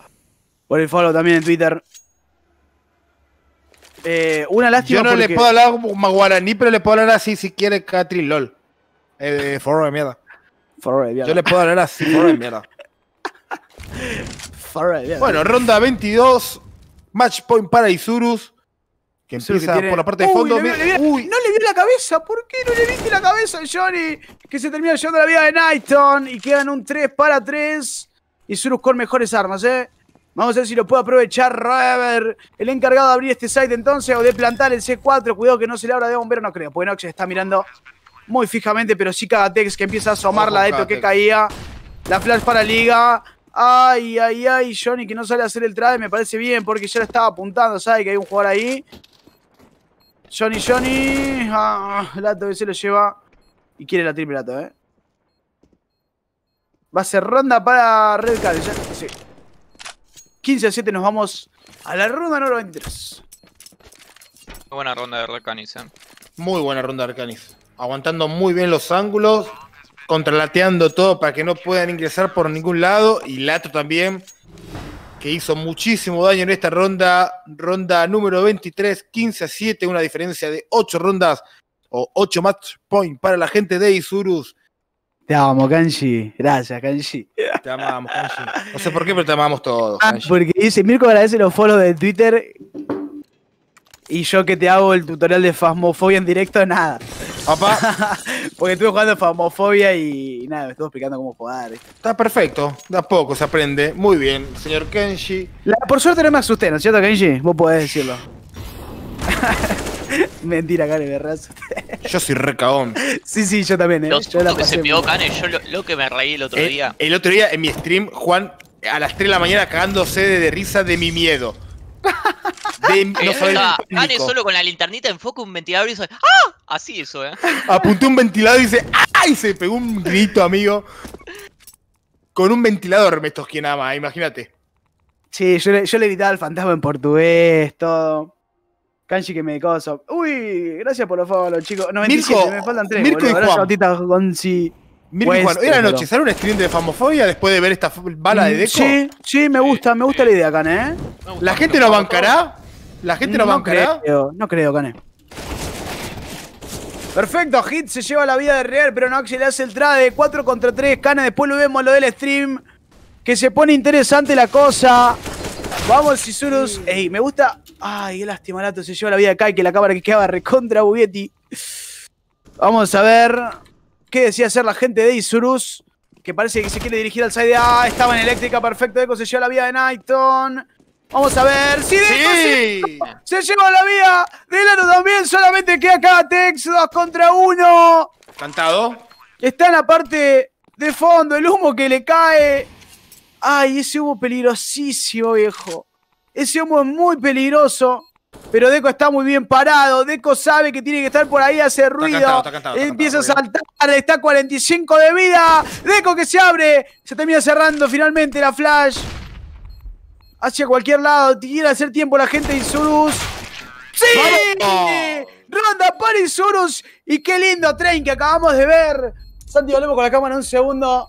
por el follow también en Twitter. Eh, una lástima. Yo no le puedo hablar como guaraní, pero le puedo hablar así si quiere Catrin, LOL. Eh, forro de mierda. Forro de mierda. Yo le puedo hablar así, forro de mierda. forro de mierda. Bueno, ronda 22. Match point para Isurus. Que empieza por la parte de fondo. Uy, No le vio la cabeza. ¿Por qué no le viste la cabeza a Johnny? Que se termina llevando la vida de Nighton. Y quedan un 3 para 3. Isurus con mejores armas, ¿eh? Vamos a ver si lo puede aprovechar Rever, el encargado de abrir este site entonces, o de plantar el C4. Cuidado que no se le abra de bombero, no creo, porque se está mirando muy fijamente, pero sí Cagatex que empieza a asomar la de que caía. La flash para Liga, Ay, ay, ay, Johnny que no sale a hacer el trade, me parece bien porque ya le estaba apuntando, sabes que hay un jugador ahí. Johnny, Johnny. Ah, Lato que se lo lleva. Y quiere la triple Lato, ¿eh? Va a ser ronda para Red Card. sí. 15 a 7 nos vamos a la ronda número 23. buena ronda de Arcanis, ¿eh? Muy buena ronda de Arcanis. Aguantando muy bien los ángulos contralateando todo para que no puedan ingresar por ningún lado. Y Lato también, que hizo muchísimo daño en esta ronda, ronda número 23, 15 a 7, una diferencia de 8 rondas o 8 match point para la gente de Isurus. Te amamos Kanji. Gracias, Kanji. Te amamos, Kanji. No sé por qué, pero te amamos todos. Ah, porque dice, Mirko agradece los follows de Twitter y yo que te hago el tutorial de Fasmofobia en directo, nada. ¿Papá? Porque estuve jugando Fasmofobia y, nada, me estuvo explicando cómo jugar. Está perfecto, da poco se aprende. Muy bien, señor Kenshi. La, por suerte no me asusté, ¿no es cierto, Kenshi? Vos podés decirlo. Mentira, Kane, me Yo soy recaón Sí, sí, yo también, ¿eh? yo se yo lo, que me reí el otro eh, día. El otro día en mi stream, Juan, a las 3 de la mañana cagándose de, de risa de mi miedo. De, no sabes Ane solo con la linternita enfoca un ventilador y dice ¡Ah! Así eso, eh. Apunté un ventilador y dice ay ¡ah! se pegó un grito, amigo. Con un ventilador me estos nada más, imagínate. Sí, yo le, yo al fantasma en portugués, todo. Kanji que me coso. Uy, gracias por los follows, chicos. No, Mirko, me faltan tres. Mirko y Juan. Mirko y Juan. ¿Era anochecer un stream de famofobia después de ver esta bala de mm, Deco? Sí, sí, me gusta, me gusta la idea, Kane. ¿eh? La gente nos bancará. ¿La gente no no a Creo, no creo, Cane. Perfecto, Hit se lleva la vida de Real, pero Nox le hace el trade. 4 contra 3, Cane. Después lo vemos lo del stream. Que se pone interesante la cosa. Vamos, Isurus. Ey, me gusta. Ay, qué lástima, Lato. Se lleva la vida de Kai, que la cámara que quedaba recontra Bugetti. Vamos a ver qué decía hacer la gente de Isurus. Que parece que se quiere dirigir al side A. Ah, estaba en eléctrica, perfecto. Deco se lleva la vida de Nighton. Vamos a ver si sí. se, lleva la vida! Delano también, solamente queda acá Tex, 2 contra 1. Cantado. Está en la parte de fondo, el humo que le cae. Ay, ese humo peligrosísimo, viejo. Ese humo es muy peligroso. Pero Deco está muy bien parado. Deco sabe que tiene que estar por ahí, hacer ruido. Está Empieza a saltar, está 45 de vida. Deco que se abre. Se termina cerrando finalmente la flash hacia cualquier lado. Quiere hacer tiempo la gente de Isurus. ¡Sí! Ronda para Insurus Y qué lindo tren que acabamos de ver. Santi, volvemos con la cámara un segundo.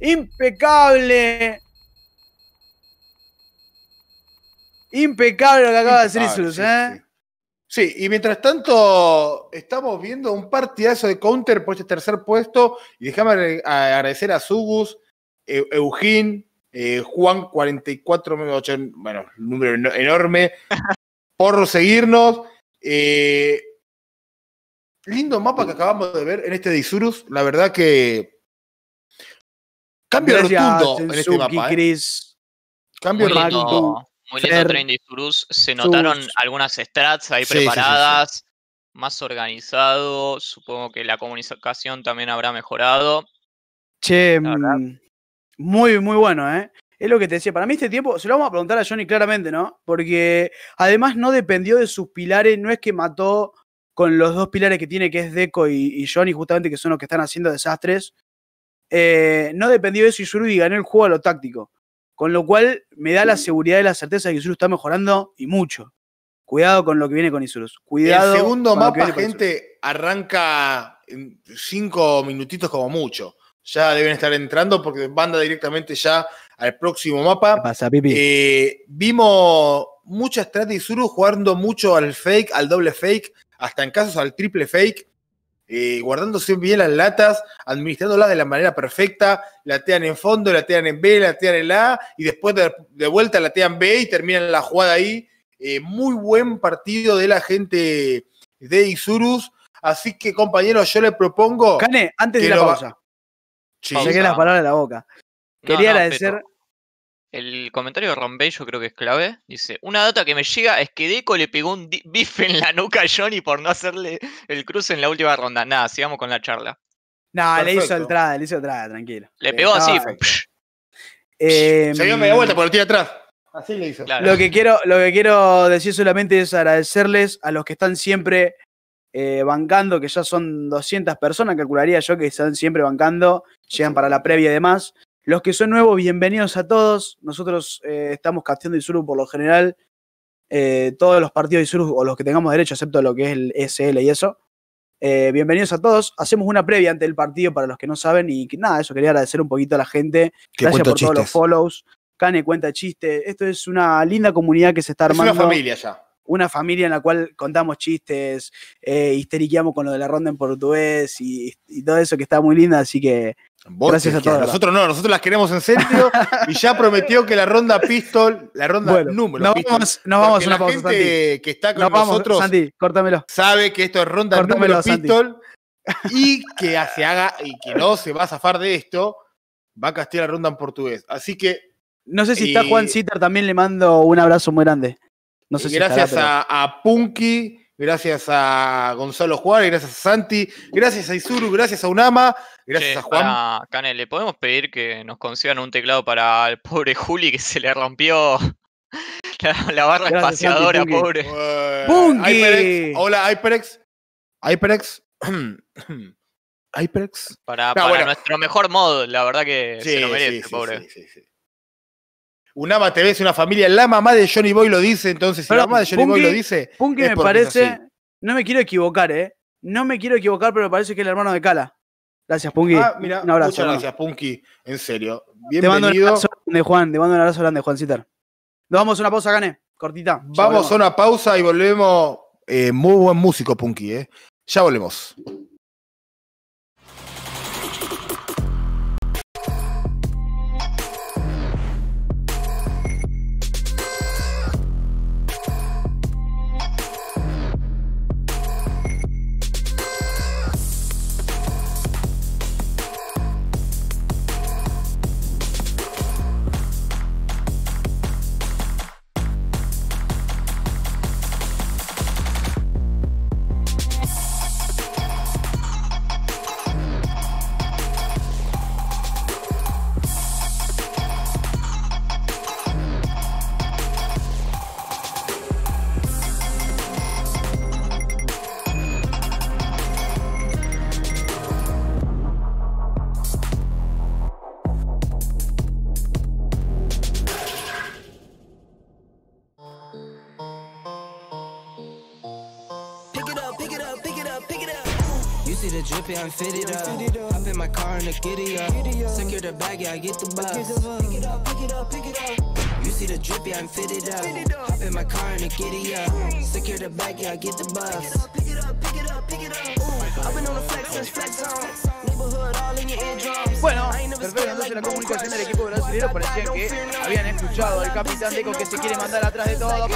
Impecable. Impecable lo que acaba de hacer Insurus. ¿eh? sí, y mientras tanto estamos viendo un partidazo de counter por este tercer puesto. Y déjame agradecer a Sugus, Eugen, eh, Juan 44, bueno, número enorme, por seguirnos. Eh, lindo mapa que acabamos de ver en este Disurus, la verdad que cambio Gracias, rotundo en este mapa. ¿eh? Cambio muy Muy lindo Disurus, se notaron algunas strats ahí preparadas. más organizado, supongo que la comunicación también habrá mejorado. Che, muy, muy bueno, ¿eh? Es lo que te decía. Para mí este tiempo, se lo vamos a preguntar a Johnny claramente, ¿no? Porque además no dependió de sus pilares, no es que mató con los dos pilares que tiene, que es Deco y, Johnny, justamente, que son los que están haciendo desastres. Eh, no dependió de eso y ganó el juego a lo táctico. Con lo cual me da la seguridad y la certeza de que Isuru está mejorando y mucho. Cuidado con lo que viene con Isurus. Cuidado. El segundo mapa, gente, arranca cinco minutitos como mucho ya deben estar entrando porque banda directamente ya al próximo mapa. ¿Qué pasa, Pipi? Eh, vimos mucha y Zuru jugando mucho al fake, al doble fake, hasta en casos al triple fake, eh, guardándose bien las latas, administrándolas de la manera perfecta, latean en fondo, latean en B, latean en A, y después de, vuelta latean B y terminan la jugada ahí. Eh, muy buen partido de la gente de Isurus. Así que, compañeros, yo le propongo. Cane, antes de la pausa. Sí, las palabras de la boca. Quería agradecer. El comentario de Rombey yo creo que es clave. Dice, una data que me llega es que Deco le pegó un bife en la nuca a Johnny por no hacerle el cruce en la última ronda. Nada, sigamos con la charla. No, le hizo el le hizo el tranquilo. Le eh, pegó así. Eh, se dio media vuelta por el tío atrás. Así le hizo. Lo, que quiero, lo que quiero decir solamente es agradecerles a los que están siempre eh, bancando, que ya son 200 personas, calcularía yo que están siempre bancando, llegan para la previa y demás. Los que son nuevos, bienvenidos a todos. Nosotros eh, estamos casteando Isuru por lo general. Eh, todos los partidos de Isuru o los que tengamos derecho, excepto lo que es el SL y eso. bienvenidos a todos. Hacemos una previa ante el partido para los que no saben. Y nada, eso quería agradecer un poquito a la gente. Gracias por todos los follows. Cane cuenta chiste. Esto es una linda comunidad que se está armando. Es una familia ya una familia en la cual contamos chistes, eh, histeriqueamos con lo de la ronda en portugués y, todo eso que está muy linda, así que gracias a todos. Nosotros no, nosotros las queremos en serio y ya prometió que la ronda pistol, la ronda número. Nos vamos, nos vamos una la pausa, gente que está con nosotros Santi, córtamelo. sabe que esto es ronda en número pistol y que se haga y que no se va a zafar de esto, va a castigar la ronda en portugués. Así que no sé si está eh, Juan Citar, también le mando un abrazo muy grande. Eh, gracias a, Punky, gracias a Gonzalo Juárez, gracias a Santi, gracias a Isuru, gracias a Unama, gracias a Juan. Canel, ¿le podemos pedir que nos consigan un teclado para el pobre Juli que se le rompió la, barra espaciadora, pobre? Punky. hola, HyperX. HyperX. HyperX. Para, nuestro mejor mod, la verdad que se lo merece, sí, sí, pobre ama TV es una familia, la mamá de Johnny Boy lo dice, entonces si la mamá de Johnny Boy lo dice. Punky me parece, no me quiero equivocar, ¿eh? No me quiero equivocar, pero parece que es el hermano de Cala. Gracias, Punky. Ah, un abrazo. Muchas gracias, Punky. En serio. Bienvenido. Te mando un abrazo grande, Juan. Te mando un abrazo grande, Juancitar. Nos vamos a una pausa, Gane. Cortita. Vamos a una pausa y volvemos. Eh, muy buen músico, Punky, ¿eh? Ya volvemos. giddy up. Secure the bag, yeah, I get the bus. Pick it up, pick it up, pick it up. You see the drip, yeah, I'm fitted up. Hop in my car and a giddy up. Secure the bag, yeah, I get the bus. Pick it up, pick it up, pick it up, pick it up. Ooh, I've been on the flex since flex on. Bueno, perfecto, la comunicación del equipo brasileño parecía que habían escuchado al capitán Deco que se quiere mandar atrás de todo.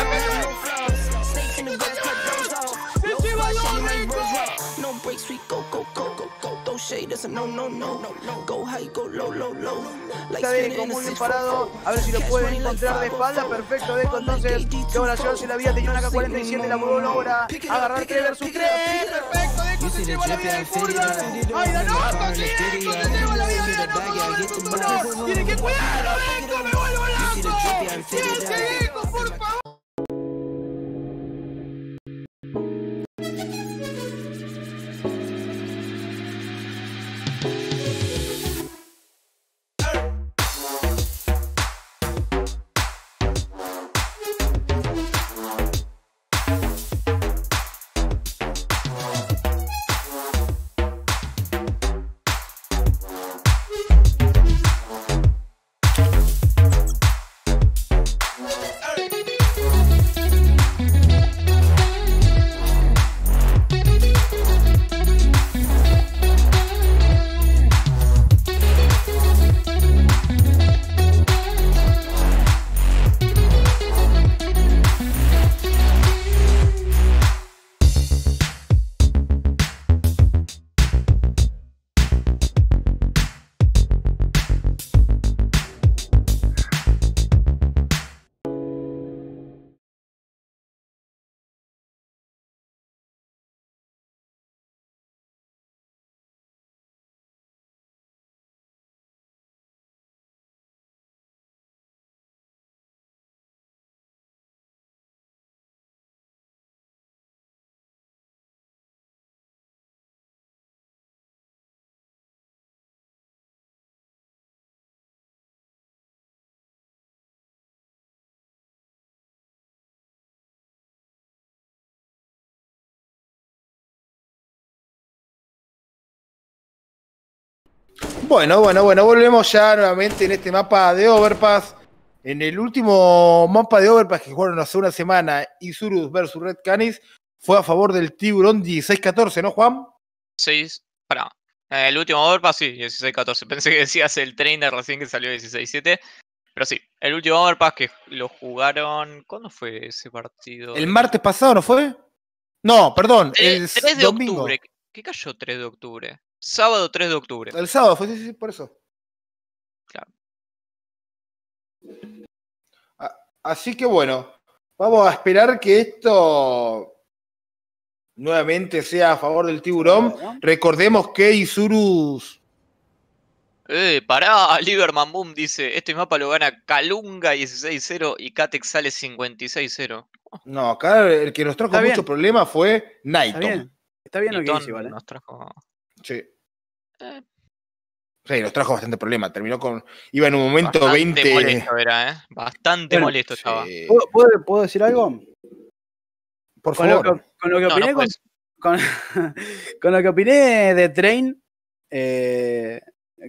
¡Perfecto! No, no, no, no, no. Go go, high, low, Está bien como muy bien parado. A ver si lo pueden encontrar de espalda. Perfecto, Deco, esto entonces. Que ahora si la vida tenía una K47 la pudo logra agarrar 3 versus 3. Perfecto, Deco se lleva la vida de Fulton. ¡Ay, Danoto! ¡Que Deco! se lleva la vida de Danoto! ¡Tiene que cuidarlo, Deco, ¡Me vuelvo loco! ¡Quédense, Deco, por favor! Bueno, bueno, bueno, volvemos ya nuevamente en este mapa de Overpass. En el último mapa de Overpass que jugaron hace una semana, Isurus versus Red Canis, fue a favor del Tiburón 16-14, ¿no, Juan? 6, para. Eh, el último Overpass, sí, 16-14. Pensé que decías el trainer recién que salió 16-7. Pero sí, el último Overpass que lo jugaron. ¿Cuándo fue ese partido? El martes pasado, ¿no fue? No, perdón. El, 3 de octubre. ¿Qué cayó 3 de octubre? sábado 3 de octubre. El sábado, fue sí, por eso. Claro. Así que bueno, vamos a esperar que esto nuevamente sea a favor del tiburón. Recordemos que Isurus. Eh, pará, Liberman Boom dice: Este mapa lo gana Kalunga 16-0 y Katex sale 56-0. No, acá el que nos trajo mucho problema fue Nighton. Está bien, Está bien lo que dice, ¿vale? ¿eh? Nos trajo Sí. Eh. Sí, nos trajo bastante problema. Terminó con. Iba en un momento 20. Bastante molesto ¿eh? estaba. ¿Puedo, decir algo? Por favor. con lo que opiné, con, lo que opiné de Train, eh,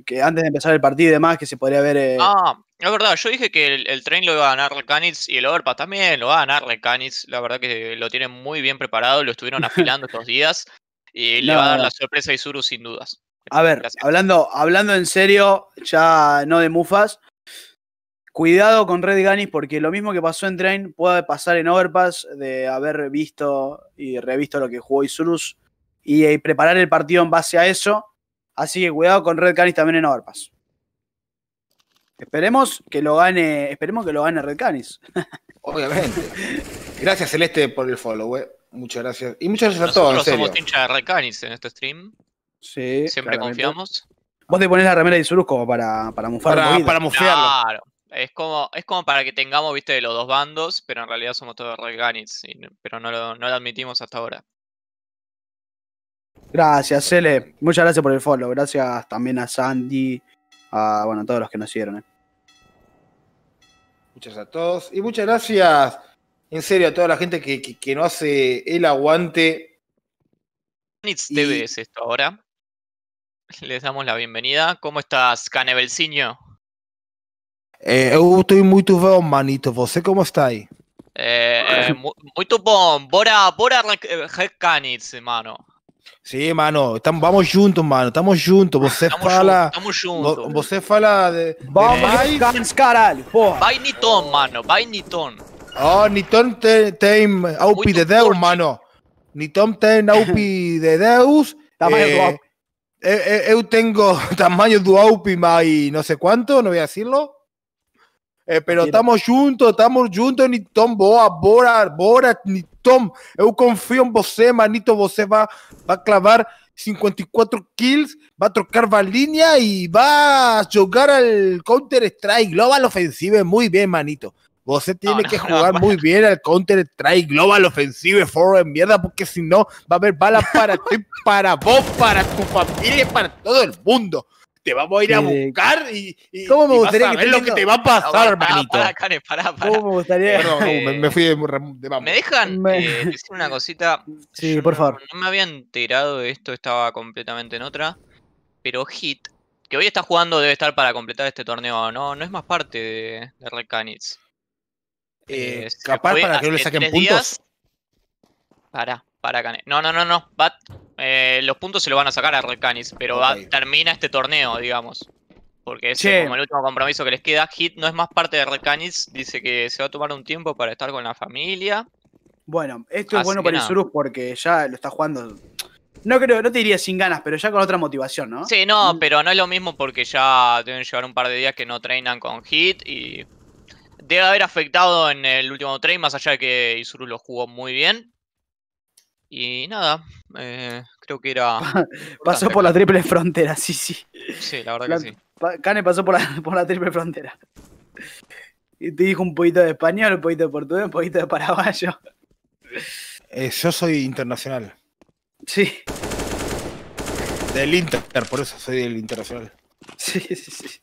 que antes de empezar el partido y demás, que se podría ver. Ah, es verdad, yo dije que el, Train lo iba a ganar Kanitz y el Overpass también lo va a ganar Recanitz. La verdad que lo tienen muy bien preparado, lo estuvieron afilando estos días. Y le va a dar la sorpresa a Isurus sin dudas. A ver, hablando, hablando en serio, ya no de mufas. Cuidado con Red Ganis porque lo mismo que pasó en Train puede pasar en Overpass de haber visto y revisto lo que jugó Isurus y, eh, preparar el partido en base a eso. Así que cuidado con Red Ganis también en Overpass. Esperemos que lo gane, esperemos que lo gane Red Canis. Obviamente. Gracias, Celeste, por el follow, eh. Muchas gracias. Y muchas gracias a todos. Nosotros somos hinchas de Red Canis en este stream. Sí. Siempre confiamos. Vos te pones la remera de Zurus como para, para Para, Claro. Es como, es como para que tengamos, viste, de los dos bandos, pero en realidad somos todos Red Canis. Pero no lo, no lo admitimos hasta ahora. Gracias, Cele. Muchas gracias por el follow. Gracias también a Sandy a bueno, todos los que nos siguieron. Eh. Muchas a todos y muchas gracias en serio a toda la gente que, que, no hace el aguante. Nits es esto ahora. Les damos la bienvenida. ¿Cómo estás, Canebelcinho? Eh, uh, estoy muy estou muito manito. Eh, cómo estás? está aí? muy muito Bora, bora, Recanitz, mano. Sí, mano, estamos, vamos juntos, mano, estamos juntos. ¿Vos estamos fala. Juntos, estamos juntos. de. Vamos, de... porra. Vai Niton, mano, vai Niton. Oh, Niton tem, tem Vamos de Deus, mano. Niton tem de Deus. Eh, tamanho eh, Eu, eu tenho tamanho do y no sé cuánto, no voy a decirlo. Eh, pero estamos juntos, estamos juntos, Niton, boa, bora, bora, Tom, eu confío en em vos, manito. Vos va a clavar 54 e kills, va a trocar línea y e va a jugar al Counter Strike Global Offensive muy bien, manito. Vos tiene que jugar muy bien al Counter Strike Global Offensive mierda, porque si no va a haber balas para ti, para vos, para tu familia, para todo el mundo te vamos a ir a buscar y, ¿Cómo me gustaría y vas lo que te va a pasar, hermanito. Pará, pará, ¿Cómo me gustaría? Eh, perdón, me, fui de, de ¿Me dejan eh, decir una cosita? Sí, por favor. No me había enterado de esto, estaba completamente en otra. Pero Hit, que hoy está jugando, debe estar para completar este torneo. No, no es más parte de, de Red Canids. Eh, capaz para que no le saquen puntos. Pará, Para, para Canet. No, no, no, no. Va eh, los puntos se lo van a sacar a Red pero termina este torneo, digamos. Porque es como el último compromiso que les queda. Hit no es más parte de Red dice que se va a tomar un tiempo para estar con la familia. Bueno, esto es bueno para Isurus porque ya lo está jugando. No creo, no te diría sin ganas, pero ya con otra motivación, ¿no? Sí, no, mm. pero no es lo mismo porque ya deben llevar un par de días que no treinan con Hit y debe haber afectado en el último trade, más allá de que Isurus lo jugó muy bien. Y nada, eh, creo que era. pasó por la triple frontera, sí, sí. Sí, la verdad que sí. Cane pasó por la, por la triple frontera. Y te dijo un poquito de español, un poquito de portugués, un poquito de paraguayo. Eh, yo soy internacional. Sí. Del Inter, por eso soy del internacional. Sí, sí, sí.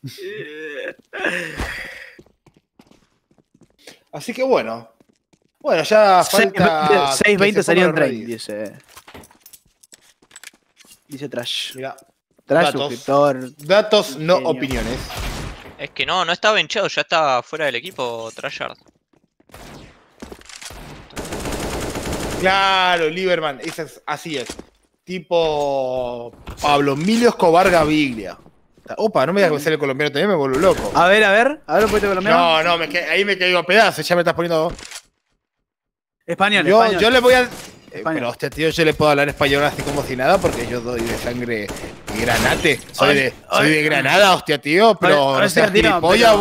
Así que bueno, bueno, ya falta. 6.20 serían 30, dice. Dice Trash. Mirá. Trash datos, Datos, no opiniones. Es que no, no estaba benchado, ya está fuera del equipo Trashard. Claro, Lieberman, es, así es. Tipo Pablo Emilio Escobar Gaviglia. Opa, no me digas que ser el colombiano también, me vuelvo loco. A ver, a ver, a ver, un poquito colombiano. No, no, ahí me caigo a pedazos, ya me estás poniendo. Español, yo, Yo le voy a... Eh, hostia, tío, yo le puedo hablar español así como si nada porque yo doy de sangre granate. Soy, de, soy de Granada, hostia, tío, pero no seas gilipollas.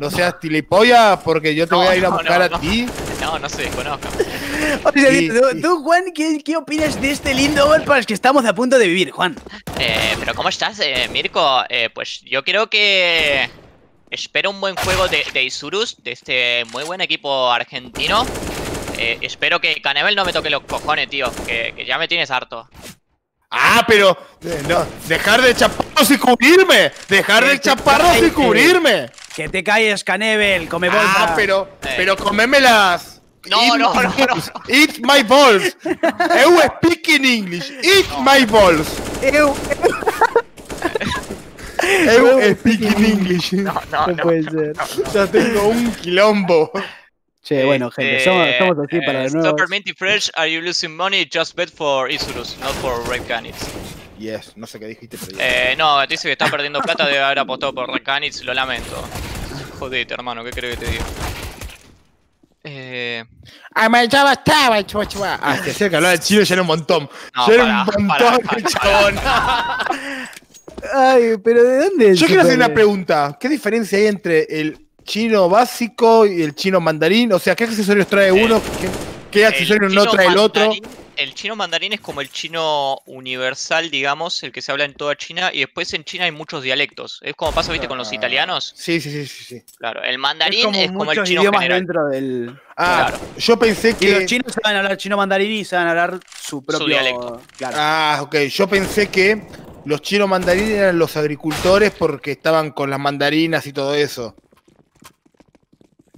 No seas gilipollas porque yo te voy a ir a buscar a ti. No, no sé, Conozco. o ¿tú, Juan, ¿qué, opinas de este lindo gol para el que estamos a punto de vivir, Juan? Eh, pero ¿cómo estás, eh, Mirko? pues yo creo que... Espero un buen juego de Isurus, de este muy buen equipo argentino. Eh, espero que Canebel no me toque los cojones, tío. Que, ya me tienes harto. Ah, pero. Eh, dejar de chaparros y cubrirme. Dejar de chaparros y cubrirme. Que te calles, Canebel, come bolsa. Ah, pero. Eh. Pero comémelas. No, no, no, Eat my balls. Eu speak in English. Eat my balls. Eu, Eu speak in English. No, no, no. puede ser. Ya tengo un quilombo. Che, eh, bueno, gente, estamos eh, aquí para eh, de nuevo. Super Minty fresh, are you losing money? Just bet for Isurus, not for Red Canids. Yes, no sé qué dijiste, pero... Eh, no, te dice que está perdiendo plata de haber apostado por Red lo lamento. Jodete, hermano, ¿qué creo que te digo? Eh... Ah, me estaba, estaba, chua, chua. Ah, que si que hablaba de chino ya era un montón. ya era un montón, para, Ay, pero ¿de dónde? Yo quiero hacer una pregunta. ¿Qué diferencia hay entre el chino básico y el chino mandarín. O sea, ¿qué accesorios trae uno? ¿Qué, accesorios no trae el otro? el chino mandarín es como el chino universal, digamos, el que se habla en toda China, y después en China hay muchos dialectos. Es como pasa, viste, con los ah. italianos. Sí, sí, sí, sí. Claro, el mandarín es como, el chino idiomas dentro del. Ah, yo pensé que. los chinos saben hablar chino mandarín y saben hablar su propio dialecto. Ah, ok. Yo pensé que los chinos mandarín eran los agricultores porque estaban con las mandarinas y todo eso.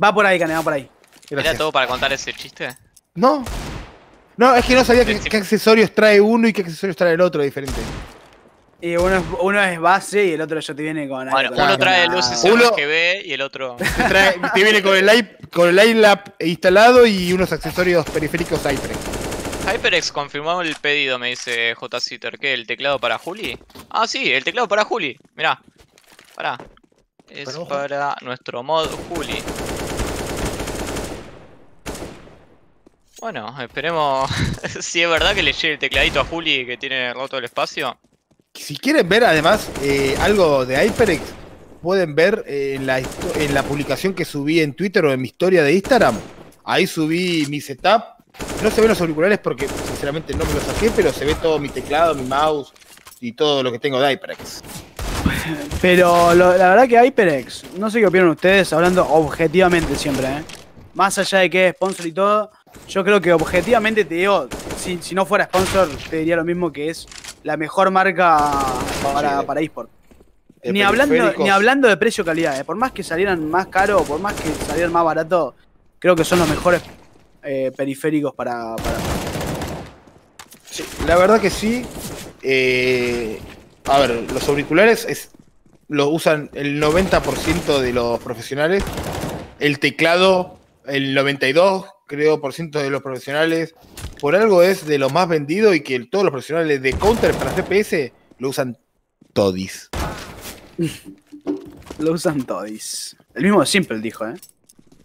Va por ahí, Cane, va por ahí. ¿Era todo para contar ese chiste? No. No, es que no sabía qué, accesorios trae uno y qué accesorios trae el otro diferente. Y uno es, base y el otro ya te viene con. Bueno, uno ah, trae luces uno, RGB y el otro. Te, viene con el, con el iLab instalado y unos accesorios periféricos HyperX. HyperX confirmó el pedido, me dice J. que ¿Qué? ¿El teclado para Juli? Ah, sí, el teclado para Juli. Mirá. Pará. Es para, para nuestro mod Juli. Bueno, esperemos si es verdad que le llegue el tecladito a Juli que tiene roto el espacio. Si quieren ver además eh, algo de HyperX, pueden ver eh, en, la en la publicación que subí en Twitter o en mi historia de Instagram. Ahí subí mi setup. No se ven los auriculares porque sinceramente no me los saqué, pero se ve todo mi teclado, mi mouse y todo lo que tengo de HyperX. Pero la verdad que HyperX, no sé qué opinan ustedes, hablando objetivamente siempre, ¿eh? más allá de que es sponsor y todo, yo creo que objetivamente te digo, si, no fuera sponsor, te diría lo mismo que es la mejor marca para, eSport. Eh, ni hablando, ni hablando de precio-calidad, eh. por más que salieran más caro, por más que salieran más barato, creo que son los mejores eh, periféricos para, para... la verdad que sí. a ver, los auriculares es, los usan el 90% de los profesionales. El teclado, el 92%, creo, por ciento de los profesionales. Por algo es de lo más vendido y que todos los profesionales de Counter para CPS lo usan todis. lo usan todis. El mismo Simple dijo, ¿eh?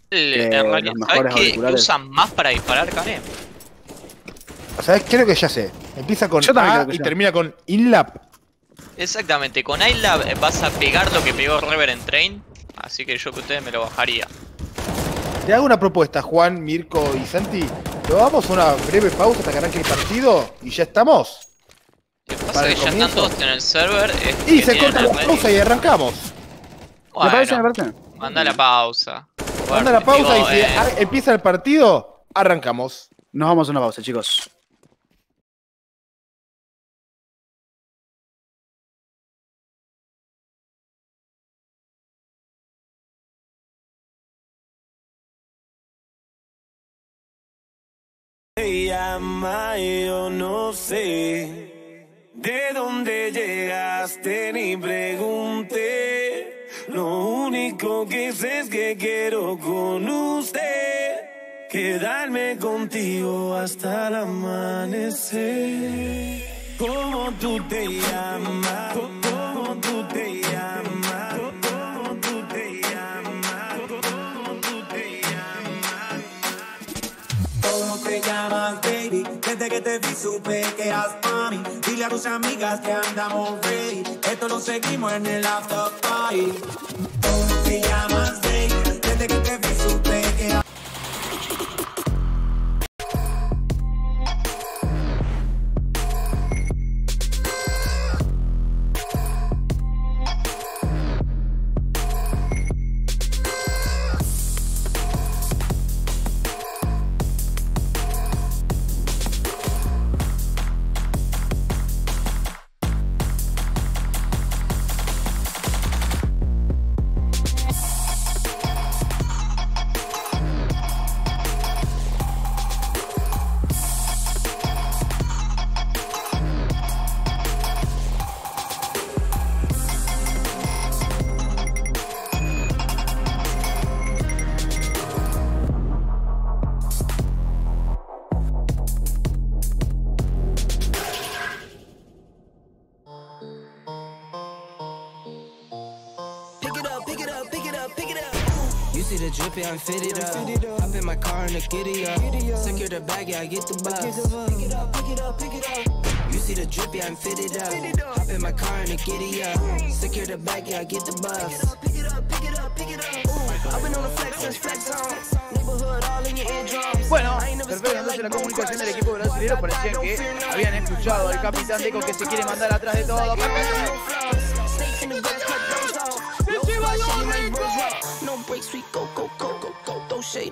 que usan más para disparar, Karen? O sea, creo que ya sé. Empieza con A y termina con InLab. Exactamente, con InLab vas a pegar lo que pegó Reverend Train, así que yo que ustedes me lo bajaría. Te hago una propuesta, Juan, Mirko y Santi. Lo vamos a una breve pausa hasta que arranque el partido y ya estamos. ¿Qué pasa que ya están todos en el server. y se corta la pausa y arrancamos. Bueno, parece, Manda la pausa. Manda la pausa y si eh, empieza el partido, arrancamos. Nos vamos a una pausa, chicos. yo no sé de dónde llegaste ni pregunté. Lo único que sé es que quiero con usted quedarme contigo hasta el amanecer. Como tú te llamas? ¿Cómo tú te llamas? ¿Cómo tú te llamas? ¿Cómo tú te llamas? ¿Cómo te llamas? que te vi supe que eras mami. Dile a tus amigas que andamos ready. Esto lo seguimos en el after party. te llamas baby Desde que te vi just giddy up. Secure the bag, yeah, I get the bus. Pick it up, pick it up, pick it up. You see the drip, yeah, I'm fitted up. Hop in my car and get giddy up. Secure the bag, yeah, I get the bus. Pick it up, pick it up, pick it up, pick it up. Ooh, I've been on the flex since flex on. Bueno, perfecto, entonces la comunicación del equipo brasileño parecía que habían escuchado al capitán Deco que se quiere mandar atrás de todo. ¡Perfecto!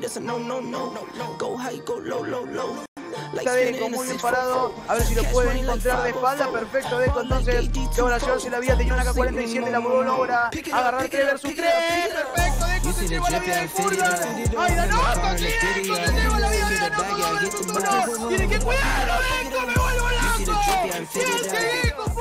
that's a no, no, no. Go high, go low, low, low. Está Deco muy bien parado, a ver si lo pueden encontrar de oh espalda, perfecto Deco entonces logra llevarse la vida, tenía una K-47, la voló, logra agarrar 3 versus 3, perfecto Deco se lleva la vida de Furga, ay Danoto, Deco se lleva la vida de Danoto, tiene que cuidarlo Deco, me vuelvo loco, tiene que Deco,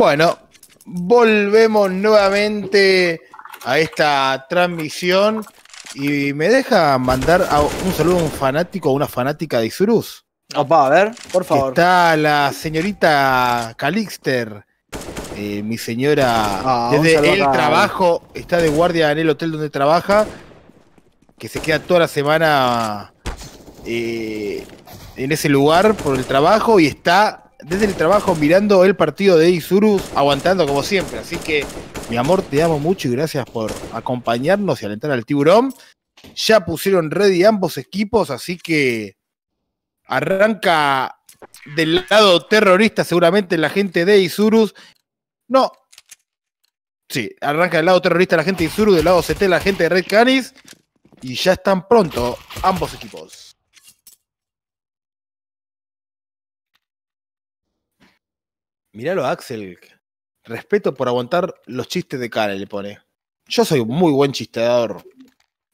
Bueno, volvemos nuevamente a esta transmisión y me deja mandar un saludo a un fanático o una fanática de Isurus. Opa, a ver, por favor. Está la señorita Calixter, eh, mi señora, ah, desde el trabajo, está de guardia en el hotel donde trabaja, que se queda toda la semana eh, en ese lugar por el trabajo y está desde el trabajo mirando el partido de Isurus, aguantando como siempre. Así que, mi amor, te amo mucho y gracias por acompañarnos y alentar al tiburón. Ya pusieron ready ambos equipos, así que arranca del lado terrorista seguramente la gente de Isurus. No. Sí, arranca del lado terrorista la gente de Isurus, del lado CT la gente de Red Canis. Y ya están pronto ambos equipos. Míralo Axel. Respeto por aguantar los chistes de cara, le pone. Yo soy un muy buen chisteador.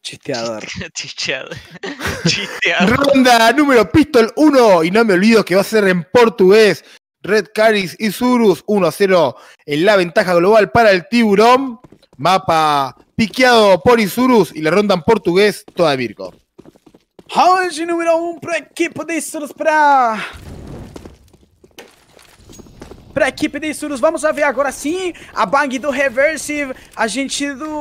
Chisteador. Chisteador. Chisteador. Ronda número Pistol 1. Y no me olvido que va a ser en portugués. Red Caris y Surus 1 0 en la ventaja global para el tiburón. Mapa piqueado por Isurus y la ronda en portugués toda Virgo. Hoje número 1 um para equipo de Isurus para pra equipe da Isurus. Vamos ver agora sim a bang do reverse. A gente do,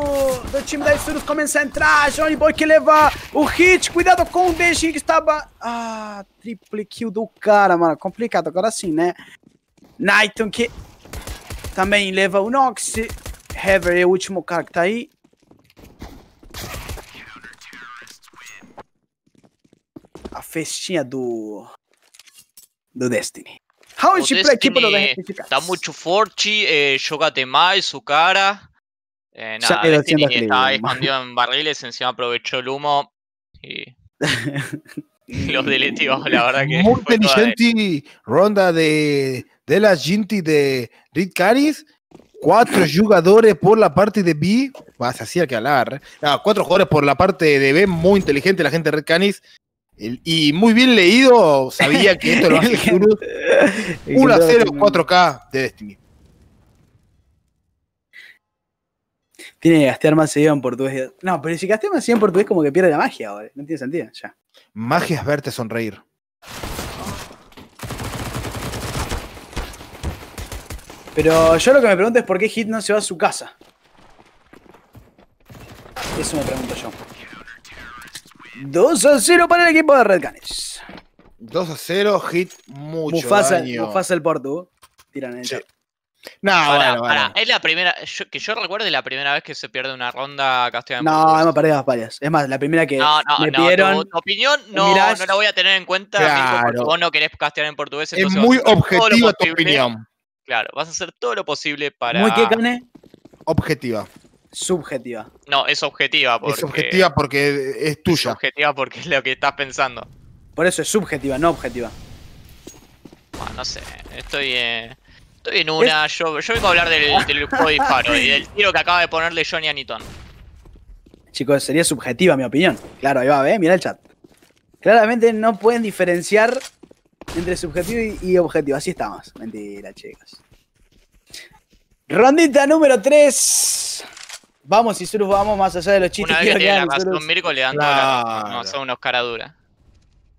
do time da Isurus começa a entrar. Johnny Boy que leva o hit. Cuidado com o beijinho que estava... Ah, triple kill do cara, mano. Complicado agora sim, né? Nighton que também leva o Nox. Hever é o último cara que tá aí. A festinha do... Do Destiny. How is she play? Está mucho Forchi, eh, Yoga Temai, cara. Eh, nada, Destiny estaba escondido en barriles, encima aprovechó el humo y. los deletivos, la verdad que. Muy inteligente ronda de, de las Ginty de Rick Caris. Cuatro jugadores por la parte de B. Vas así a hablar. Ah, cuatro jugadores por la parte de B. Muy inteligente la gente de Rick Canis y muy bien leído, sabía que esto lo hace 1 a 0 4K de Destiny. Tiene que gastar más seguido en portugués. No, pero si gasté más seguido en portugués, como que pierde la magia ahora. No tiene sentido, ya. Magia es verte sonreír. Pero yo lo que me pregunto es por qué Hit no se va a su casa. Eso me pregunto yo. 2 a 0 para el equipo de Red Canes. 2 a 0, hit mucho Mufasa, daño. Mufasa el Porto. Tiran el sí. No, para, bueno, Es la primera, que yo recuerde la primera vez que se pierde una ronda castellana. No, hemos perdido varias. Es más, la primera que no, no, no, Tu, opinión no, no la voy a tener en cuenta. Claro. vos no querés castear en portugués. Es muy objetiva tu opinión. Claro, vas a hacer todo lo posible para. ¿Muy qué, Cane? Objetiva. Subjetiva. No, es objetiva Es objetiva porque es tuya. Es objetiva porque es lo que estás pensando. Por eso es subjetiva, no objetiva. Ah, no sé, estoy, eh, estoy en una. Yo, vengo a hablar del, juego disparo y del tiro que acaba de ponerle Johnny a Chicos, sería subjetiva mi opinión. Claro, ahí va, ¿eh? Mira el chat. Claramente no pueden diferenciar entre subjetivo y, y objetivo. Así estamos. Mentira, chicos. Rondita número 3. Vamos, si Isurus, vamos más allá de los chistes. Una vez que tiene la razón Mirko, le dan toda la No, son unos caraduras.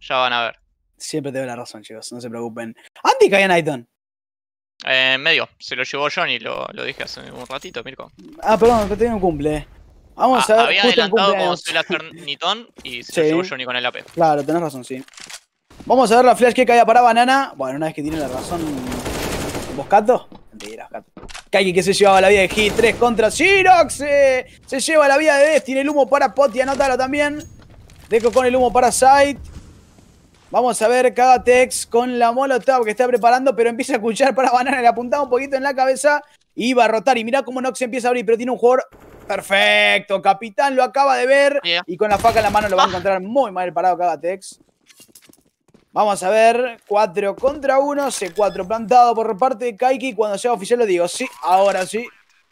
Ya van a ver. Siempre tengo la razón, chicos, no se preocupen. ¿Andy caía Nighton. Eh, medio, se lo llevó Johnny, lo, lo dije hace un ratito, Mirko. Ah, perdón, que tenía un cumple. Vamos ah, a, ver. Había adelantado como suele la Nitón y se lo llevó Johnny con el AP. Claro, tenés razón, sí. Vamos a ver la flash que caía para Banana. Bueno, una vez que tiene la razón, Boscato que se llevaba la vida de Hit. 3 contra Xerox. Eh. se lleva la vida de tiene El humo para Poti. Anótalo también. dejo con el humo para Sight. Vamos a ver kagatex con la Molotov que está preparando, pero empieza a escuchar para Banana. Le apuntaba un poquito en la cabeza y va a rotar. Y mira cómo Nox empieza a abrir, pero tiene un jugador perfecto. Capitán lo acaba de ver y con la faca en la mano lo va a ah. encontrar muy mal parado kagatex Vamos a ver, 4 contra 1, C4 plantado por parte de Kaiki. Cuando sea oficial lo digo, sí, ahora sí.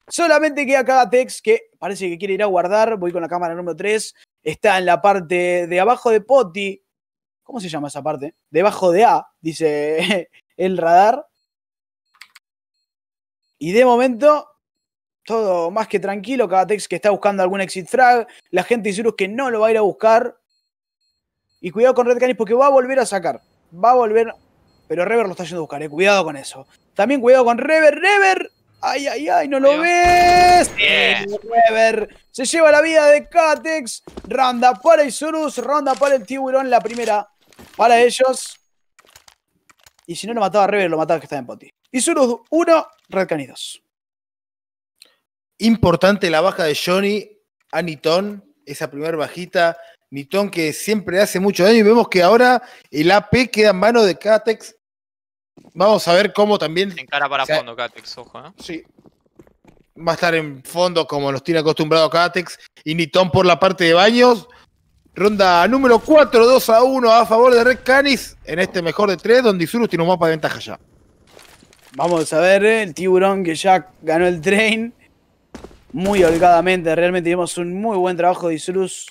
Solamente queda Kagatex, que parece que quiere ir a guardar. Voy con la cámara número 3. Está en la parte de abajo de Poti. ¿Cómo se llama esa parte? Debajo de A, dice el radar. Y de momento, todo más que tranquilo. Kagatex que está buscando algún exit frag. La gente de que no lo va a ir a buscar. Y cuidado con Red Canis porque va a volver a sacar. Va a volver. Pero Rever lo está yendo a buscar, eh. Cuidado con eso. También cuidado con Rever. Rever. Ay, ay, ay, no lo ves. Yeah. Rever. Se lleva la vida de Catex. Ronda para Isurus. Ronda para el tiburón. La primera para ellos. Y si no lo mataba a Rever, lo mataba que estaba en Poti. Isurus 1, Red Canis 2. Importante la baja de Johnny. Aniton. Esa primera bajita Nitón que siempre hace mucho daño y vemos que ahora el AP queda en mano de Catex. Vamos a ver cómo también. En cara para fondo, Katex, ojo, ¿no? ¿eh? Sí. Va a estar en fondo como nos tiene acostumbrado Catex. Y Nitón por la parte de baños. Ronda número 4, 2 a 1 a favor de Red Canis en este mejor de 3, donde Isurus tiene un mapa de ventaja ya. Vamos a ver, ¿eh? el tiburón que ya ganó el train. Muy holgadamente, realmente vimos un muy buen trabajo de Isurus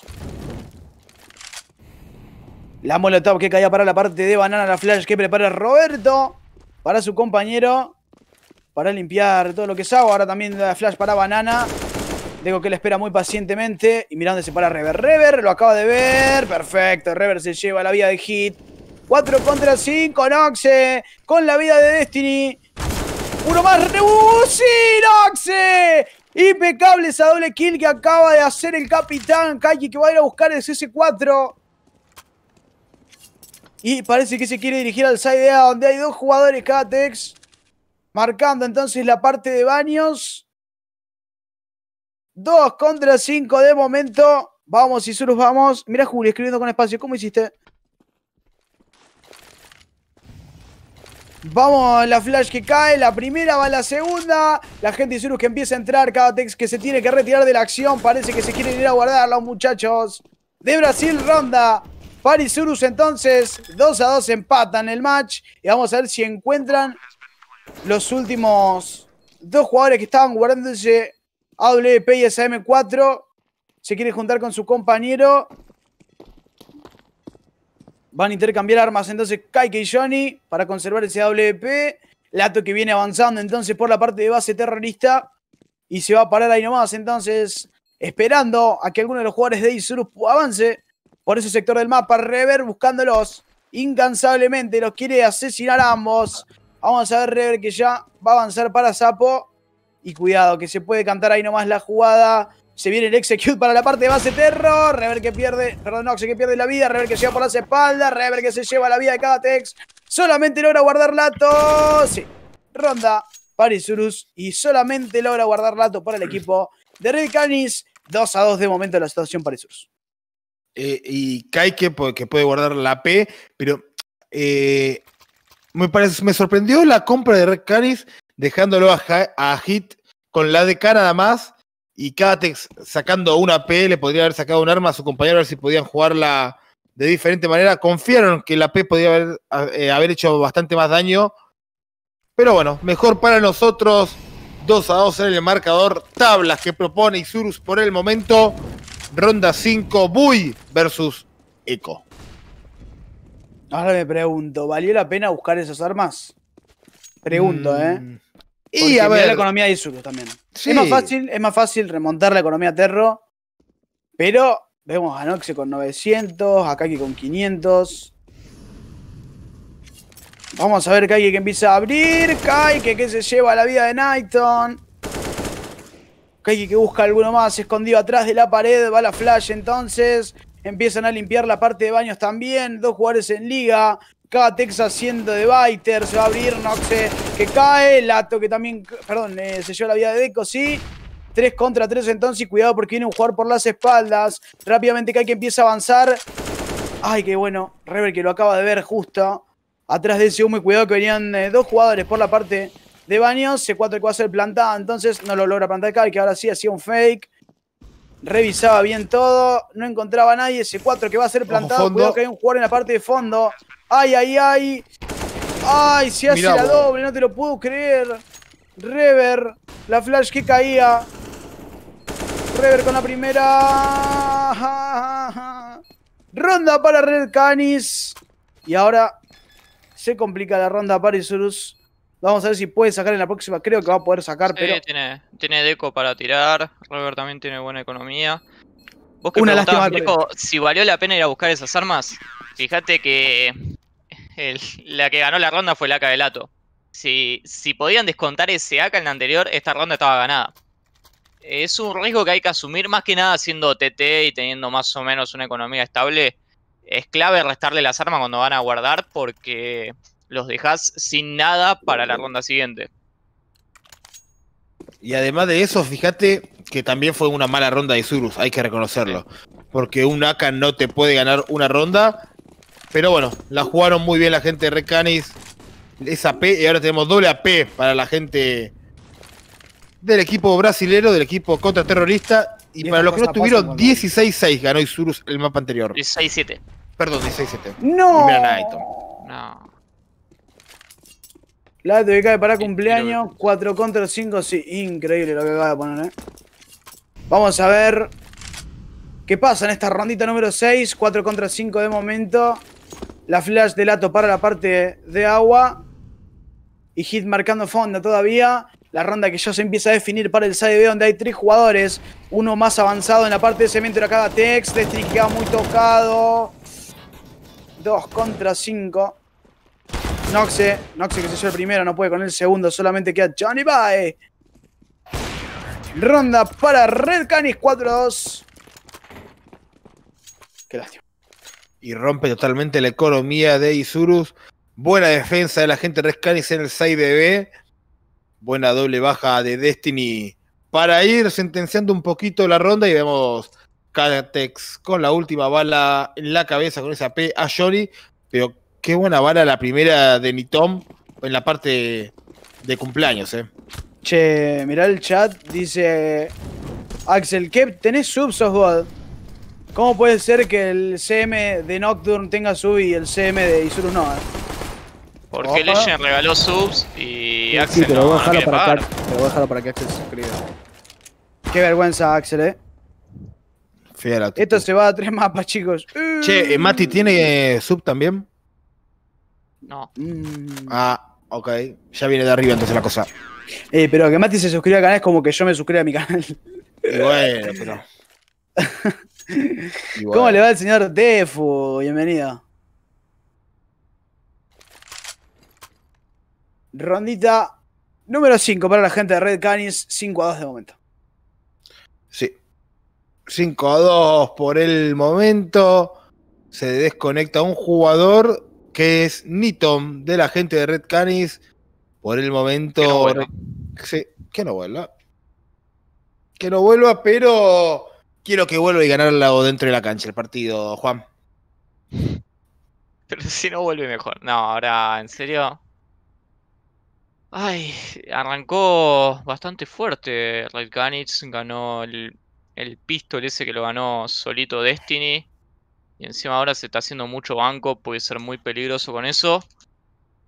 la molotov que caía para la parte de banana, la flash que prepara Roberto para su compañero. Para limpiar todo lo que es agua. Ahora también la flash para banana. Digo que le espera muy pacientemente. Y se para Rever. Rever lo acaba de ver. Perfecto. Rever se lleva la vida de hit. 4 contra 5. Noxe con la vida de Destiny. Uno más. ¡Uh, sí! ¡Noxe! Impecable esa doble kill que acaba de hacer el capitán. Kaiki que va a ir a buscar el CS4. Y parece que se quiere dirigir al side A, donde hay dos jugadores Catex. Marcando entonces la parte de baños. Dos contra cinco de momento. Vamos, Isurus, vamos. Mira Julio escribiendo con espacio. ¿Cómo hiciste? Vamos, la flash que cae, la primera va a la segunda. La gente de Isurus que empieza a entrar, Catex que se tiene que retirar de la acción. Parece que se quiere ir a guardar los muchachos de Brasil Ronda. Parisurus entonces, 2 a 2 empatan el match. Y vamos a ver si encuentran los últimos dos jugadores que estaban guardándose AWP y SM4. Se quiere juntar con su compañero. Van a intercambiar armas entonces Kaike y Johnny para conservar ese AWP. Lato que viene avanzando entonces por la parte de base terrorista. Y se va a parar ahí nomás entonces. Esperando a que alguno de los jugadores de Isurus avance por ese sector del mapa. Rever buscándolos incansablemente. Los quiere asesinar a ambos. Vamos a ver Rever que ya va a avanzar para Sapo. Y cuidado, que se puede cantar ahí nomás la jugada. Se viene el execute para la parte de base Terror. Rever que pierde, perdón, Nox que pierde la vida. Rever que se lleva por las espaldas. Rever que se lleva la vida de cada Solamente logra guardar Lato. Sí. Ronda para Y solamente logra guardar Lato para el equipo de Red Canis. 2 a 2 de momento la situación para Isurus. Eh, y Kaike pues, que puede guardar la P, pero eh, me, parece, me sorprendió la compra de Red Caris dejándolo a, Hit con la de K nada más y Katex sacando una P, le podría haber sacado un arma a su compañero a ver si podían jugarla de diferente manera. Confiaron que la P podía haber, eh, haber hecho bastante más daño, pero bueno, mejor para nosotros. 2 a 2 en el marcador, tablas que propone Isurus por el momento. Ronda 5, Buy versus Eco. Ahora me pregunto, ¿valió la pena buscar esas armas? Pregunto, mm. ¿eh? y a ver. la economía de también. Es, más fácil, es más fácil remontar la economía a Terro, pero vemos a Noxe con 900, a Kaki con 500. Vamos a ver Kaki que empieza a abrir. Kaki que se lleva la vida de Nighton que busca alguno más, escondido atrás de la pared, va la flash entonces. Empiezan a limpiar la parte de baños también. Dos jugadores en liga. Cada Texas haciendo de biter. Se va a abrir Nox, que cae. Lato que también, perdón, eh, se lleva la vida de Deco, sí. Tres contra tres entonces cuidado porque viene un jugador por las espaldas. Rápidamente Kai que empieza a avanzar. Ay, qué bueno. Rebel, que lo acaba de ver justo. Atrás de ese humo cuidado que venían eh, dos jugadores por la parte de Baños. C4 que va a ser plantada, entonces no lo logra plantar que ahora sí hacía un fake. Revisaba bien todo, no encontraba a nadie. C4 que va a ser plantado. Creo que hay un jugador en la parte de fondo. ¡Ay, ay, ay! ¡Ay, se hace la doble! No te lo puedo creer. Rever, la flash que caía. Rever con la primera. Ronda para Red Canis. Y ahora se complica la ronda para Isurus. Vamos a ver si puede sacar en la próxima. Creo que va a poder sacar, pero. Tiene, tiene Deco para tirar. Robert también tiene buena economía. Vos que Una lástima, Deco, si valió la pena ir a buscar esas armas, fíjate que la que ganó la ronda fue la AK de Lato. Si, si podían descontar ese AK en la anterior, esta ronda estaba ganada. Es un riesgo que hay que asumir, más que nada siendo TT y teniendo más o menos una economía estable. Es clave restarle las armas cuando van a guardar porque los dejas sin nada para la ronda siguiente. Y además de eso, fíjate que también fue una mala ronda de surus hay que reconocerlo. Porque un AK no te puede ganar una ronda. Pero bueno, la jugaron muy bien la gente de Recanis. Es AP y ahora tenemos doble AP para la gente del equipo brasilero, del equipo contraterrorista. Y, y para los que no tuvieron, 16-6 ganó Isurus el mapa anterior. 16-7. Perdón, 16-7. No. no. La de para cumpleaños. 4 contra 5. Sí, increíble lo que acaba de poner, ¿eh? Vamos a ver qué pasa en esta rondita número 6. 4 contra 5 de momento. La flash de Lato para la parte de agua. Y Hit marcando fondo todavía. La ronda que ya se empieza a definir para el side B, donde hay tres jugadores. Uno más avanzado en la parte de cemento de acá, Tex. queda muy tocado. 2 contra 5. Noxe, Noxe que se hizo el primero, no puede con el segundo, solamente queda Johnny Bye. Ronda para Red Canis 4-2. Qué lástima. Y rompe totalmente la economía de Isurus. Buena defensa de la gente Red Canis en el 6 B. Buena doble baja de Destiny para ir sentenciando un poquito la ronda y vemos Katex con la última bala en la cabeza con esa P a Johnny, pero qué buena bala la primera de Nitom en la parte de cumpleaños, eh. Che, mirá el chat, dice Axel, tenés subs o God? ¿Cómo puede ser que el CM de Nocturne tenga sub y el CM de Isurus no? Eh? Porque Legend regaló subs y Axel sí, te lo voy a dejar para acá. te lo voy a dejar para que Axel se suscriba. Qué vergüenza, Axel, eh. Fíjate. Esto se va a tres mapas, chicos. Che, eh, ¿Mati tiene eh, sub también? No. Mm. Ah, ok. Ya viene de arriba entonces la cosa. Eh, pero que Mati se suscriba al canal es como que yo me suscriba a mi canal. bueno, pero. ¿Cómo le va el señor Defu? Bienvenido. Rondita número 5 para la gente de Red Canis, 5 a 2 de momento. Sí. 5 a 2 por el momento. Se desconecta un jugador que es Nitom, de la gente de Red Canis. Por el momento. Que no vuelva. que no vuelva. pero quiero que vuelva y lado dentro de la cancha el partido, Juan. Pero si no vuelve mejor. No, ahora, en serio. Ay, arrancó bastante fuerte Red Canis. Ganó el, el pistol ese que lo ganó solito Destiny. Y encima ahora se está haciendo mucho banco, puede ser muy peligroso con eso.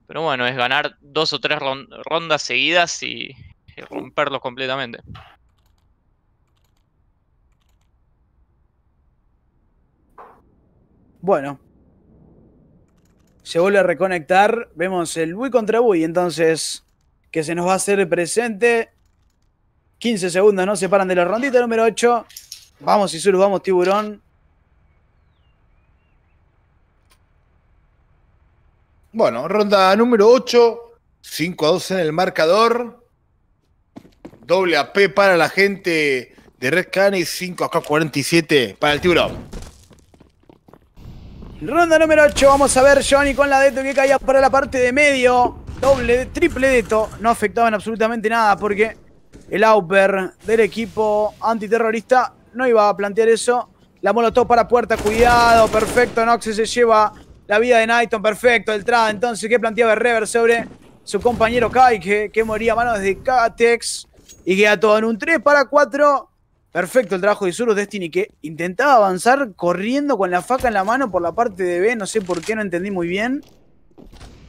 Pero bueno, es ganar dos o tres rondas seguidas y, romperlo romperlos completamente. Bueno. Se vuelve a reconectar. Vemos el Bui contra Bui, entonces, que se nos va a hacer presente. 15 segundos No se paran de la rondita número 8. Vamos, Isurus, vamos, tiburón. Bueno, ronda número 8, 5 a 2 en el marcador. Doble AP para la gente de Red y 5 a 47 para el tiburón. Ronda número 8, vamos a ver Johnny con la Deto que caía para la parte de medio. Doble, triple Deto, no en absolutamente nada porque el Auper del equipo antiterrorista no iba a plantear eso. La molotov para puerta, cuidado, perfecto, Nox se lleva la vida de Nighton, perfecto. El trade. entonces, ¿qué planteaba Rever sobre su compañero Kai, que, moría a manos de Katex? Y queda todo en un 3 para 4. Perfecto el trabajo de Zurus Destiny, que intentaba avanzar corriendo con la faca en la mano por la parte de B. No sé por qué, no entendí muy bien.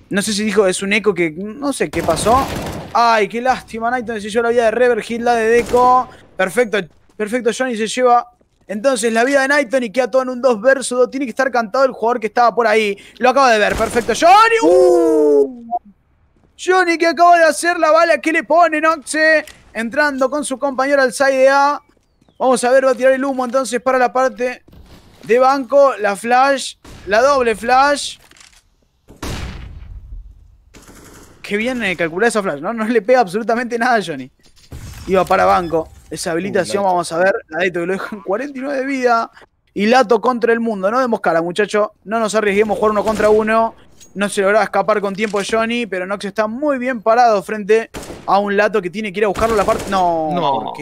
No sé si dijo, es un eco que... No sé qué pasó. Ay, qué lástima. Nighton se yo la vida de Rever, Hit la de Deco. Perfecto, perfecto. Johnny se lleva entonces, la vida de night y queda todo en un 2 verso 2. Tiene que estar cantado el jugador que estaba por ahí. Lo acaba de ver, perfecto. ¡Johnny! Uh. Uh. Johnny que acaba de hacer la bala que le pone noche Entrando con su compañero al side A. Vamos a ver, va a tirar el humo entonces para la parte de banco. La flash, la doble flash. Qué bien eh, calcula esa flash, ¿no? No le pega absolutamente nada a Johnny. Iba para banco. Esa habilitación, vamos a ver. La que lo dejo 49 de vida. Y Lato contra el mundo. No demos cara, muchachos. No nos arriesguemos a jugar uno contra uno. No se logra escapar con tiempo Johnny, pero Nox está muy bien parado frente a un Lato que tiene que ir a buscarlo a la parte. No, no.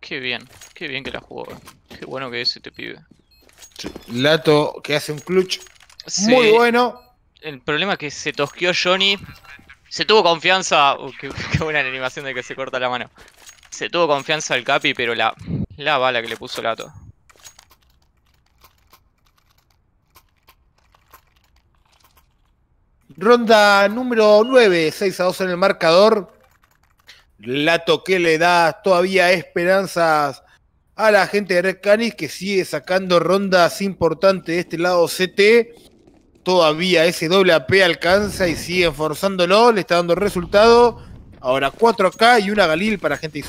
Qué bien, qué bien que la jugó. Qué bueno que ese te pibe. Lato que hace un clutch. Muy bueno. El problema es que se tosqueó Johnny se tuvo confianza. Uh, qué, buena animación de que se corta la mano. Se tuvo confianza el Capi, pero la, la bala que le puso Lato. Ronda número 9, 6 a 2 en el marcador. Lato que le da todavía esperanzas a la gente de Red Canis que sigue sacando rondas importantes de este lado CT todavía ese doble AP alcanza y sigue forzándolo, le está dando resultado. Ahora 4K y una Galil para gente y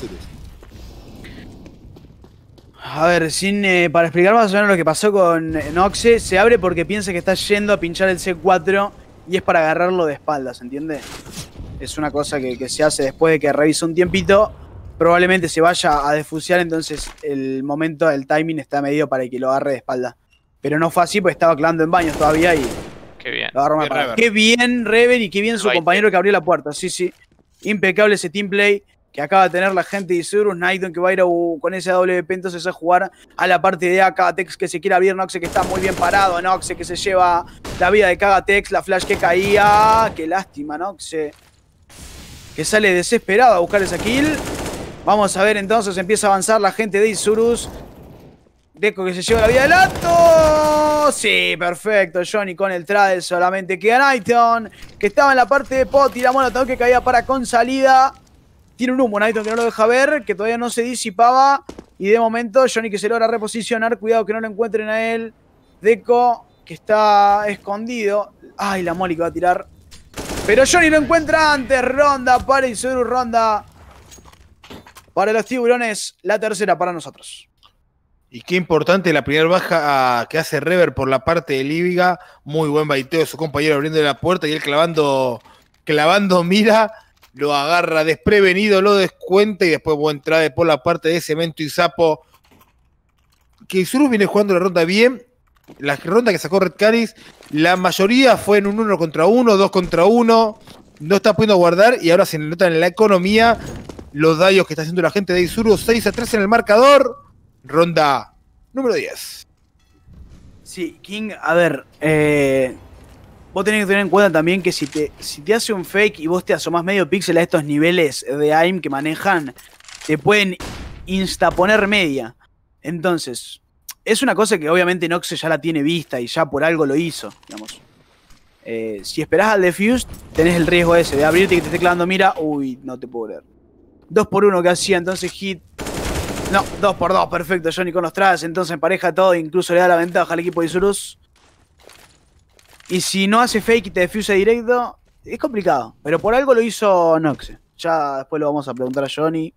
A ver, sin, eh, para explicar más o menos lo que pasó con eh, Noxe, se abre porque piensa que está yendo a pinchar el C4 y es para agarrarlo de espaldas, ¿entiende? Es una cosa que, se hace después de que revisa un tiempito, probablemente se vaya a defusear, entonces el momento, el timing está medido para que lo agarre de espalda. Pero no fue así, porque estaba clavando en baños todavía y Qué bien Reven y qué bien su compañero que abrió la puerta. Sí, sí. Impecable ese team play que acaba de tener la gente de Isurus. Nighton que va a ir con ese WP entonces a jugar a la parte de Akatex que se quiere abrir, Noxe que está muy bien parado, Noxe que se lleva la vida de Kagatex, la flash que caía, qué lástima Noxe que sale desesperado a buscar esa kill. Vamos a ver entonces, empieza a avanzar la gente de Isurus. Deco que se lleva la vida ato. Sí, perfecto. Johnny con el trade solamente queda Nighton. Que estaba en la parte de pot y la tengo que caía para con salida. Tiene un humo Nighton que no lo deja ver. Que todavía no se disipaba. Y de momento Johnny que se logra reposicionar. Cuidado que no lo encuentren a él. Deco que está escondido. Ay, la moli que va a tirar. Pero Johnny lo encuentra antes. Ronda para Sur. Ronda para los tiburones. La tercera para nosotros. Y qué importante la primera baja ah, que hace Rever por la parte de Líbiga. Muy buen baiteo de su compañero abriendo la puerta y él clavando, clavando mira. Lo agarra desprevenido, lo descuenta y después buen entrada por la parte de Cemento y Sapo. Que Isurus viene jugando la ronda bien. La ronda que sacó Red Caris, la mayoría fue en un 1 contra 1, 2 contra 1. No está pudiendo guardar y ahora se nota en la economía los daños que está haciendo la gente de Isurus. 6 a 3 en el marcador ronda número 10. Sí, King, a ver, eh, vos tenés que tener en cuenta también que si te, si te hace un fake y vos te asomás medio píxel a estos niveles de AIM que manejan, te pueden instaponer media. Entonces, es una cosa que obviamente Nox ya la tiene vista y ya por algo lo hizo, digamos. Eh, si esperás al defuse, tenés el riesgo ese de abrirte y que te esté clavando mira. Uy, no te puedo ver 2 por 1 que hacía entonces Hit no, 2 por 2 perfecto. Johnny con los tras, entonces pareja todo, incluso le da la ventaja al equipo de Isurus. Y si no hace fake y te defuse directo, es complicado. Pero por algo lo hizo Nox. Ya después lo vamos a preguntar a Johnny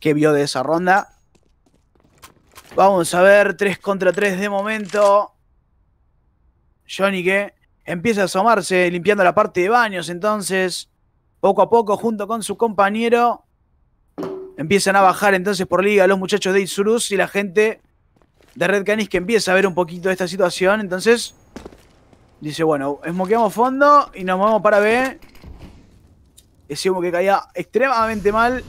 qué vio de esa ronda. Vamos a ver, 3 contra 3 de momento. Johnny que empieza a asomarse, limpiando la parte de baños. Entonces, poco a poco, junto con su compañero, Empiezan a bajar entonces por liga los muchachos de Itsurus y la gente de Red Canis que empieza a ver un poquito esta situación. Entonces dice, bueno, esmoqueamos fondo y nos movemos para B. Ese humo que caía extremadamente mal.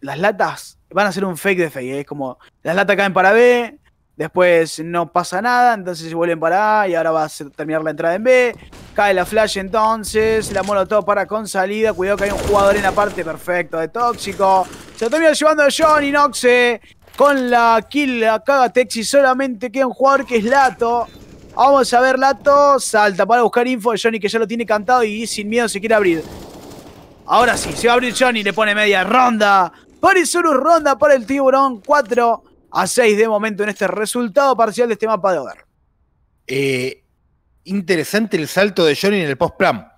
Las latas van a ser un fake de fake. ¿eh? Es como, las latas caen para B. Después no pasa nada, entonces vuelven para A y ahora va a terminar la entrada en B. Cae la flash entonces, la molotov para con salida. Cuidado que hay un jugador en la parte perfecto de tóxico. Se termina llevando a Johnny Noxe con la kill, la caga Texi. Solamente queda un jugador que es Lato. Vamos a ver, Lato salta para buscar info de Johnny que ya lo tiene cantado y sin miedo se quiere abrir. Ahora sí, se va a abrir Johnny, le pone media ronda. Para el solo ronda para el tiburón 4 a 6 de momento en este resultado parcial de este mapa de hogar. Eh, interesante el salto de Johnny en el post plan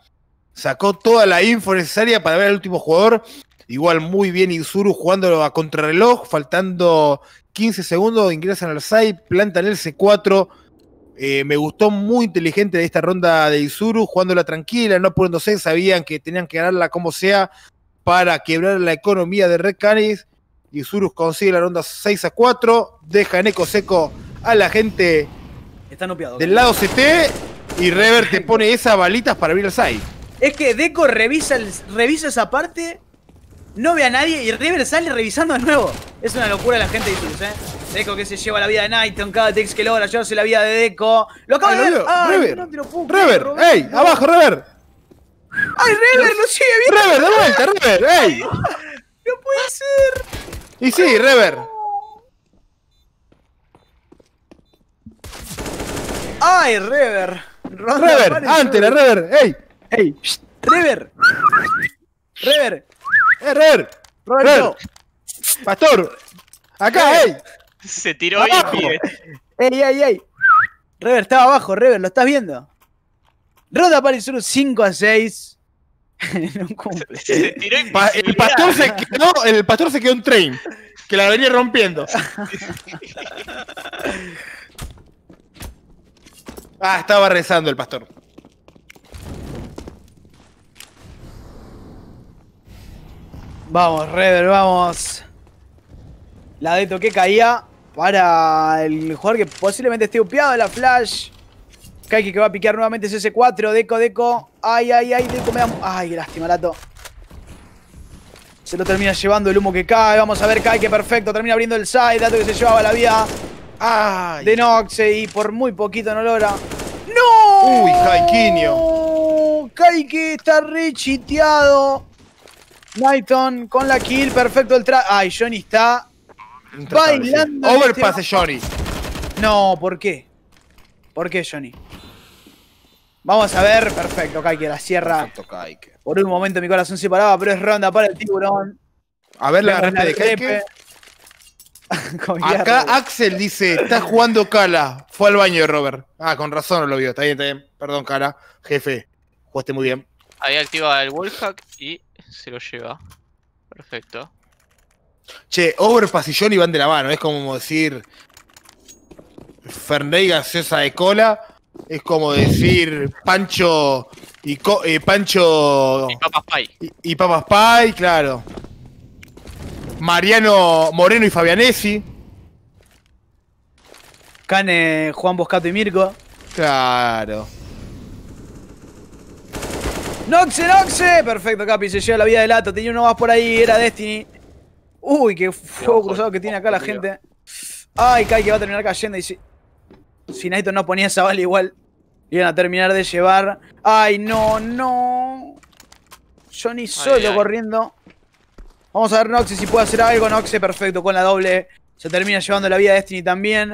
Sacó toda la info necesaria para ver al último jugador. Igual muy bien Isuru jugándolo a contrarreloj, faltando 15 segundos, ingresan al side, plantan el C4. Eh, me gustó muy inteligente esta ronda de Isuru, jugándola tranquila, no ser sabían que tenían que ganarla como sea para quebrar la economía de Red Canis y Surus consigue la ronda 6 a 4. Deja en eco seco a la gente del lado CT. Y Rever te pone esas balitas para abrir el side. Es que Deco revisa, revisa esa parte. No ve a nadie y River sale revisando de nuevo. Es una locura la gente de Isurus, ¿eh? Deco que se lleva la vida de Nighton, cada tex que logra llevarse la vida de Deco. ¡Lo acabo de ver! Rever! abajo Rever! ay rever no sigue bien! ¡Rever, de vuelta, Rever! ¡Ey! ¡No puede ser! Y sí, Rever. ¡Ay, Rever! Rever, antes, la Rever. ¡Ey! ¡Ey! ¡Rever! ¡Rever! ¡Eh, Rever! ¡Roberto! Rever. eh rever ¡Acá, ey! Se tiró ahí, eh. pibe! ¡Ey, ey, ey! Rever, estaba abajo, Rever, ¿lo estás viendo? Ronda Paris 5 a 6 el, pastor se quedó, el en train, que la venía rompiendo. ah, estaba rezando el pastor. Vamos, Rebel, vamos. La de toque caía para el jugador que posiblemente esté upiado. La flash. Kaiki que va a piquear nuevamente ese 4 Deco, Deco. Ay, ay, ay, Deco me da... Ay, lástima, Lato. Se lo termina llevando el humo que cae. Vamos a ver, Kaike, perfecto. Termina abriendo el side. Lato que se llevaba la vida. ay. de Noxe y por muy poquito no logra. ¡No! Uy, Kaikinio Kaike está rechiteado. Nighton con la kill. Perfecto el tra... Ay, Johnny está bailando. Este Overpass Johnny. No, ¿por qué? ¿Por qué, Johnny? Vamos a ver, perfecto, Kaike, la sierra. Perfecto, Kaike. Por un momento mi corazón se paraba, pero es ronda para el tiburón. A ver, la ronda de Kaike. Acá Axel dice, está jugando Cala. Fue al baño de Robert. Ah, con razón no lo vio. Está bien, está bien. Perdón, Kala. Jefe, jugaste muy bien. Ahí activa el wallhack y se lo lleva. Perfecto. Che, Overpass y van de la mano. Es como decir Ferney esa de cola es como decir Pancho y eh, Pancho y Papas Pai, Y, claro. Mariano Moreno y Fabianesi. Cane, Juan Boscato y Mirko. Claro. Noxe, Noxe. Perfecto, Capi. Se lleva la vida del lato. Tenía uno más por ahí. Era Destiny. Uy, qué fuego cruzado que tiene acá la gente. Ay, Kai que va a terminar cayendo. Y si si Naito no ponía esa bala igual, iban a terminar de llevar. ¡Ay, no, no! Yo solo soy yo corriendo. Vamos a ver Nox si puede hacer algo. Noxe perfecto con la doble. Se termina llevando la vida de Destiny también.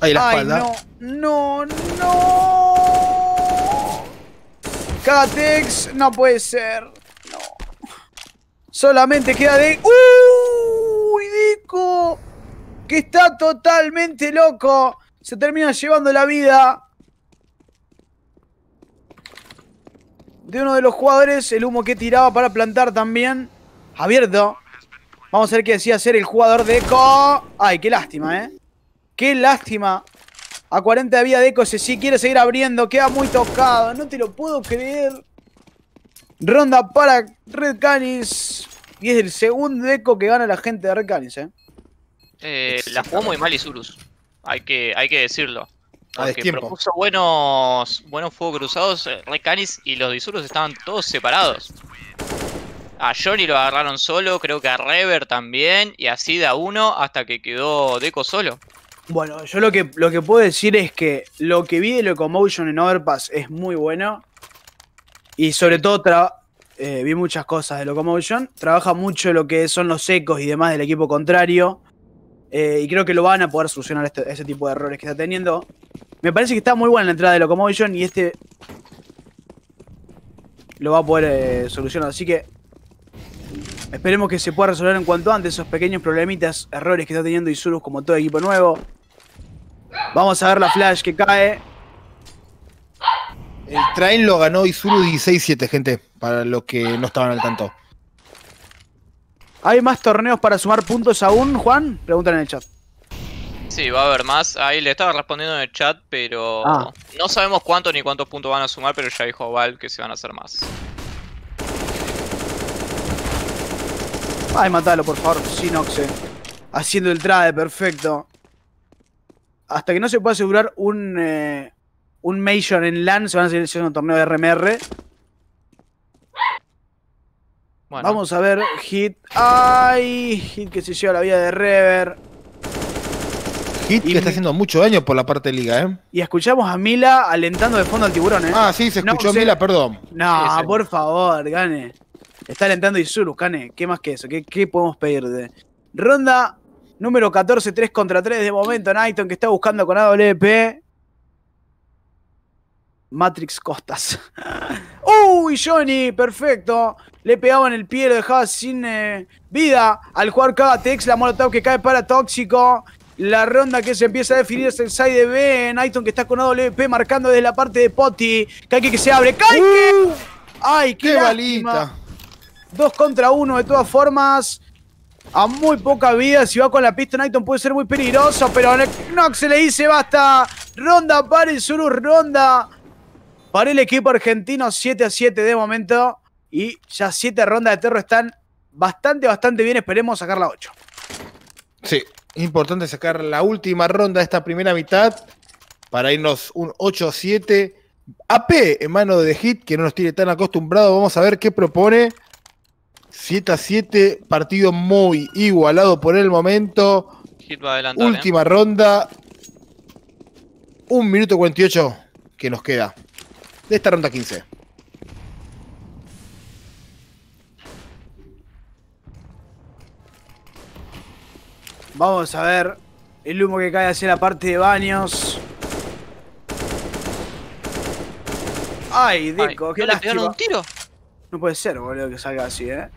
la ay, No, no, no. Katex, no puede ser. Solamente queda de. ¡Uy, Dico! Que está totalmente loco se termina llevando la vida de uno de los jugadores, el humo que tiraba para plantar también, abierto. Vamos a ver qué decía ser el jugador de Eco. Ay, qué lástima, ¿eh? Qué lástima. A 40 de vida de Eco, si quiere seguir abriendo, queda muy tocado. No te lo puedo creer. Ronda para Red Canis. Y es el segundo Eco que gana la gente de Red Canis, ¿eh? eh la jugó muy mal Isurus. Hay que, hay que decirlo. propuso buenos, buenos fuegos cruzados. Eh, Red Canis y los Disuros estaban todos separados. A Johnny lo agarraron solo, creo que a Rever también. Y así da uno hasta que quedó Deco solo. Bueno, yo lo que, lo que puedo decir es que lo que vi de Locomotion en Overpass es muy bueno. Y sobre todo eh, vi muchas cosas de Locomotion. Trabaja mucho lo que son los ecos y demás del equipo contrario. Eh, y creo que lo van a poder solucionar este, ese tipo de errores que está teniendo. Me parece que está muy buena la entrada de Locomotion y este lo va a poder eh, solucionar. Así que esperemos que se pueda resolver en cuanto antes esos pequeños problemitas, errores que está teniendo Isurus como todo equipo nuevo. Vamos a ver la flash que cae. El train lo ganó Isuru 16-7, gente, para los que no estaban al tanto. ¿Hay más torneos para sumar puntos aún, Juan? Pregúntale en el chat. Sí, va a haber más. Ahí le estaba respondiendo en el chat, pero ah. no sabemos cuántos ni cuántos puntos van a sumar, pero ya dijo Val que se van a hacer más. Ay, matalo, por favor, Sinoxe. Haciendo el trade, perfecto. Hasta que no se pueda asegurar un, eh, un Major en LAN, se van a seguir haciendo un torneo de RMR. Vamos a ver, hit. ¡Ay! Hit que se lleva la vida de Rever. Hit que está haciendo mucho daño por la parte de liga, ¿eh? Y escuchamos a Mila alentando de fondo al tiburón, ¿eh? Ah, sí, se escuchó Mila, perdón. No, por favor, Gane. Está alentando Isurus, Gane. ¿Qué más que eso? ¿Qué, qué podemos de Ronda número 14, 3 contra 3 de momento, Nighton, que está buscando con AWP. Matrix Costas. ¡Uy, Johnny! Perfecto le en el pie, lo dejaba sin eh, vida. Al jugar Tex. la Molotov que cae para Tóxico. La ronda que se empieza a definir es el side B. Nighton que está con AWP marcando desde la parte de Poti. Kaike que se abre. ¡Kaike! Uh, ¡Ay, qué, balita! Dos contra uno de todas formas. A muy poca vida. Si va con la pista, Nighton puede ser muy peligroso. Pero knox se le dice basta. Ronda para el Zulu. Ronda para el equipo argentino. 7 a 7 de momento. Y ya siete rondas de terror están bastante, bastante bien. Esperemos sacar la 8. Sí, importante sacar la última ronda de esta primera mitad para irnos un 8-7. AP en mano de Hit, que no nos tiene tan acostumbrado. Vamos a ver qué propone. 7 a 7, partido muy igualado por el momento. Hit va ¿eh? Última ronda. Un minuto 48 que nos queda de esta ronda 15. Vamos a ver el humo que cae hacia la parte de baños. Ay, Deco, qué ¿No le un tiro? No puede ser, boludo, que salga así, ¿eh?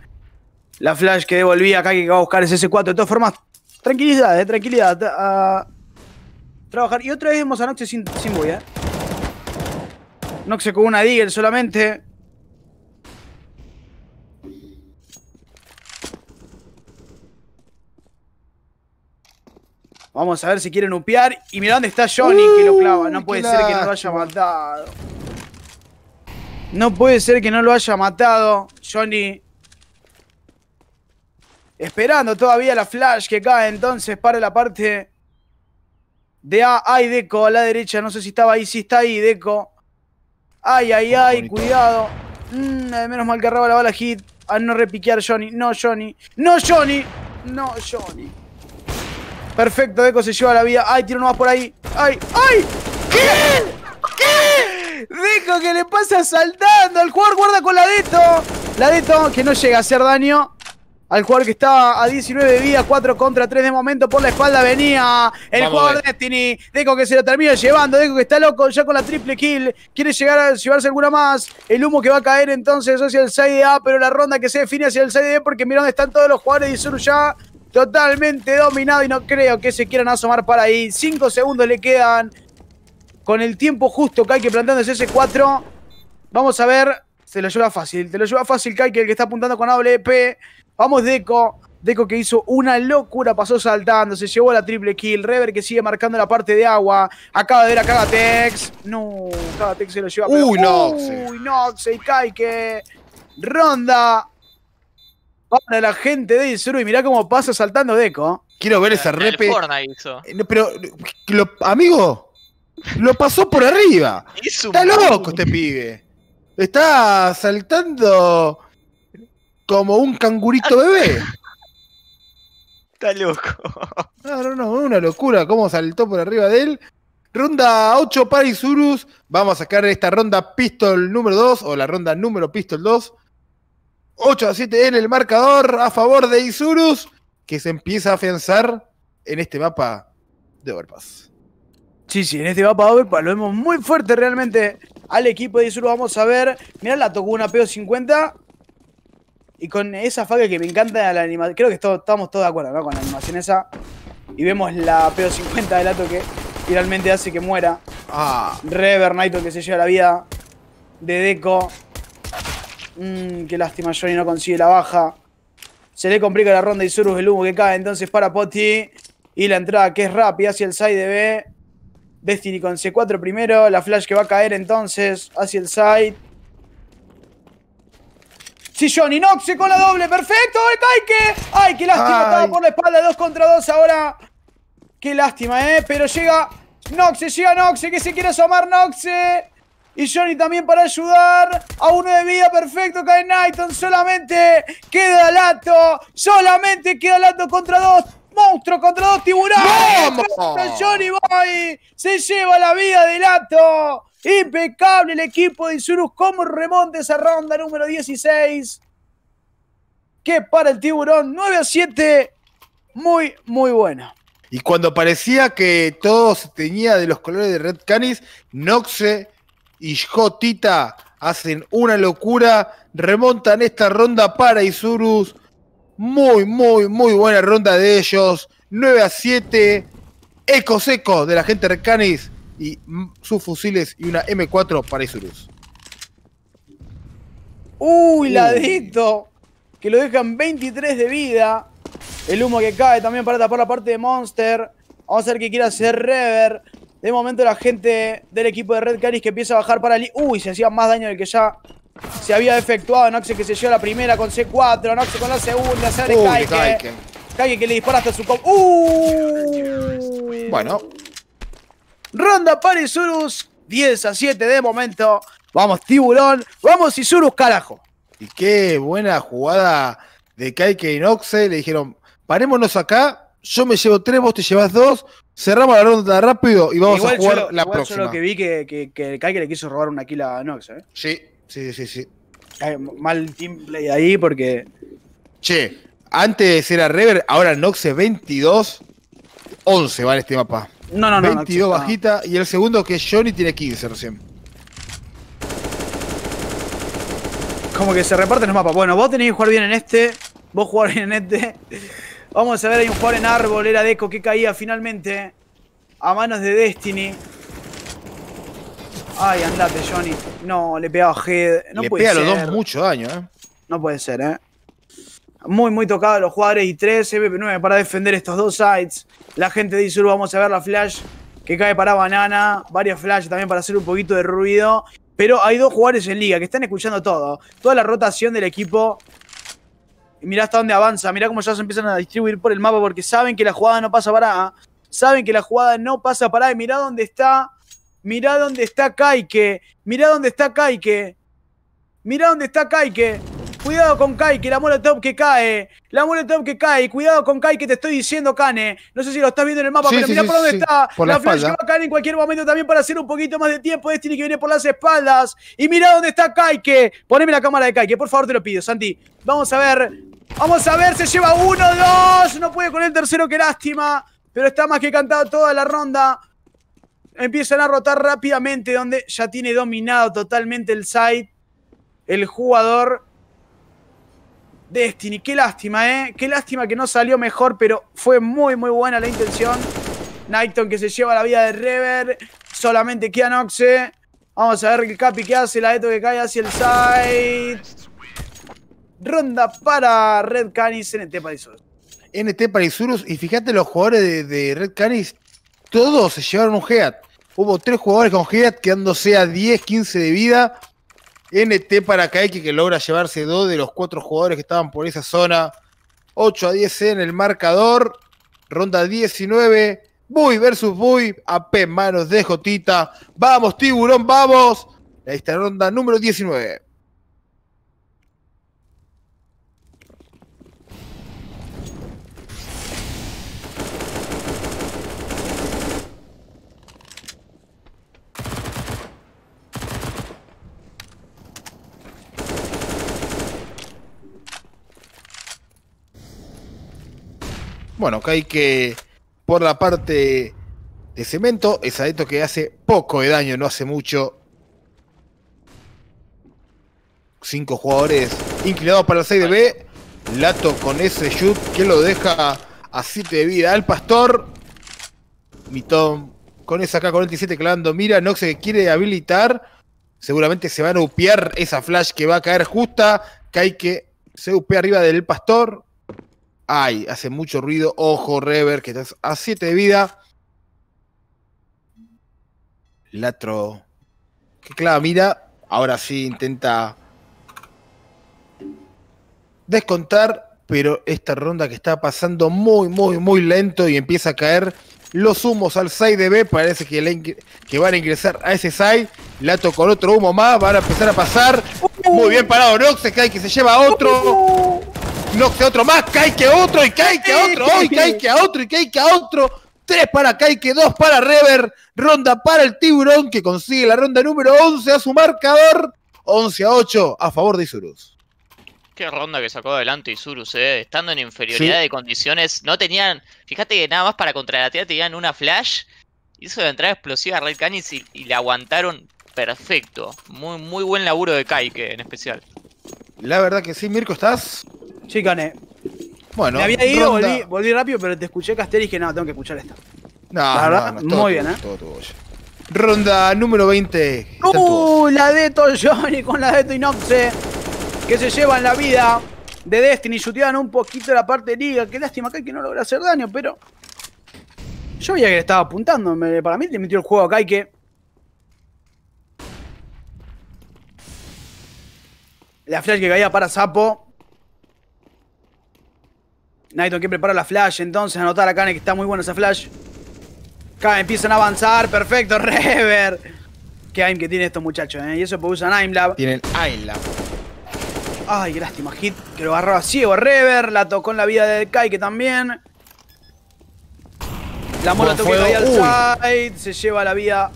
La flash que devolví acá que va a buscar es ese 4 De todas formas, tranquilidad, eh, tranquilidad. Eh, a trabajar. Y otra vez vemos a Noxe sin, sin bulla, ¿eh? Noxe con una Deagle solamente. Vamos a ver si quieren upear. Y mira dónde está Johnny que lo clava. No puede ser que no lo haya matado. No puede ser que no lo haya matado. Johnny. Esperando todavía la flash que cae entonces para la parte de A. Ay, Deco a la derecha. No sé si estaba ahí. si está ahí, Deco. Ay, ay, ay. Cuidado. Mm, eh, menos mal que arraba la bala hit. A no repiquear Johnny. No, Johnny. No, Johnny. No, Johnny. Perfecto, Deco se lleva la vida. ¡Ay, tiro nomás por ahí! ¡Ay! ¡Ay! ¿Qué? ¿Qué? Deco que le pasa saltando. El jugador guarda con la Deto. La Deto que no llega a hacer daño. Al jugador que estaba a 19 de vida, 4 contra 3 de momento por la espalda venía el jugador eh. Destiny. Deco que se lo termina llevando. Deco que está loco ya con la triple kill. Quiere llegar a llevarse alguna más. El humo que va a caer entonces hacia el side A, pero la ronda que se define hacia el side de B porque mira dónde están todos los jugadores y sur ya totalmente dominado y no creo que se quieran asomar para ahí. Cinco segundos le quedan con el tiempo justo Kaique plantando ese 4. Vamos a ver. Se lo lleva fácil. Se lo lleva fácil Kaike, el que está apuntando con AWP. Vamos Deco. Deco que hizo una locura, pasó saltando, se llevó la triple kill. Rever que sigue marcando la parte de agua. Acaba de ver a Kagatex. No, Kagatex se lo lleva. Uy, Uy, no, se Kaike. Ronda para la gente de Sur y mirá cómo pasa saltando Deco. Quiero ver esa repe. Eh, pero, amigo, lo pasó por arriba. Está loco este pibe. Está saltando como un cangurito bebé. Está loco. No, no, no, una locura cómo saltó por arriba de él. Ronda 8 para Isurus. Vamos a sacar esta ronda Pistol número 2 o la ronda número Pistol 2. 8 a 7 en el marcador a favor de Isurus, que se empieza a afianzar en este mapa de Overpass. Sí, sí, en este mapa de Overpass lo vemos muy fuerte realmente al equipo de Isurus. Vamos a ver, mirá, la tocó una PO50 y con esa faca que me encanta la animación, creo que estamos todos de acuerdo ¿no? con la animación esa. Y vemos la PO50 del Ato que finalmente hace que muera. Ah. Rever que se lleva la vida de Deco. Mmm, qué lástima, Johnny no consigue la baja. Se le complica la ronda y Surus el humo que cae. Entonces para Poti. Y la entrada que es rápida hacia el side B. Destiny con C4 primero. La flash que va a caer entonces hacia el side. sí, Johnny Noxe con la doble, perfecto, Kaike! Eh, Ay, qué lástima, estaba por la espalda, dos contra dos ahora. Qué lástima, ¿eh? Pero llega Noxe, llega Noxe, que se quiere asomar Noxe. Y Johnny también para ayudar. A uno de vida, perfecto, cae Nighton. Solamente queda Lato. Solamente queda Lato contra dos. Monstruo contra dos tiburones. Johnny Boy se lleva la vida de Lato. Impecable el equipo de Isurus. Como remonte esa ronda número 16. Que para el tiburón 9 a 7. Muy, muy buena. Y cuando parecía que todo se tenía de los colores de Red Canis, Noxe y hacen una locura, remontan esta ronda para Isurus. Muy, muy, muy buena ronda de ellos. 9 a 7. Eco seco de la gente Recanis y sus fusiles y una M4 para Isurus. Uy, ladito! que lo dejan 23 de vida. El humo que cae también para tapar la parte de Monster. Vamos a ver qué quiere hacer Rever. De momento la gente del equipo de Red Caris que empieza a bajar para el... Uy, se hacía más daño del que ya se había efectuado. Noxe que se llevó la primera con C4. Noxe con la segunda. Sale Kaike. Kaike. que le disparaste hasta su... ¡Uh! Bueno. Ronda para Isurus. 10 a 7 de momento. Vamos, tiburón. Vamos, Isurus, carajo. Y qué buena jugada de Kaike y Noxe. Le dijeron, parémonos acá yo me llevo tres, vos te llevas dos, cerramos la ronda rápido y vamos a jugar la igual Yo lo que vi que, que, que le quiso robar una kill a Nox, ¿eh? Sí, sí, sí, sí. mal teamplay ahí porque... Che, antes era Rever, ahora Nox es 22, 11 vale este mapa. No, no, no. 22 bajita y el segundo que Johnny tiene 15 recién. Como que se reparten los mapas. Bueno, vos tenés que jugar bien en este, vos jugar bien en este. Vamos a ver, hay un jugador en árbol, era Deco que caía finalmente a manos de Destiny. Ay, andate, Johnny. No, le pegaba Head. No le puede pega ser. a los dos mucho daño, ¿eh? No puede ser, ¿eh? Muy, muy tocado los jugadores y 3 mp 9 para defender estos dos sites. La gente de Isur, vamos a ver la flash que cae para Banana. Varias flash también para hacer un poquito de ruido. Pero hay dos jugadores en liga que están escuchando todo. Toda la rotación del equipo y mirá hasta dónde avanza, mirá cómo ya se empiezan a distribuir por el mapa porque saben que la jugada no pasa para saben que la jugada no pasa para y mirá dónde está, mirá dónde está Kaike, mirá dónde está Kaike, mirá dónde está Kaike, cuidado con Kaike, la molotov que cae, la molotov que cae, cuidado con Kaike, te estoy diciendo Kane, no sé si lo estás viendo en el mapa, pero mirá por dónde está, la, flash va a caer en cualquier momento también para hacer un poquito más de tiempo, Tiene que venir por las espaldas, y mirá dónde está Kaike, poneme la cámara de Kaike, por favor te lo pido, Santi, vamos a ver Vamos a ver, se lleva uno, dos. No puede con el tercero, qué lástima. Pero está más que cantado toda la ronda. Empiezan a rotar rápidamente, donde ya tiene dominado totalmente el site. El jugador Destiny. Qué lástima, ¿eh? Qué lástima que no salió mejor, pero fue muy, muy buena la intención. Nighton que se lleva la vida de Rever. Solamente Kianoxe. Vamos a ver el Capi que hace. La Eto que cae hacia el site ronda para Red Canis NT Isurus. NT Isurus, y fíjate los jugadores de, Red Canis, todos se llevaron un Heat. Hubo tres jugadores con Heat quedándose a 10, 15 de vida. NT para Kaiki que logra llevarse dos de los cuatro jugadores que estaban por esa zona. 8 a 10 en el marcador. Ronda 19. Buy versus Buy. AP manos de Jotita. Vamos, tiburón, vamos. Ahí Esta ronda número 19. Bueno, que por la parte de cemento, es adentro que hace poco de daño, no hace mucho. Cinco jugadores inclinados para el 6 de B. Lato con ese shoot que lo deja a 7 de vida al Pastor. Mitón con esa K47 clavando mira. no se quiere habilitar. Seguramente se va a upear esa flash que va a caer justa. Kaike se upea arriba del Pastor. Ay, hace mucho ruido. Ojo, Rever, que estás a 7 de vida. Latro. Que claro, mira. Ahora sí intenta descontar, pero esta ronda que está pasando muy, muy, muy lento y empieza a caer los humos al side de B. Parece que, que van a ingresar a ese side. Lato con otro humo más. Van a empezar a pasar. Muy bien parado Nox. Se cae que se lleva otro. No, que otro más, cae que otro, y hay que otro, y Kaike a otro, y hay que otro. Tres para que dos para Rever, ronda para el tiburón que consigue la ronda número 11 a su marcador. 11 a 8 a favor de Isurus. Qué ronda que sacó adelante Isurus, eh. estando en inferioridad de condiciones. No tenían, fíjate que nada más para tía tenían una flash. Hizo de entrada explosiva a Red Canis y, la aguantaron perfecto. Muy, muy buen laburo de Kaike en especial. La verdad que sí, Mirko, ¿estás? Chica, Bueno, me había ido, volví, rápido, pero te escuché, Castel, y dije, no, tengo que escuchar esto. No, no, no, muy bien, ¿eh? Todo Ronda número 20. ¡Uh! La de Toyoni con la de Toinoxe. Eh, que se llevan la vida de Destiny. Chuteaban un poquito la parte de liga. Qué lástima que no logra hacer daño, pero. Yo veía que le estaba apuntando. para mí le metió el juego acá y que. La flash que caía para Sapo. Nighton que prepara la flash, entonces anotar acá que está muy buena esa flash. Acá empiezan a avanzar, perfecto, Rever. Qué aim que tiene estos muchachos, ¿eh? Y eso porque usan Lab. Tienen Lab. Ay, qué lástima, hit que lo a ciego, Rever. La tocó en la vida de Kai que también. La mola tocó ahí al side, se lleva la vida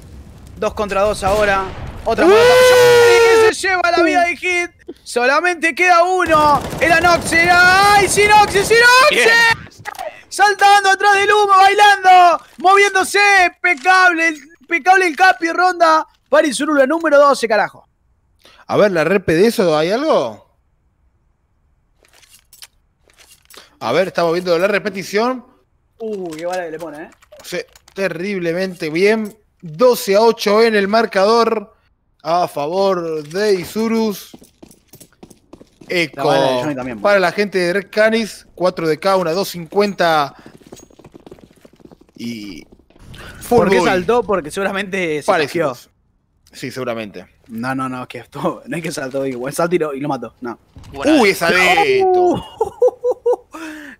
dos contra dos ahora. Otra mola lleva la vida de Hit. Solamente queda uno. El Anoxe. ¡Ay, Sinoxe, Sinoxe! Saltando atrás del humo, bailando, moviéndose. Impecable, impecable el Capi. Ronda para Insurula número 12, carajo. A ver, la rep de eso, ¿hay algo? A ver, estamos viendo la repetición. Uy, qué vale que le pone, ¿eh? terriblemente bien. 12 a 8 en el marcador a favor de Isurus. Eco. para la gente de Red Canis, 4 de K, una, 250. Y. ¿Por qué saltó? Porque seguramente se pareció. Sí, seguramente. No, no, no, es que esto, no hay que saltó, igual salto y lo, mató, no. Uy, esa de esto.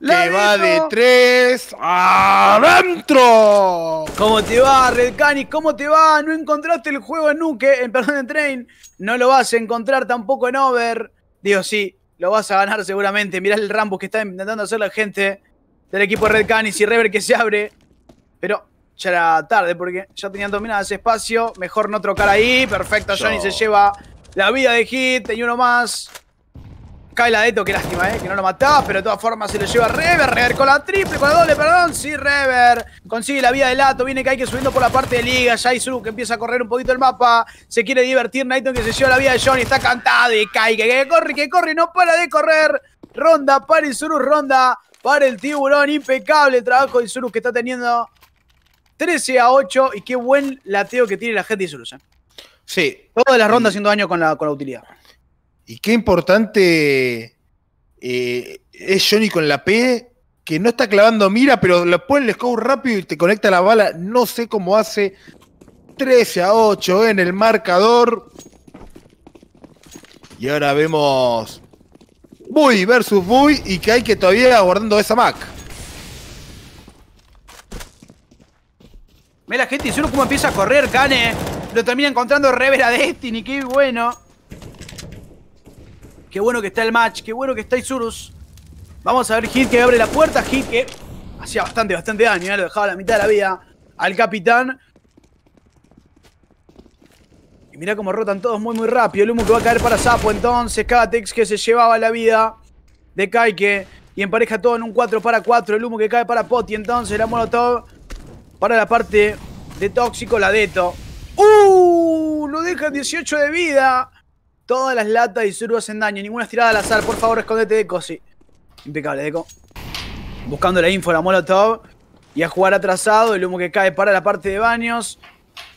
La va de tres adentro. ¿Cómo te va, Red Canis? ¿Cómo te va? No encontraste el juego en Nuke, en perdón, en Train. No lo vas a encontrar tampoco en Over. Digo, sí, lo vas a ganar seguramente. Mirá el Rambo que está intentando hacer la gente del equipo Red Canis y Rever que se abre. Pero ya era tarde porque ya tenían dominado ese espacio. Mejor no trocar ahí. Perfecto, Johnny se lleva la vida de Hit. Tenía uno más. Cae la Deto, qué lástima, eh, Que no lo mataba, pero de todas formas se lo lleva Rever. Rever con la triple, con la doble, perdón. Sí, Rever. Consigue la vida de Lato. Viene Kaike subiendo por la parte de Liga. Ya Isuru que empieza a correr un poquito el mapa. Se quiere divertir. Nighton que se lleva la vida de Johnny. Está cantado y Kaike que corre, que corre. No para de correr. Ronda para Isuru, ronda para el tiburón. Impecable el trabajo de Isuru que está teniendo 13 a 8. Y qué buen lateo que tiene la gente de Isuru, ¿eh? Sí. Todas las rondas haciendo daño con con la utilidad. Y qué importante eh, es Johnny con la P, que no está clavando mira, pero le pone el scout rápido y te conecta la bala. No sé cómo hace. 13 a 8 en el marcador. Y ahora vemos Bui versus Buy y que hay que todavía guardando esa Mac. Mira gente, si uno como empieza a correr, Kane. Lo termina encontrando Revera Destiny, qué bueno. Qué bueno que está el match. Qué bueno que está Isurus. Vamos a ver Hit que abre la puerta. Hit que hacía bastante, bastante daño. ¿eh? Lo dejaba la mitad de la vida al capitán. Y mira cómo rotan todos muy, muy rápido. El humo que va a caer para Sapo entonces. Katex que se llevaba la vida de Kaike. Y empareja todo en un 4 para 4. El humo que cae para Poti. Entonces la Molotov para la parte de Tóxico, la Deto. ¡Uh! Lo dejan 18 de vida. Todas las latas y surbo hacen daño. Ninguna tirada al azar. Por favor, escondete, Deco. Sí. Impecable, Deco. Buscando la info, la molotov. Y a jugar atrasado. El humo que cae para la parte de baños.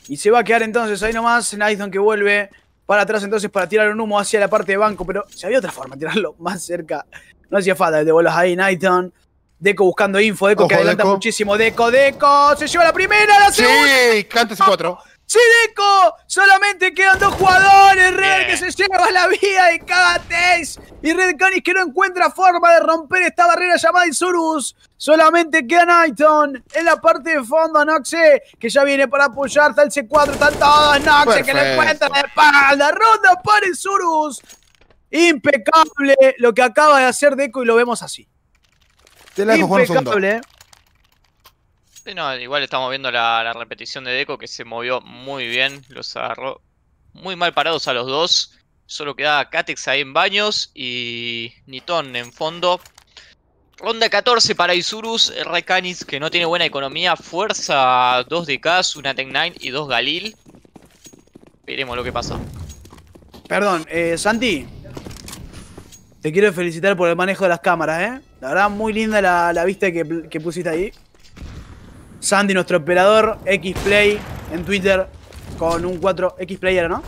Y se va a quedar entonces ahí nomás. Nightzone que vuelve para atrás entonces para tirar un humo hacia la parte de banco. Pero si había otra forma, de tirarlo más cerca. No hacía falta de vuelos ahí, Nighton. Deco buscando info, Deco que adelanta muchísimo. Deco, Deco, se lleva la primera, la sí, segunda. Sí, cántese cuatro. ¡Sí, Deco! Solamente quedan dos jugadores. Red que se lleva la vida de cada test. Y Red Canis que no encuentra forma de romper esta barrera llamada Zurus. Solamente queda Nighton en la parte de fondo. Noxe que ya viene para apoyar. Está el C4. Están todos. Noxe que le encuentra la espalda. Ronda para Zurus. Impecable lo que acaba de hacer Deco y lo vemos así. Impecable igual estamos viendo la, repetición de Deco que se movió muy bien, los agarró muy mal parados a los dos. Solo queda Katex ahí en baños y Nitón en fondo. Ronda 14 para Isurus, Rekanis que no tiene buena economía, fuerza 2 de Kaz, una Tech 9 y 2 Galil. Veremos lo que pasa. Perdón, eh, Santi, te quiero felicitar por el manejo de las cámaras, ¿eh? La verdad, muy linda la, vista que pusiste ahí. Sandy, nuestro operador, Xplay en Twitter con un 4 era, ¿no?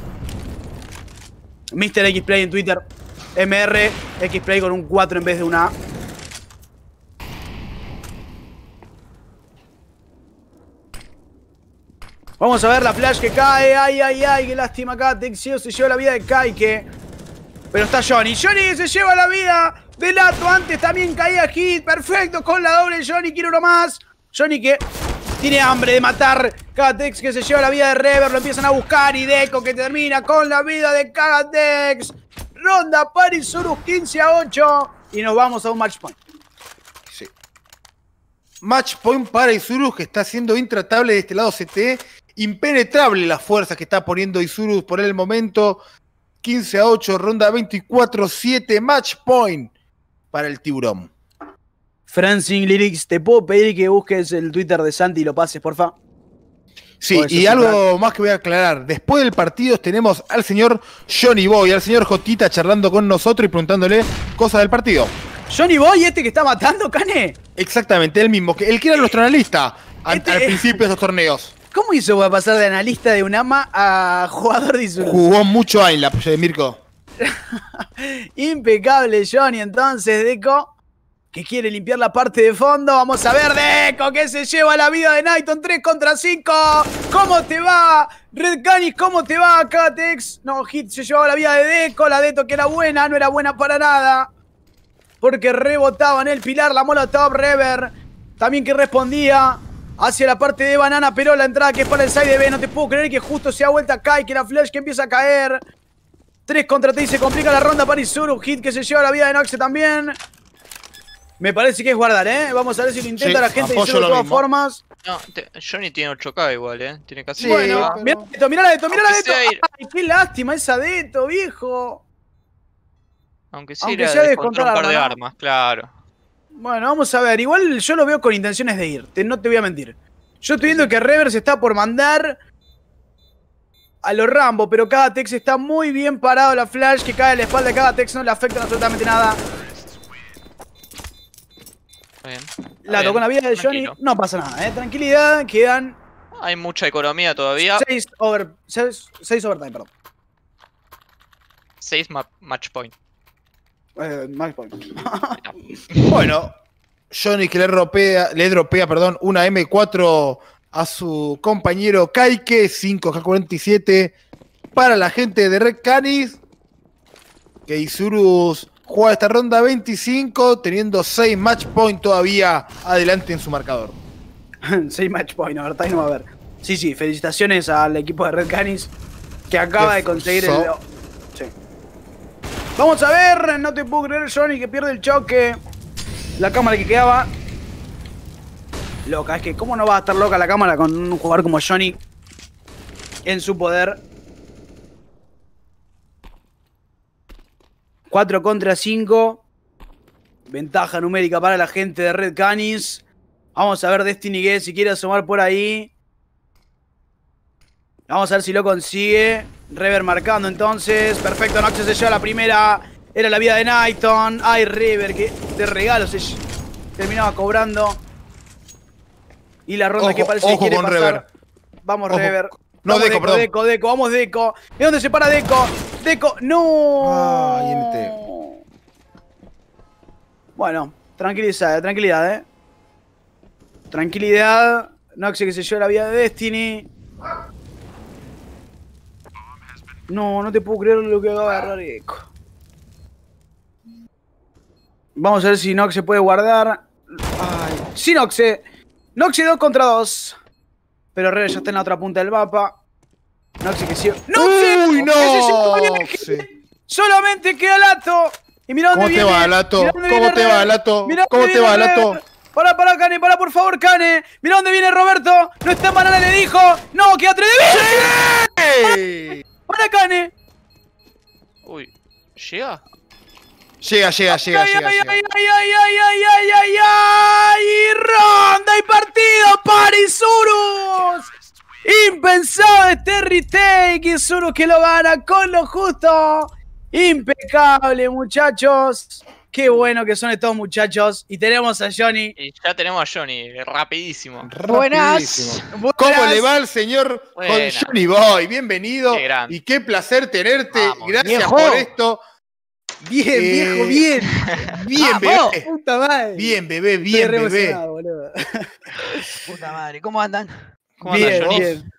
Mr. Xplay en Twitter, MR Xplay con un 4 en vez de una A. Vamos a ver la flash que cae. Ay, ay, ay, qué lástima acá. Texio se lleva la vida de Kaike. Pero está Johnny. Johnny se lleva la vida de Lato. Antes también caía Hit. Perfecto con la doble Johnny. Quiero uno más. Johnny que tiene hambre de matar. Katex que se lleva la vida de Rever, lo empiezan a buscar. Y Deco que termina con la vida de Katex. Ronda para Isurus, 15 a 8. Y nos vamos a un match point. Match point para Isurus que está siendo intratable de este lado CT. Impenetrable la fuerza que está poniendo Isurus por el momento. 15 a 8, ronda 24-7, match point para el tiburón. Francine Lyrics, ¿te puedo pedir que busques el Twitter de Santi y lo pases, porfa? Sí, y algo más que voy a aclarar. Después del partido tenemos al señor Johnny Boy, al señor Jotita charlando con nosotros y preguntándole cosas del partido. ¿Johnny Boy este que está matando, Cane? Exactamente, él mismo, el que era nuestro analista al, este- principio de esos torneos. ¿Cómo hizo para pasar de analista de un ama a jugador de su... Jugó mucho ahí la de pues, eh, Mirko. Impecable, Johnny, entonces, Deco que quiere limpiar la parte de fondo. Vamos a ver, Deco, que se lleva la vida de Nighton. 3 contra 5. ¿Cómo te va? Red Canis, ¿cómo te va? Katex? No, Hit se llevaba la vida de Deco. La Deto que era buena, no era buena para nada. Porque rebotaba en el pilar la mola Top Rever. También que respondía hacia la parte de Banana, pero la entrada que es para el side de B. No te puedo creer que justo se ha vuelta acá que la flash que empieza a caer. 3 contra 3 se complica la ronda para Isuru. Hit que se lleva la vida de Noxe también. Me parece que es guardar, ¿eh? Vamos a ver si lo intenta la gente yo de todas formas. No, Johnny tiene 8K igual, ¿eh? Tiene casi. Sí, bueno, mirá la Deto, mira la Deto, mirá la Deto. Ay, qué lástima esa Deto, viejo. Aunque sí, Aunque era sea un par de armas, claro. Bueno, vamos a ver. Igual yo lo veo con intenciones de ir, no te voy a mentir. Yo estoy viendo que Rever está por mandar a los Rambo, pero cada Tex está muy bien parado la flash que cae en la espalda de cada Tex, no le afecta absolutamente nada la tocó en la vida de Johnny, no pasa nada, ¿eh? Tranquilidad, quedan... Ah, hay mucha economía todavía. 6 over, seis, overtime, perdón. 6 match point. Eh, match point. bueno, Johnny que le dropea, le perdón, una M4 a su compañero Kaike, 5K47 para la gente de Red Canis. Que juega esta ronda 25, teniendo 6 match point todavía adelante en su marcador. 6 match point, ahorita no va a haber. Sí, sí, felicitaciones al equipo de Red Canis que acaba de conseguir el. Sí. Vamos a ver, no te puedo creer, Johnny, que pierde el choque. La cámara que quedaba. Loca, es que cómo no va a estar loca la cámara con un jugador como Johnny en su poder. 4 contra 5. Ventaja numérica para la gente de Red Canis. Vamos a ver Destiny Guest si quiere asomar por ahí. Vamos a ver si lo consigue. Rever marcando entonces. Perfecto, Noxus se lleva la primera. Era la vida de Nighton. Ay, Rever, que de regalos se terminaba cobrando. Y la ronda que parece que quiere pasar. Vamos, Rever. Vamos, Deco, Deco, Vamos, Deco. ¿De dónde se para Deco? ¡No! Ah, este. Bueno, tranquilidad, tranquilidad, eh. Tranquilidad. Eh. No sé que se lleve la vida de Destiny. No, no te puedo creer lo que va a agarrar Eco. Vamos a ver si Nox puede guardar. Ay, sí, Noxe. Noxe 2 contra 2. Pero rey ya está en la otra punta del mapa. No que sí. ¡Uy, no! Solamente queda Lato. ¿Cómo Te va, Lato? ¿Cómo te va, Lato? ¿Cómo te va, Lato? ¿Cómo te va, Lato? Cane, para, por favor, Cane. Mira dónde viene Roberto. No está mal le dijo. No, queda atrevido. de Para Pará, Cane. Uy, ¿llega? Llega, llega, llega, ay, llega. Ay, ay, ay, ay, ay, ay, ay, ay, ay. Ronda y partido, Parisurus. Impensado este retake es uno que lo gana con lo justo. Impecable, muchachos. Qué bueno que son estos muchachos. Y tenemos a Johnny. Y ya tenemos a Johnny, rapidísimo. Buenas. ¿Cómo le va al señor con Johnny Boy? Bienvenido. y qué placer tenerte. Gracias por esto. Bien, eh, viejo, bien. Bien, bebé. Puta madre. Bien, bebé, bien, bebé. Puta madre, ¿cómo andan? ¿Cómo bien,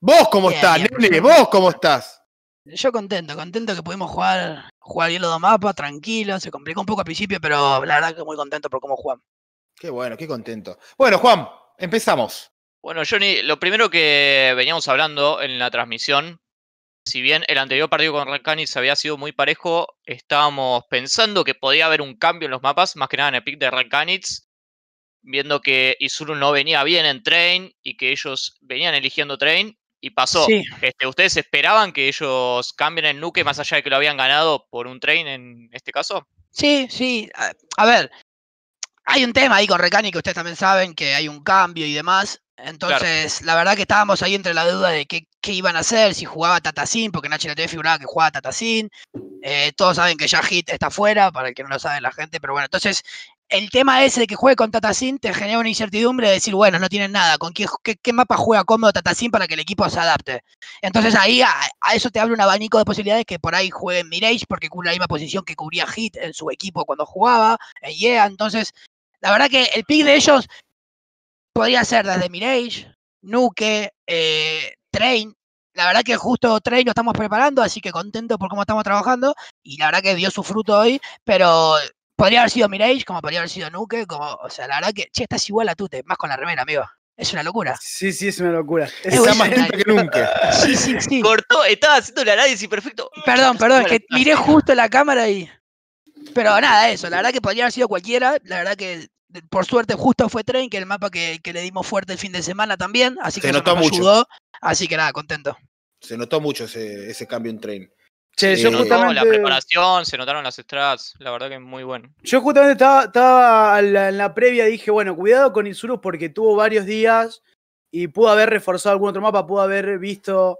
¿Vos cómo estás, ¿Vos cómo estás? Yo contento, contento que pudimos jugar, jugar bien los mapa, tranquilo. Se complicó un poco al principio, pero la verdad que muy contento por cómo Juan. Qué bueno, qué contento. Bueno, Juan, empezamos. Bueno, Johnny, lo primero que veníamos hablando en la transmisión, si bien el anterior partido con Rancanis había sido muy parejo, estábamos pensando que podía haber un cambio en los mapas, más que nada en el pick de Rancanitz viendo que Isuru no venía bien en Train y que ellos venían eligiendo Train y pasó. Este, ¿Ustedes esperaban que ellos cambien el nuke más allá de que lo habían ganado por un Train en este caso? Sí, sí. A, ver, hay un tema ahí con Recani que ustedes también saben que hay un cambio y demás. Entonces, la verdad que estábamos ahí entre la duda de qué, iban a hacer, si jugaba Tatasin, porque en HLT figuraba que jugaba Tatasin. Eh, todos saben que ya está fuera, para el que no lo sabe la gente, pero bueno, entonces el tema ese de que juegue con Tatacín te genera una incertidumbre de decir, bueno, no tienen nada, ¿con qué, mapa juega cómodo Tatacín para que el equipo se adapte? Entonces ahí a, eso te abre un abanico de posibilidades que por ahí juegue Mirage porque cubre la misma posición que cubría Hit en su equipo cuando jugaba, en yeah, entonces la verdad que el pick de ellos podría ser desde Mirage, Nuke, eh, Train, la verdad que justo Train lo estamos preparando, así que contento por cómo estamos trabajando y la verdad que dio su fruto hoy, pero Podría haber sido Mirage, como podría haber sido Nuke, como, o sea, la verdad que, che, estás igual a Tute, más con la remera, amigo. Es una locura. Sí, sí, es una locura. Está más lento que nunca. Sí, sí, sí. Cortó, estaba haciendo el análisis perfecto. Perdón, perdón, es que miré justo la cámara y. Pero nada, eso, la verdad que podría haber sido cualquiera, la verdad que por suerte justo fue Train, que el mapa que, le dimos fuerte el fin de semana también, así que notó nos ayudó, así que nada, contento. Se notó mucho ese, ese cambio en Train. Se eh, la preparación, se notaron las strats, la verdad que es muy bueno. Yo justamente estaba, en la previa, dije, bueno, cuidado con Isurus porque tuvo varios días y pudo haber reforzado algún otro mapa, pudo haber visto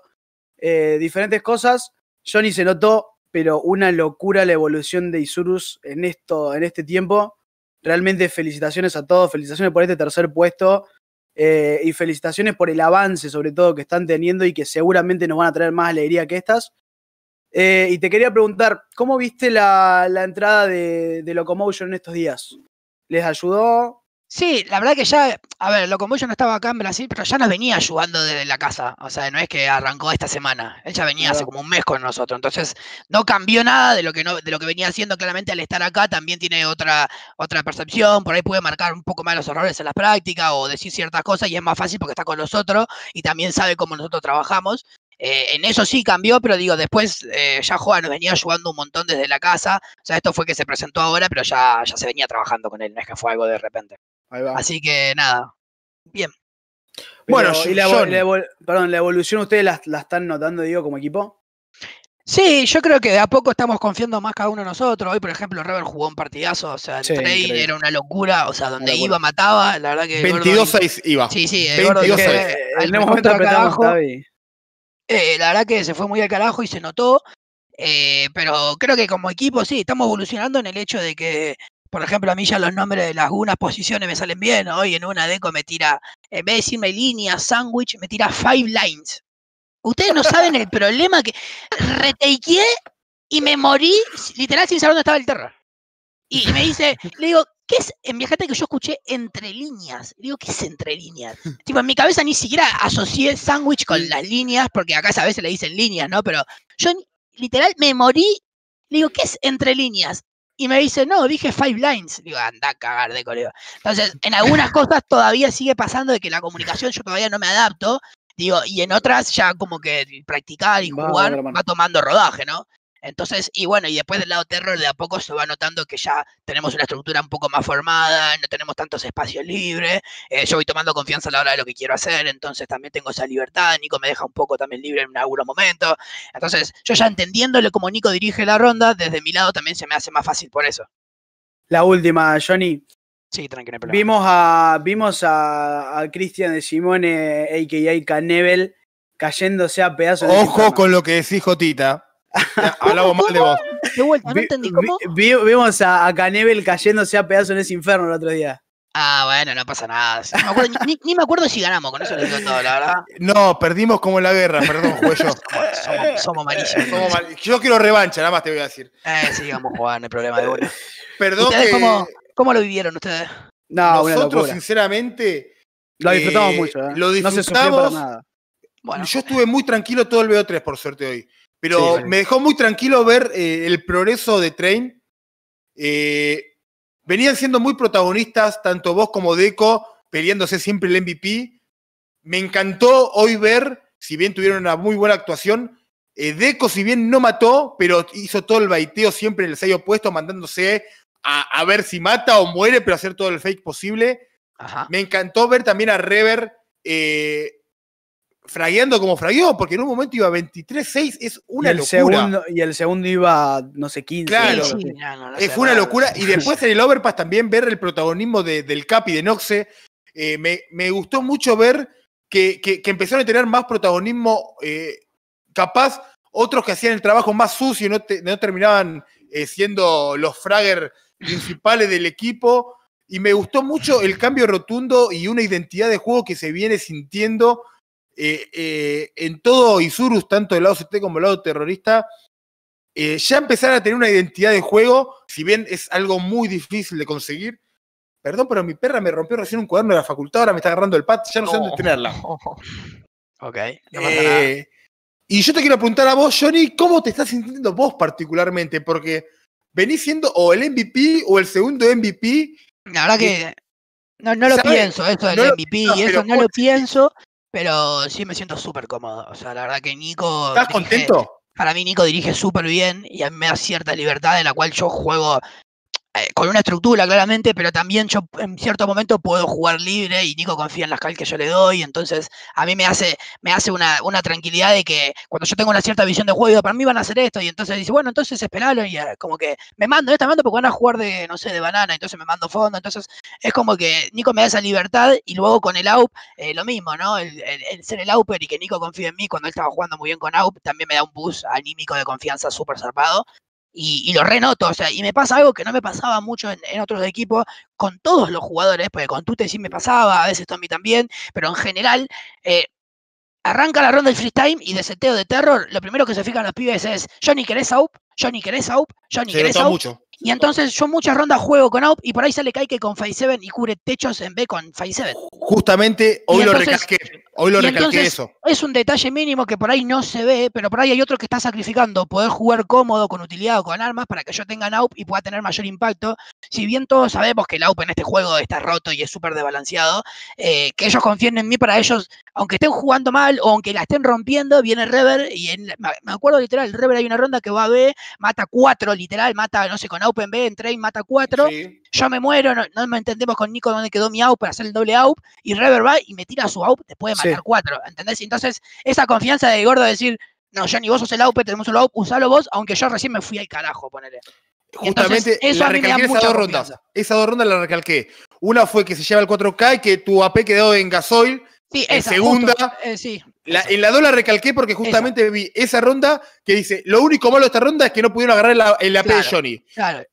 eh, diferentes cosas. Johnny se notó, pero una locura la evolución de Isurus en, esto, en este tiempo. Realmente felicitaciones a todos, felicitaciones por este tercer puesto eh, y felicitaciones por el avance sobre todo que están teniendo y que seguramente nos van a traer más alegría que estas. Eh, y te quería preguntar, ¿cómo viste la, entrada de, Locomotion en estos días? ¿Les ayudó? Sí, la verdad que ya, a ver, Locomotion no estaba acá en Brasil, pero ya nos venía ayudando desde la casa. O sea, no es que arrancó esta semana. Él ya venía hace como un mes con nosotros. Entonces, no cambió nada de lo que de lo que venía haciendo. Claramente al estar acá también tiene otra, otra percepción. Por ahí puede marcar un poco más los errores en las prácticas o decir ciertas cosas y es más fácil porque está con nosotros y también sabe cómo nosotros trabajamos. Eh, en eso sí cambió, pero digo, después eh, ya Juan nos venía ayudando un montón desde la casa. O sea, esto fue que se presentó ahora, pero ya, ya se venía trabajando con él, no es que fue algo de repente. Así que nada, bien. bueno, y la, evolución ustedes la, están notando, digo, como equipo. Sí, yo creo que de a poco estamos confiando más cada uno de nosotros. Hoy, por ejemplo, Rever jugó un partidazo, o sea, el trade era una locura, o sea, donde iba mataba, la verdad que 22-6 iba. Sí, sí, 22 que, el eh, la verdad que se fue muy al carajo y se notó. Eh, pero creo que como equipo sí, estamos evolucionando en el hecho de que, por ejemplo, a mí ya los nombres de algunas posiciones me salen bien. Hoy en una Deco me tira, en vez de decirme línea, sándwich me tira five lines. Ustedes no saben el problema que retequé y me morí literal sin saber dónde estaba el terror. Y me dice, le digo, ¿Qué es en Viajate que yo escuché entre líneas? Digo, ¿qué es entre líneas? tipo, en mi cabeza ni siquiera asocié sándwich con las líneas, porque acá a veces le dicen líneas, ¿no? Pero yo literal me morí. Le digo, ¿qué es entre líneas? Y me dice, no, dije five lines. Digo, anda a cagar de colega. Entonces, en algunas cosas todavía sigue pasando de que la comunicación yo todavía no me adapto. Digo, y en otras ya como que practicar y jugar va tomando rodaje, ¿no? Entonces, y bueno, y después del lado terror, de a poco se va notando que ya tenemos una estructura un poco más formada, no tenemos tantos espacios libres, eh, yo voy tomando confianza a la hora de lo que quiero hacer, entonces también tengo esa libertad, Nico me deja un poco también libre en algunos momentos. Entonces, yo ya entendiéndole cómo Nico dirige la ronda, desde mi lado también se me hace más fácil por eso. La última, Johnny. Sí, tranquilo. No vimos a, vimos a, Cristian de Simone, a.k.a. Nevel cayéndose a pedazos. Ojo con lo que decís, Jotita hablamos mal de vos. De vuelta, no entendí cómo. vimos a, a Canebel cayéndose a pedazos en ese infierno el otro día. Ah, bueno, no pasa nada. ni, me acuerdo si ganamos, con eso todo, la verdad. No, perdimos como en la guerra, perdón, jugué yo. Somos, somos, malísimos. Yo quiero revancha, nada más te voy a decir. Eh, sí, vamos a jugar, no hay problema de vuelo Perdón. Cómo, cómo, lo vivieron ustedes? No, Nosotros, sinceramente. Lo disfrutamos eh, mucho, ¿eh? Lo disfrutamos. nada. Bueno, yo estuve muy tranquilo todo el BO3, por suerte, hoy. Pero me dejó muy tranquilo ver eh, el progreso de Train. Eh, venían siendo muy protagonistas, tanto vos como Deco, peleándose siempre el MVP. Me encantó hoy ver, si bien tuvieron una muy buena actuación, eh, Deco, si bien no mató, pero hizo todo el baiteo siempre en el sello opuesto, mandándose a, ver si mata o muere, pero hacer todo el fake posible. Me encantó ver también a Rever fragueando como fragueó, porque en un momento iba 23-6, es una locura. y el segundo iba, no sé, 15. Claro, fue una locura. Y después en el Overpass también ver el protagonismo de, del Capi, de Noxe. Eh, me, me, gustó mucho ver que, empezaron a tener más protagonismo eh, capaz. Otros que hacían el trabajo más sucio y no, no terminaban eh, siendo los fragger principales del equipo. Y me gustó mucho el cambio rotundo y una identidad de juego que se viene sintiendo eh, eh, en todo Isurus, tanto del lado CT como del lado terrorista, eh, ya empezar a tener una identidad de juego, si bien es algo muy difícil de conseguir. Perdón, pero mi perra me rompió recién un cuaderno de la facultad, ahora me está agarrando el pad, ya no, sé dónde tenerla. Ok. Y yo te quiero apuntar a vos, Johnny, ¿cómo te estás sintiendo vos particularmente? Porque venís siendo o el MVP o el segundo MVP. La verdad que no, lo pienso, esto del MVP y eso no lo pienso. Pero sí me siento súper cómodo. O sea, la verdad que Nico. ¿Estás contento? Para mí, Nico dirige súper bien y a mí me da cierta libertad de la cual yo juego eh, con una estructura claramente, pero también yo en cierto momento puedo jugar libre y Nico confía en las cal que yo le doy, entonces a mí me hace, me hace una, una tranquilidad de que cuando yo tengo una cierta visión de juego, digo, para mí van a hacer esto, y entonces dice, bueno, entonces esperalo, y eh, como que me mando, esta mando porque van a jugar de, no sé, de banana, entonces me mando fondo, entonces es como que Nico me da esa libertad y luego con el AUP eh, lo mismo, ¿no? El, ser el AUPer y que Nico confíe en mí cuando él estaba jugando muy bien con AUP también me da un boost anímico de confianza súper zarpado y, y lo renoto. O sea, y me pasa algo que no me pasaba mucho en, otros equipos, con todos los jugadores, porque con Tute sí me pasaba, a veces Tommy también, pero en general, eh, arranca la ronda del freestyle y de seteo de terror, lo primero que se fijan los pibes es Johnny querés Aup, Johnny querés Aup, Johnny querés Aup. Y entonces yo muchas rondas juego con AUP y por ahí sale Kaike con Phase 7 y cubre techos en B con Phase 7. Justamente hoy lo hoy lo recalqué eso. Es un detalle mínimo que por ahí no se ve, pero por ahí hay otro que está sacrificando poder jugar cómodo, con utilidad o con armas para que yo tenga AUP y pueda tener mayor impacto. Si bien todos sabemos que el AUP en este juego está roto y es súper desbalanceado, eh, que ellos confíen en mí para ellos aunque estén jugando mal o aunque la estén rompiendo, viene Rever y en, me acuerdo literal, Rever hay una ronda que va a B, mata cuatro, literal, mata, no sé, con en B, en train mata cuatro, yo me muero, no, no, me entendemos con Nico dónde quedó mi AUP para hacer el doble AUP, y Rever va y me tira su AUP después de matar cuatro, ¿entendés? Entonces, esa confianza de gordo de decir, no, yo ni vos sos el AUP, tenemos el AUP, usalo vos, aunque yo recién me fui al carajo, ponele. Justamente eso la recalqué esas dos rondas. Esas dos rondas las recalqué. Una fue que se lleva el 4K y que tu AP quedó en gasoil Sí, en segunda. Eh, sí, en la 2 la recalqué porque justamente vi esa ronda que dice, lo único malo de esta ronda es que no pudieron agarrar la, el AP de Johnny.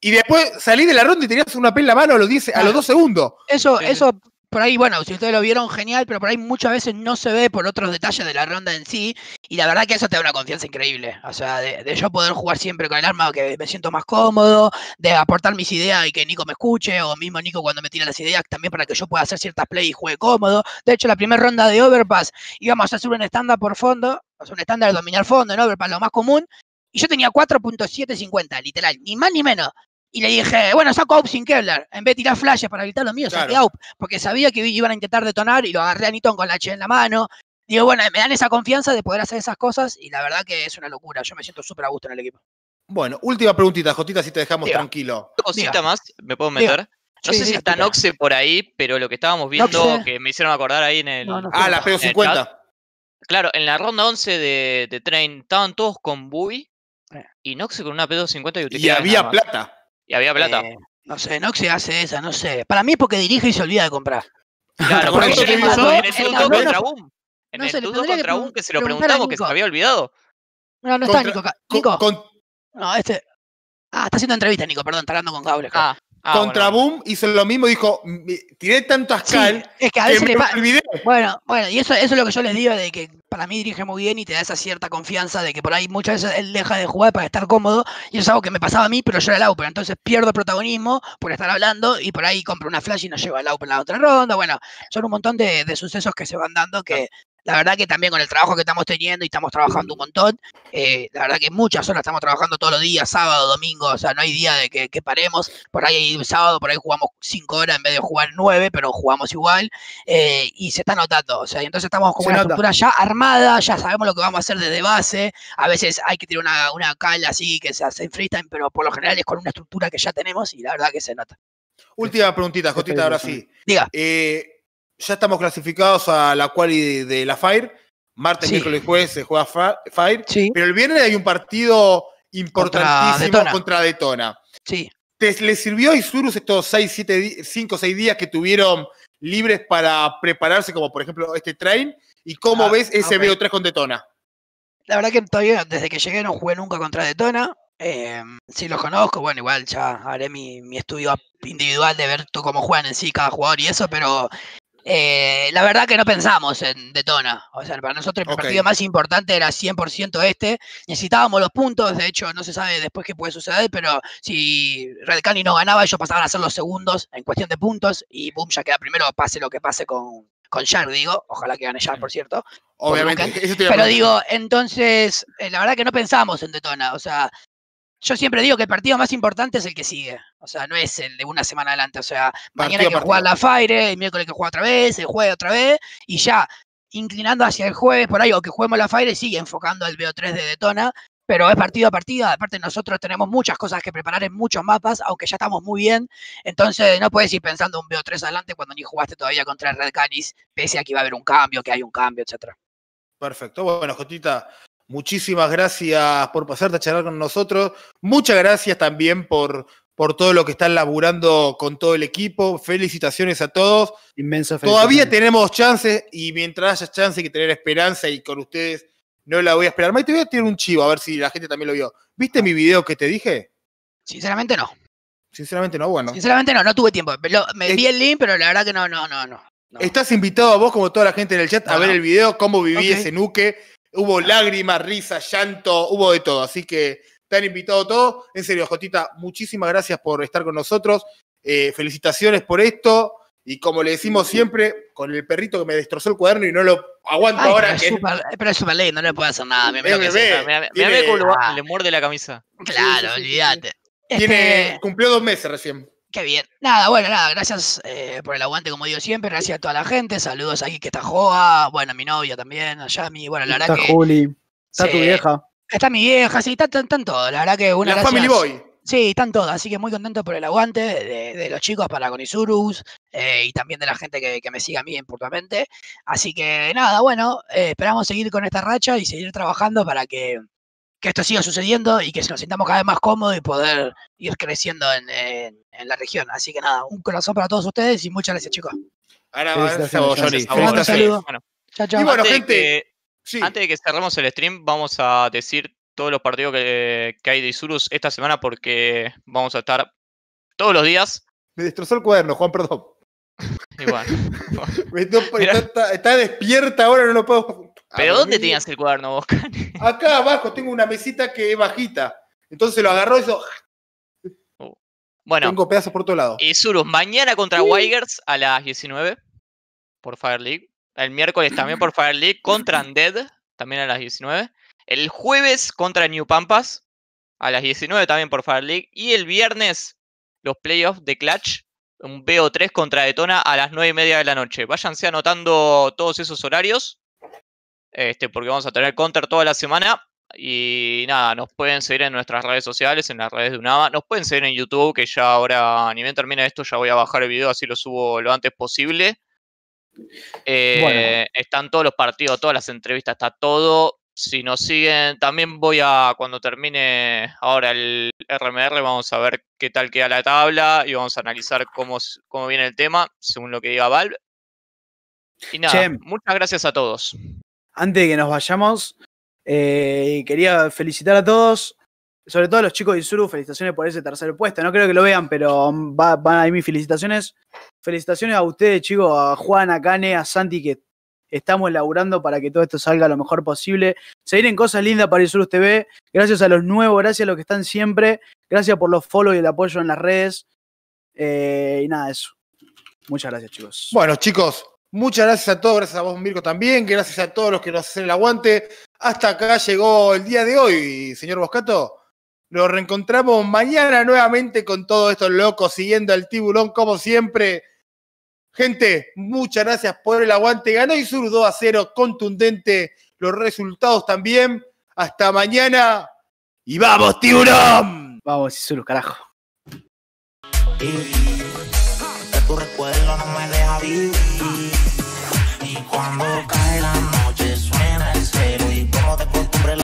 Y después salí de la ronda y tenías una AP en la mano a los, a los dos segundos. Eso, eh, eso por ahí, bueno, si ustedes lo vieron, genial, pero por ahí muchas veces no se ve por otros detalles de la ronda en sí. Y la verdad que eso te da una confianza increíble. O sea, de, yo poder jugar siempre con el arma que me siento más cómodo, de aportar mis ideas y que Nico me escuche, o mismo Nico cuando me tira las ideas también para que yo pueda hacer ciertas play y juegue cómodo. De hecho, la primera ronda de Overpass íbamos a hacer un estándar por fondo, o un estándar de dominar fondo en Overpass, lo más común. Y yo tenía 4.750, literal, ni más ni menos. Y le dije, bueno, saco Aup sin Kevlar. En vez de tirar flashes para gritar los míos, saco saqué Aup. Porque sabía que iban a intentar detonar y lo agarré a Niton con la H en la mano. Digo, bueno, me dan esa confianza de poder hacer esas cosas y la verdad que es una locura. Yo me siento súper a gusto en el equipo. Bueno, última preguntita, Jotita, si te dejamos tranquilo. Cosita más, ¿me puedo meter? No sé si está Noxe por ahí, pero lo que estábamos viendo, que me hicieron acordar ahí en el. ah, la p 50 claro, en la ronda 11 de, Train estaban todos con Bui y Noxe con una P250 y, y había plata. Y había plata. Eh, no sé, Noxie hace esa, no sé. Para mí es porque dirige y se olvida de comprar. Claro, porque en el estudio contra Boom. En el estudio contra Boom que se lo preguntamos, que se había olvidado. No, no está Nico. Nico. No, este. Ah, está haciendo entrevista, Nico, perdón, está hablando con Gabriel. Ah, Ah, contra Boom hizo lo mismo, dijo, tiré tanto ascal es que, a veces Bueno, bueno, y eso, es lo que yo les digo, de que para mí dirige muy bien y te da esa cierta confianza de que por ahí muchas veces él deja de jugar para estar cómodo, y es algo que me pasaba a mí, pero yo era pero entonces pierdo protagonismo por estar hablando y por ahí compro una flash y no llevo el Lauper en la otra ronda, bueno, son un montón de, de sucesos que se van dando que, la verdad que también con el trabajo que estamos teniendo y estamos trabajando un montón, eh, la verdad que muchas horas estamos trabajando todos los días, sábado, domingo, o sea, no hay día de que, paremos. Por ahí el sábado, por ahí jugamos cinco horas en vez de jugar nueve pero jugamos igual eh, y se está notando. O sea, entonces estamos con una estructura ya armada, ya sabemos lo que vamos a hacer desde base. A veces hay que tirar una, una así que se hace en freestyle, pero por lo general es con una estructura que ya tenemos y la verdad que se nota. Última preguntita, Jotita, ahora sí. Diga. Eh, ya estamos clasificados a la quali de, la Fire. Martes, miércoles y jueves se juega Fire. Pero el viernes hay un partido importantísimo contra Detona. Contra ¿Le sirvió a Isurus estos 5 o 6 días que tuvieron libres para prepararse, como por ejemplo este train? ¿Y cómo ah, ves ese BO3 con Detona? La verdad que todavía desde que llegué no jugué nunca contra Detona. Eh, em, si los conozco, bueno, igual ya haré mi, estudio individual de ver cómo juegan en sí cada jugador y eso, pero eh, la verdad que no pensamos en Detona. O sea, para nosotros el partido más importante era 100% este. Necesitábamos los puntos. De hecho, no se sabe después qué puede suceder, pero si Red Cani no ganaba, ellos pasaban a ser los segundos en cuestión de puntos. Y boom, ya queda primero, pase lo que pase con, con Jar, digo. Ojalá que gane Jar, por cierto. Obviamente. pero digo, entonces, eh, la verdad que no pensamos en Detona. O sea, yo siempre digo que el partido más importante es el que sigue. O sea, no es el de una semana adelante. O sea, mañana hay que jugar la Fire, el miércoles que juega otra vez, el jueves otra vez, y ya inclinando hacia el jueves por ahí, o que juguemos la Fire, sigue enfocando el BO3 de Detona, pero es partido a partido. Aparte, nosotros tenemos muchas cosas que preparar en muchos mapas, aunque ya estamos muy bien. Entonces, no puedes ir pensando un BO3 adelante cuando ni jugaste todavía contra el Red Canis, pese a que iba a haber un cambio, que hay un cambio, etc. Perfecto. Bueno, Jotita, Muchísimas gracias por pasarte a charlar con nosotros. Muchas gracias también por, por todo lo que están laburando con todo el equipo. Felicitaciones a todos. Inmenso Todavía tenemos chances y mientras haya chance hay que tener esperanza y con ustedes no la voy a esperar. Maite, te voy a tirar un chivo a ver si la gente también lo vio. ¿Viste mi video que te dije? Sinceramente no. Sinceramente no, bueno. Sinceramente no, no tuve tiempo. me vi el link, pero la verdad que no, no, no, no. Estás invitado a vos, como toda la gente en el chat, a ver el video, cómo viví ese nuque, Hubo ah. lágrimas, risas, llanto, hubo de todo. Así que te han invitado todo. En serio, Jotita, muchísimas gracias por estar con nosotros. Eh, felicitaciones por esto. Y como le decimos siempre, con el perrito que me destrozó el cuaderno y no lo aguanto ahora. Pero, es súper no le puedo hacer nada. Me ve me, le muerde la camisa. Claro, olvídate. Tiene, este, Cumplió dos meses recién. Qué bien. Nada, bueno, nada, gracias eh, por el aguante, como digo siempre. Gracias a toda la gente. Saludos aquí que está Joa, bueno, a mi novia también, a Yami. Bueno, la verdad que... está Juli. Está tu vieja. Está mi vieja, sí, están, todos. La verdad que una. La Family Boy. Sí, están todos, así que muy contento por el aguante de, los chicos para con Isurus eh, y también de la gente que, me siga a mí importantemente Así que nada, bueno, eh, esperamos seguir con esta racha y seguir trabajando para que, que, esto siga sucediendo y que nos sintamos cada vez más cómodos y poder ir creciendo en en la región. Así que nada, un corazón para todos ustedes y muchas gracias, chicos. Ahora vamos a vos, Johnny. Bueno. Y bueno, gente, antes de que cerremos el stream, vamos a decir todos los partidos que, hay de Isurus esta semana porque vamos a estar todos los días. Me destrozó el cuaderno, Juan, perdón. Igual. está, despierta ahora, no lo puedo. ¿Pero dónde tenías el cuaderno vos, Acá abajo tengo una mesita que es bajita. Entonces lo agarró y hizo bueno. Tengo pedazos por todo lado. Y Surus, mañana contra sí. a las 19 por Fire League. El miércoles también por Fire League contra Undead, también a las 19. El jueves contra New Pampas a las 19 también por Fire League. Y el viernes los playoffs de Clutch, un BO3 contra Detona a las 9 y media de la noche. Váyanse anotando todos esos horarios, este, porque vamos a tener counter toda la semana. Y nada, nos pueden seguir en nuestras redes sociales, en las redes de UNAMA. Nos pueden seguir en YouTube, que ya ahora, ni bien termina esto, ya voy a bajar el video, así lo subo lo antes posible. Eh, están todos los partidos, todas las entrevistas, está todo. Si nos siguen, también voy a, cuando termine ahora el RMR, vamos a ver qué tal queda la tabla y vamos a analizar cómo, cómo viene el tema, según lo que diga Valve. Y nada, muchas gracias a todos. Antes de que nos vayamos, eh, y quería felicitar a todos, sobre todo a los chicos de Isuru, felicitaciones por ese tercer puesto. No creo que lo vean, pero van a ir mis felicitaciones. Felicitaciones a ustedes, chicos, a Juan, a Cane, a Santi, que estamos laburando para que todo esto salga lo mejor posible. Se vienen cosas lindas para Isurus TV. Gracias a los nuevos, gracias a los que están siempre. Gracias por los follows y el apoyo en las redes. Eh, y nada, eso. Muchas gracias, chicos. Bueno, chicos, muchas gracias a todos. Gracias a vos, Mirko, también. Gracias a todos los que nos hacen el aguante. Hasta acá llegó el día de hoy, señor Boscato. Lo reencontramos mañana nuevamente con todos estos locos siguiendo al tiburón como siempre. Gente, muchas gracias por el aguante. Ganó Isur 2 a 0, contundente. Los resultados también. Hasta mañana. Y vamos, tiburón. Vamos, Isur, carajo. recuerdo Y cuando